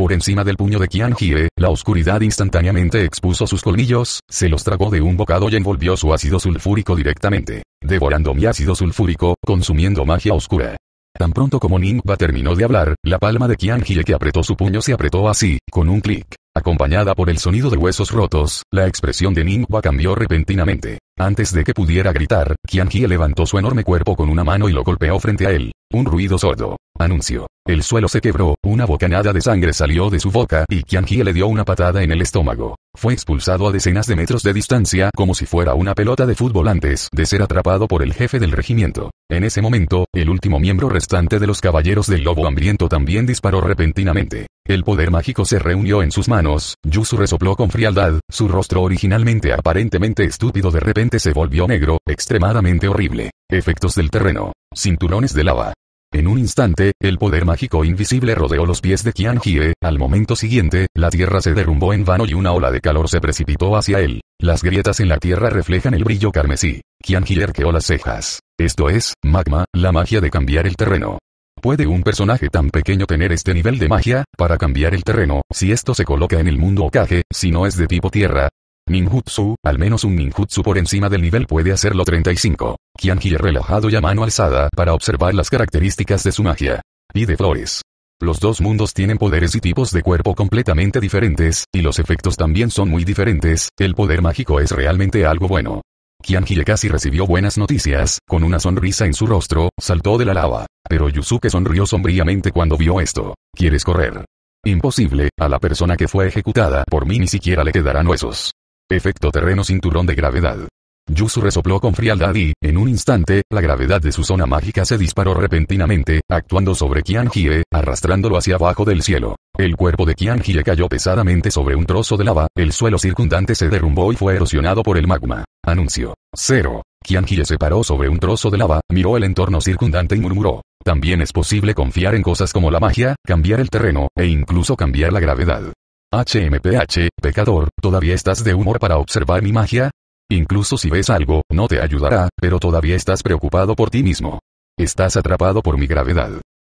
por encima del puño de Qian Jie, la oscuridad instantáneamente expuso sus colmillos, se los tragó de un bocado y envolvió su ácido sulfúrico directamente, devorando mi ácido sulfúrico, consumiendo magia oscura. Tan pronto como Ningba terminó de hablar, la palma de Qian que apretó su puño se apretó así, con un clic. Acompañada por el sonido de huesos rotos, la expresión de Ningba cambió repentinamente. Antes de que pudiera gritar, Qian levantó su enorme cuerpo con una mano y lo golpeó frente a él. Un ruido sordo, Anuncio. El suelo se quebró, una bocanada de sangre salió de su boca y Qianji le dio una patada en el estómago. Fue expulsado a decenas de metros de distancia como si fuera una pelota de fútbol antes de ser atrapado por el jefe del regimiento. En ese momento, el último miembro restante de los caballeros del lobo hambriento también disparó repentinamente. El poder mágico se reunió en sus manos, Yusu resopló con frialdad, su rostro originalmente aparentemente estúpido de repente se volvió negro, extremadamente horrible. Efectos del terreno. Cinturones de lava. En un instante, el poder mágico invisible rodeó los pies de Qian Jie, al momento siguiente, la tierra se derrumbó en vano y una ola de calor se precipitó hacia él. Las grietas en la tierra reflejan el brillo carmesí. Qian Jie arqueó las cejas. Esto es, magma, la magia de cambiar el terreno. ¿Puede un personaje tan pequeño tener este nivel de magia, para cambiar el terreno, si esto se coloca en el mundo Okage, si no es de tipo tierra, ninjutsu, al menos un ninjutsu por encima del nivel puede hacerlo 35. Kianji relajado y a mano alzada para observar las características de su magia. Y de flores. Los dos mundos tienen poderes y tipos de cuerpo completamente diferentes, y los efectos también son muy diferentes, el poder mágico es realmente algo bueno. Kianji casi recibió buenas noticias, con una sonrisa en su rostro, saltó de la lava. Pero Yusuke sonrió sombríamente cuando vio esto. ¿Quieres correr? Imposible, a la persona que fue ejecutada por mí ni siquiera le quedarán huesos. Efecto terreno cinturón de gravedad. Yusu resopló con frialdad y, en un instante, la gravedad de su zona mágica se disparó repentinamente, actuando sobre Qian arrastrándolo hacia abajo del cielo. El cuerpo de Qian cayó pesadamente sobre un trozo de lava, el suelo circundante se derrumbó y fue erosionado por el magma. Anuncio. Cero. Qian se paró sobre un trozo de lava, miró el entorno circundante y murmuró. También es posible confiar en cosas como la magia, cambiar el terreno, e incluso cambiar la gravedad. HMPH, pecador, ¿todavía estás de humor para observar mi magia? Incluso si ves algo, no te ayudará, pero todavía estás preocupado por ti mismo. Estás atrapado por mi gravedad.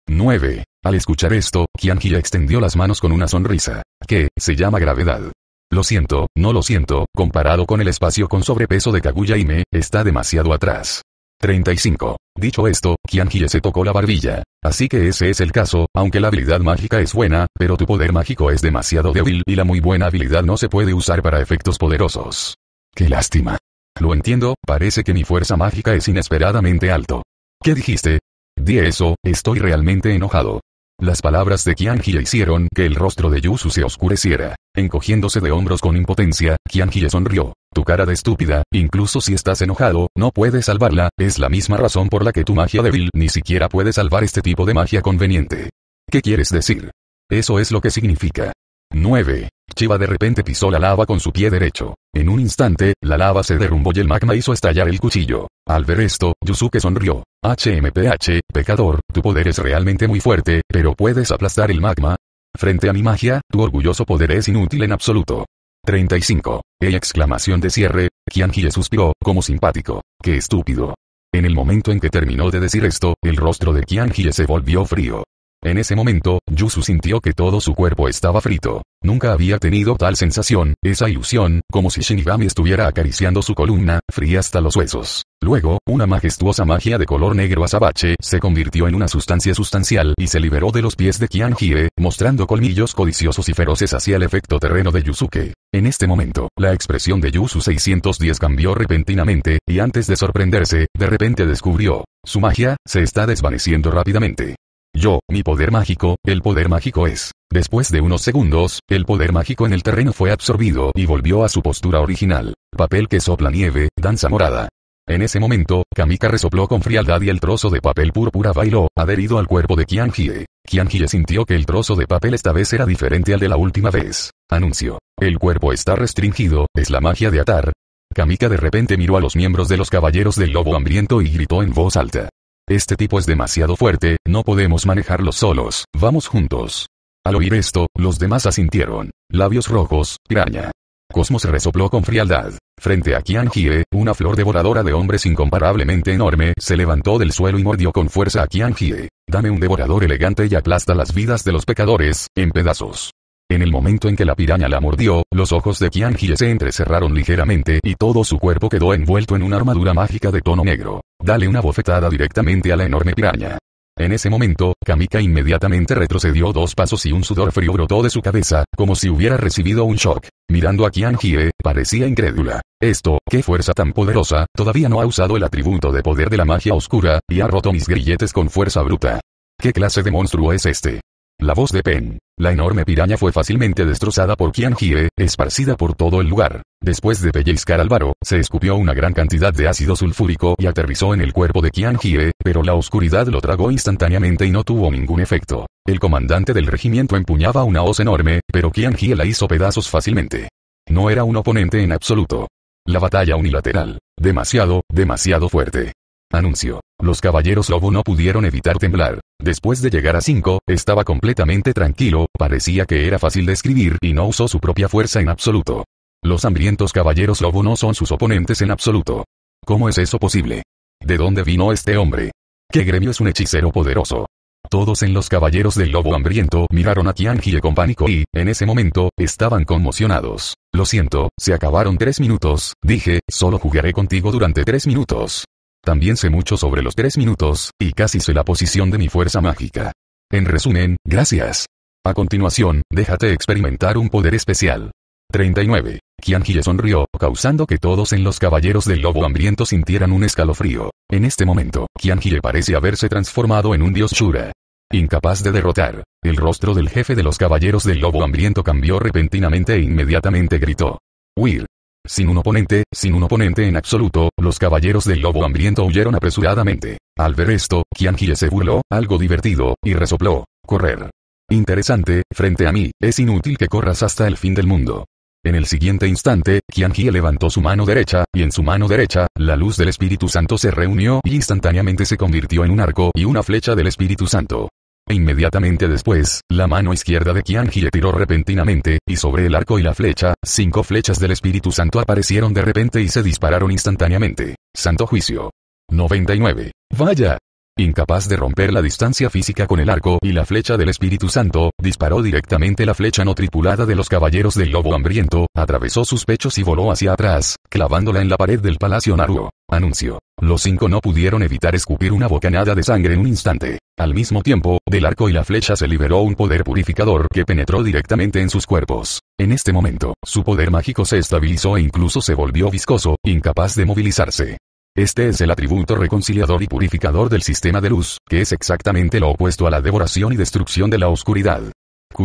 9. Al escuchar esto, Qianji extendió las manos con una sonrisa, ¿Qué, se llama gravedad. Lo siento, no lo siento, comparado con el espacio con sobrepeso de Kaguya y me, está demasiado atrás. 35. Dicho esto, Qianji se tocó la barbilla. Así que ese es el caso, aunque la habilidad mágica es buena, pero tu poder mágico es demasiado débil y la muy buena habilidad no se puede usar para efectos poderosos. Qué lástima. Lo entiendo, parece que mi fuerza mágica es inesperadamente alto. ¿Qué dijiste? Di eso, estoy realmente enojado. Las palabras de Qianjie hicieron que el rostro de Yusu se oscureciera. Encogiéndose de hombros con impotencia, Qianjie sonrió. Tu cara de estúpida, incluso si estás enojado, no puedes salvarla, es la misma razón por la que tu magia débil ni siquiera puede salvar este tipo de magia conveniente. ¿Qué quieres decir? Eso es lo que significa. 9. Chiva de repente pisó la lava con su pie derecho. En un instante, la lava se derrumbó y el magma hizo estallar el cuchillo. Al ver esto, Yusuke sonrió. HMPH, pecador, tu poder es realmente muy fuerte, pero puedes aplastar el magma. Frente a mi magia, tu orgulloso poder es inútil en absoluto. 35. E exclamación de cierre, Qianji suspiró, como simpático. ¡Qué estúpido! En el momento en que terminó de decir esto, el rostro de Kianji se volvió frío. En ese momento, Yusu sintió que todo su cuerpo estaba frito. Nunca había tenido tal sensación, esa ilusión, como si Shinigami estuviera acariciando su columna, fría hasta los huesos. Luego, una majestuosa magia de color negro azabache se convirtió en una sustancia sustancial y se liberó de los pies de Jie, mostrando colmillos codiciosos y feroces hacia el efecto terreno de Yusuke. En este momento, la expresión de Yusu 610 cambió repentinamente, y antes de sorprenderse, de repente descubrió. Su magia, se está desvaneciendo rápidamente. Yo, mi poder mágico, el poder mágico es. Después de unos segundos, el poder mágico en el terreno fue absorbido y volvió a su postura original. Papel que sopla nieve, danza morada. En ese momento, Kamika resopló con frialdad y el trozo de papel púrpura bailó, adherido al cuerpo de Qianjie. Qianjie sintió que el trozo de papel esta vez era diferente al de la última vez. anunció, El cuerpo está restringido, es la magia de atar. Kamika de repente miró a los miembros de los caballeros del lobo hambriento y gritó en voz alta. Este tipo es demasiado fuerte, no podemos manejarlo solos, vamos juntos. Al oír esto, los demás asintieron. Labios rojos, piraña. Cosmos resopló con frialdad. Frente a Qian Jie, una flor devoradora de hombres incomparablemente enorme se levantó del suelo y mordió con fuerza a Qian Jie. Dame un devorador elegante y aplasta las vidas de los pecadores, en pedazos. En el momento en que la piraña la mordió, los ojos de Qianjie se entrecerraron ligeramente y todo su cuerpo quedó envuelto en una armadura mágica de tono negro. Dale una bofetada directamente a la enorme piraña. En ese momento, Kamika inmediatamente retrocedió dos pasos y un sudor frío brotó de su cabeza, como si hubiera recibido un shock. Mirando a Qian parecía incrédula. Esto, qué fuerza tan poderosa, todavía no ha usado el atributo de poder de la magia oscura, y ha roto mis grilletes con fuerza bruta. ¿Qué clase de monstruo es este? La voz de Pen. La enorme piraña fue fácilmente destrozada por Qian Jie, esparcida por todo el lugar. Después de pellizcar al varo, se escupió una gran cantidad de ácido sulfúrico y aterrizó en el cuerpo de Qian Jie, pero la oscuridad lo tragó instantáneamente y no tuvo ningún efecto. El comandante del regimiento empuñaba una hoz enorme, pero Qian Jie la hizo pedazos fácilmente. No era un oponente en absoluto. La batalla unilateral. Demasiado, demasiado fuerte. Anuncio. Los caballeros lobo no pudieron evitar temblar. Después de llegar a 5, estaba completamente tranquilo, parecía que era fácil de escribir y no usó su propia fuerza en absoluto. Los hambrientos caballeros lobo no son sus oponentes en absoluto. ¿Cómo es eso posible? ¿De dónde vino este hombre? ¿Qué gremio es un hechicero poderoso? Todos en los caballeros del lobo hambriento miraron a Tiangie con pánico y, en ese momento, estaban conmocionados. Lo siento, se acabaron tres minutos, dije, solo jugaré contigo durante tres minutos. También sé mucho sobre los tres minutos, y casi sé la posición de mi fuerza mágica. En resumen, gracias. A continuación, déjate experimentar un poder especial. 39. Qianji sonrió, causando que todos en los caballeros del lobo hambriento sintieran un escalofrío. En este momento, Qianji parece haberse transformado en un dios Shura. Incapaz de derrotar, el rostro del jefe de los caballeros del lobo hambriento cambió repentinamente e inmediatamente gritó. Will. Sin un oponente, sin un oponente en absoluto, los caballeros del lobo hambriento huyeron apresuradamente. Al ver esto, Qianji se burló, algo divertido, y resopló. Correr. Interesante, frente a mí, es inútil que corras hasta el fin del mundo. En el siguiente instante, Kianji levantó su mano derecha, y en su mano derecha, la luz del Espíritu Santo se reunió y instantáneamente se convirtió en un arco y una flecha del Espíritu Santo. Inmediatamente después, la mano izquierda de Qianji le tiró repentinamente, y sobre el arco y la flecha, cinco flechas del Espíritu Santo aparecieron de repente y se dispararon instantáneamente. Santo juicio. 99. Vaya, Incapaz de romper la distancia física con el arco y la flecha del Espíritu Santo, disparó directamente la flecha no tripulada de los caballeros del lobo hambriento, atravesó sus pechos y voló hacia atrás, clavándola en la pared del palacio Naruo. Anuncio. Los cinco no pudieron evitar escupir una bocanada de sangre en un instante. Al mismo tiempo, del arco y la flecha se liberó un poder purificador que penetró directamente en sus cuerpos. En este momento, su poder mágico se estabilizó e incluso se volvió viscoso, incapaz de movilizarse. Este es el atributo reconciliador y purificador del sistema de luz, que es exactamente lo opuesto a la devoración y destrucción de la oscuridad.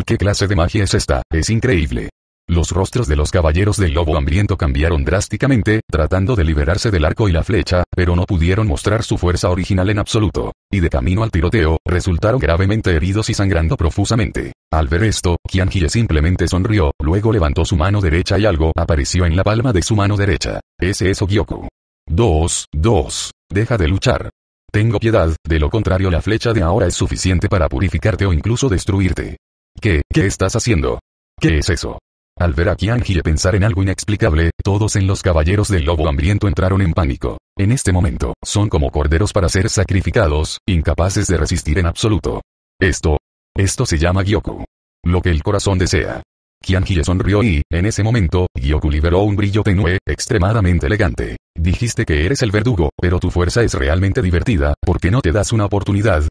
¿Qué clase de magia es esta? Es increíble. Los rostros de los caballeros del lobo hambriento cambiaron drásticamente, tratando de liberarse del arco y la flecha, pero no pudieron mostrar su fuerza original en absoluto, y de camino al tiroteo, resultaron gravemente heridos y sangrando profusamente. Al ver esto, Kianji simplemente sonrió, luego levantó su mano derecha y algo apareció en la palma de su mano derecha. Ese es Ogyoku. 2, 2. Deja de luchar. Tengo piedad, de lo contrario la flecha de ahora es suficiente para purificarte o incluso destruirte. ¿Qué, qué estás haciendo? ¿Qué es eso? Al ver a Qianji pensar en algo inexplicable, todos en los caballeros del lobo hambriento entraron en pánico. En este momento, son como corderos para ser sacrificados, incapaces de resistir en absoluto. Esto, esto se llama Gyoku. Lo que el corazón desea. Kianji sonrió y, en ese momento, Gyoku liberó un brillo tenue, extremadamente elegante. Dijiste que eres el verdugo, pero tu fuerza es realmente divertida, ¿por qué no te das una oportunidad?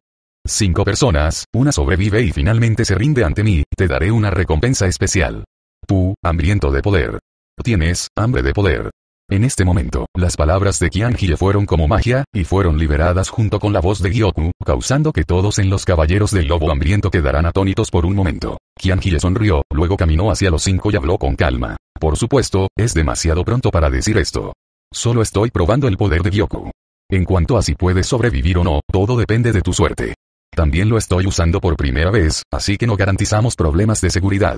Cinco personas, una sobrevive y finalmente se rinde ante mí, te daré una recompensa especial. Tú, hambriento de poder. Tienes, hambre de poder. En este momento, las palabras de Kianji fueron como magia, y fueron liberadas junto con la voz de Gyoku, causando que todos en los caballeros del lobo hambriento quedaran atónitos por un momento. Kianji sonrió, luego caminó hacia los cinco y habló con calma. Por supuesto, es demasiado pronto para decir esto. Solo estoy probando el poder de Gyoku. En cuanto a si puedes sobrevivir o no, todo depende de tu suerte. También lo estoy usando por primera vez, así que no garantizamos problemas de seguridad.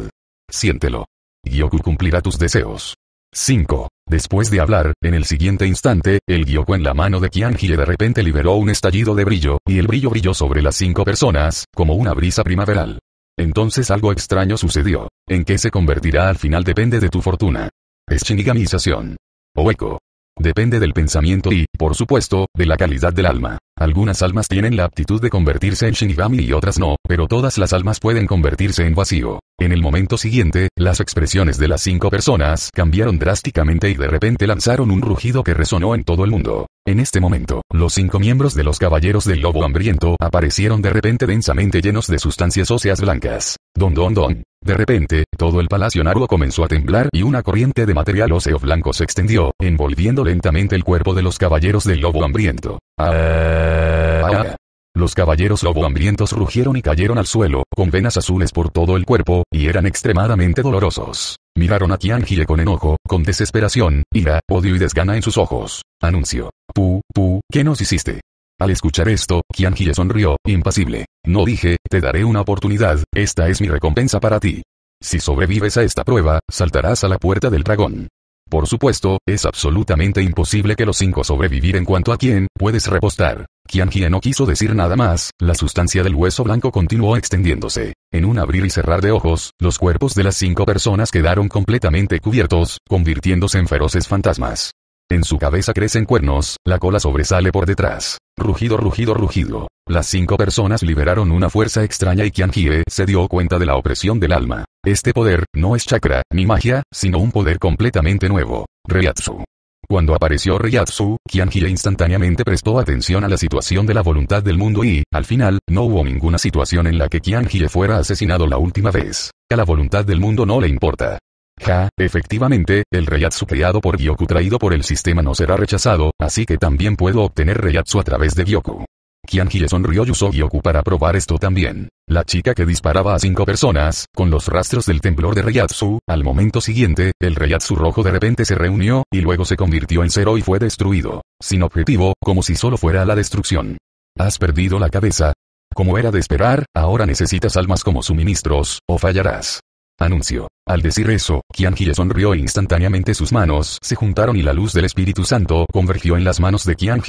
Siéntelo. Gyoku cumplirá tus deseos. 5. Después de hablar, en el siguiente instante, el Gyoko en la mano de Qianjie de repente liberó un estallido de brillo, y el brillo brilló sobre las cinco personas, como una brisa primaveral. Entonces algo extraño sucedió. En qué se convertirá al final depende de tu fortuna. Es chinigamización. O eco. Depende del pensamiento y, por supuesto, de la calidad del alma. Algunas almas tienen la aptitud de convertirse en Shinigami y otras no, pero todas las almas pueden convertirse en vacío. En el momento siguiente, las expresiones de las cinco personas cambiaron drásticamente y de repente lanzaron un rugido que resonó en todo el mundo. En este momento, los cinco miembros de los Caballeros del Lobo Hambriento aparecieron de repente densamente llenos de sustancias óseas blancas. Don don don. De repente, todo el palacio Naruo comenzó a temblar y una corriente de material óseo blanco se extendió, envolviendo lentamente el cuerpo de los Caballeros del Lobo Hambriento. Ah. Eh, ah, los caballeros lobo hambrientos rugieron y cayeron al suelo, con venas azules por todo el cuerpo, y eran extremadamente dolorosos. Miraron a Tianjie con enojo, con desesperación, ira, odio y desgana en sus ojos. Anuncio. Pu, pu, ¿qué nos hiciste? Al escuchar esto, Qianjie sonrió, impasible. No dije, te daré una oportunidad, esta es mi recompensa para ti. Si sobrevives a esta prueba, saltarás a la puerta del dragón. Por supuesto, es absolutamente imposible que los cinco sobrevivir en cuanto a quién puedes repostar. Qianjie no quiso decir nada más, la sustancia del hueso blanco continuó extendiéndose. En un abrir y cerrar de ojos, los cuerpos de las cinco personas quedaron completamente cubiertos, convirtiéndose en feroces fantasmas. En su cabeza crecen cuernos, la cola sobresale por detrás. Rugido, rugido, rugido. Las cinco personas liberaron una fuerza extraña y Qianjie se dio cuenta de la opresión del alma. Este poder, no es chakra, ni magia, sino un poder completamente nuevo. Ryatsu. Cuando apareció Ryatsu, Qianji instantáneamente prestó atención a la situación de la voluntad del mundo y, al final, no hubo ninguna situación en la que Qianji fuera asesinado la última vez. A la voluntad del mundo no le importa. Ja, efectivamente, el Ryatsu creado por Gyoku traído por el sistema no será rechazado, así que también puedo obtener Ryatsu a través de Gyoku. Kianhie sonrió Yusogioku y para probar esto también. La chica que disparaba a cinco personas, con los rastros del temblor de Reiatsu, al momento siguiente, el Reyatsu rojo de repente se reunió, y luego se convirtió en cero y fue destruido. Sin objetivo, como si solo fuera la destrucción. ¿Has perdido la cabeza? Como era de esperar, ahora necesitas almas como suministros, o fallarás. Anuncio. Al decir eso, Kianhie sonrió instantáneamente sus manos se juntaron y la luz del Espíritu Santo convergió en las manos de kian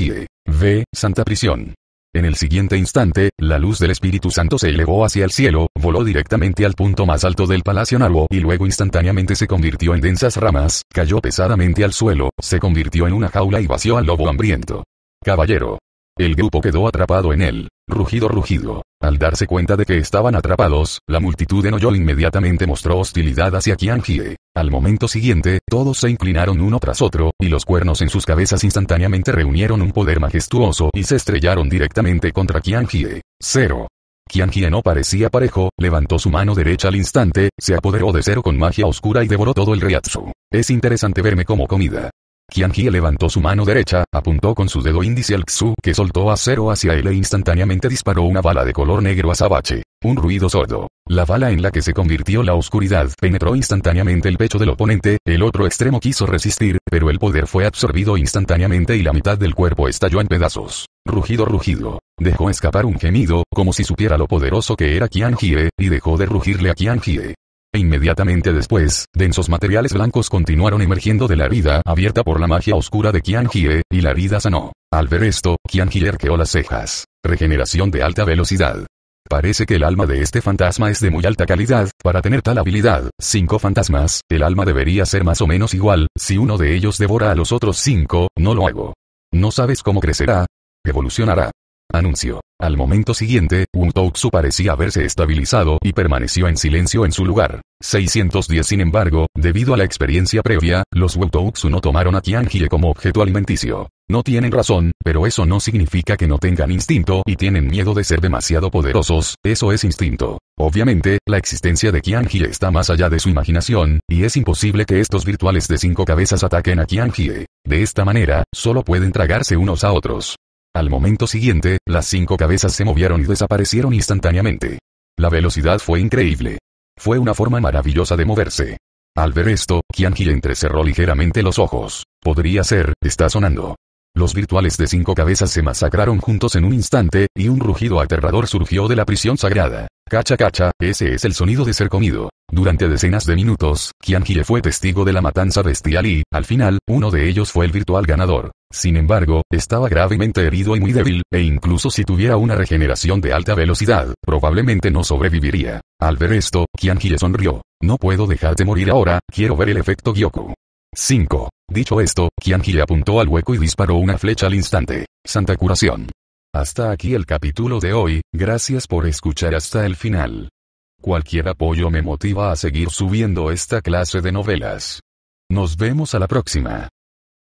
Ve, Santa Prisión. En el siguiente instante, la luz del Espíritu Santo se elevó hacia el cielo, voló directamente al punto más alto del palacio Narbo y luego instantáneamente se convirtió en densas ramas, cayó pesadamente al suelo, se convirtió en una jaula y vació al lobo hambriento. Caballero, el grupo quedó atrapado en él. Rugido rugido. Al darse cuenta de que estaban atrapados, la multitud de Oyol inmediatamente mostró hostilidad hacia Qianjie. Al momento siguiente, todos se inclinaron uno tras otro, y los cuernos en sus cabezas instantáneamente reunieron un poder majestuoso y se estrellaron directamente contra Qianjie. Cero. Qianjie no parecía parejo, levantó su mano derecha al instante, se apoderó de Cero con magia oscura y devoró todo el reyatsu. Es interesante verme como comida. Qianji levantó su mano derecha, apuntó con su dedo índice al Xu que soltó cero hacia él e instantáneamente disparó una bala de color negro a Sabache. Un ruido sordo. La bala en la que se convirtió la oscuridad penetró instantáneamente el pecho del oponente, el otro extremo quiso resistir, pero el poder fue absorbido instantáneamente y la mitad del cuerpo estalló en pedazos. Rugido rugido. Dejó escapar un gemido, como si supiera lo poderoso que era Qian y dejó de rugirle a Qian e inmediatamente después, densos materiales blancos continuaron emergiendo de la herida abierta por la magia oscura de Qian Jie, y la herida sanó. Al ver esto, Qian Jie arqueó las cejas. Regeneración de alta velocidad. Parece que el alma de este fantasma es de muy alta calidad, para tener tal habilidad, cinco fantasmas, el alma debería ser más o menos igual, si uno de ellos devora a los otros cinco, no lo hago. No sabes cómo crecerá. Evolucionará. Anuncio. Al momento siguiente, Wutouxu parecía haberse estabilizado y permaneció en silencio en su lugar. 610 Sin embargo, debido a la experiencia previa, los Wutoutsu no tomaron a Tianjie como objeto alimenticio. No tienen razón, pero eso no significa que no tengan instinto y tienen miedo de ser demasiado poderosos, eso es instinto. Obviamente, la existencia de Qianjie está más allá de su imaginación, y es imposible que estos virtuales de cinco cabezas ataquen a Qianjie. De esta manera, solo pueden tragarse unos a otros. Al momento siguiente, las cinco cabezas se movieron y desaparecieron instantáneamente. La velocidad fue increíble. Fue una forma maravillosa de moverse. Al ver esto, Kianji entrecerró ligeramente los ojos. Podría ser, está sonando. Los virtuales de cinco cabezas se masacraron juntos en un instante, y un rugido aterrador surgió de la prisión sagrada. Cacha cacha, ese es el sonido de ser comido. Durante decenas de minutos, le fue testigo de la matanza bestial y, al final, uno de ellos fue el virtual ganador. Sin embargo, estaba gravemente herido y muy débil, e incluso si tuviera una regeneración de alta velocidad, probablemente no sobreviviría. Al ver esto, Kianji sonrió. No puedo dejarte morir ahora, quiero ver el efecto Gyoku. 5. Dicho esto, Kianji apuntó al hueco y disparó una flecha al instante. Santa curación. Hasta aquí el capítulo de hoy, gracias por escuchar hasta el final. Cualquier apoyo me motiva a seguir subiendo esta clase de novelas. Nos vemos a la próxima.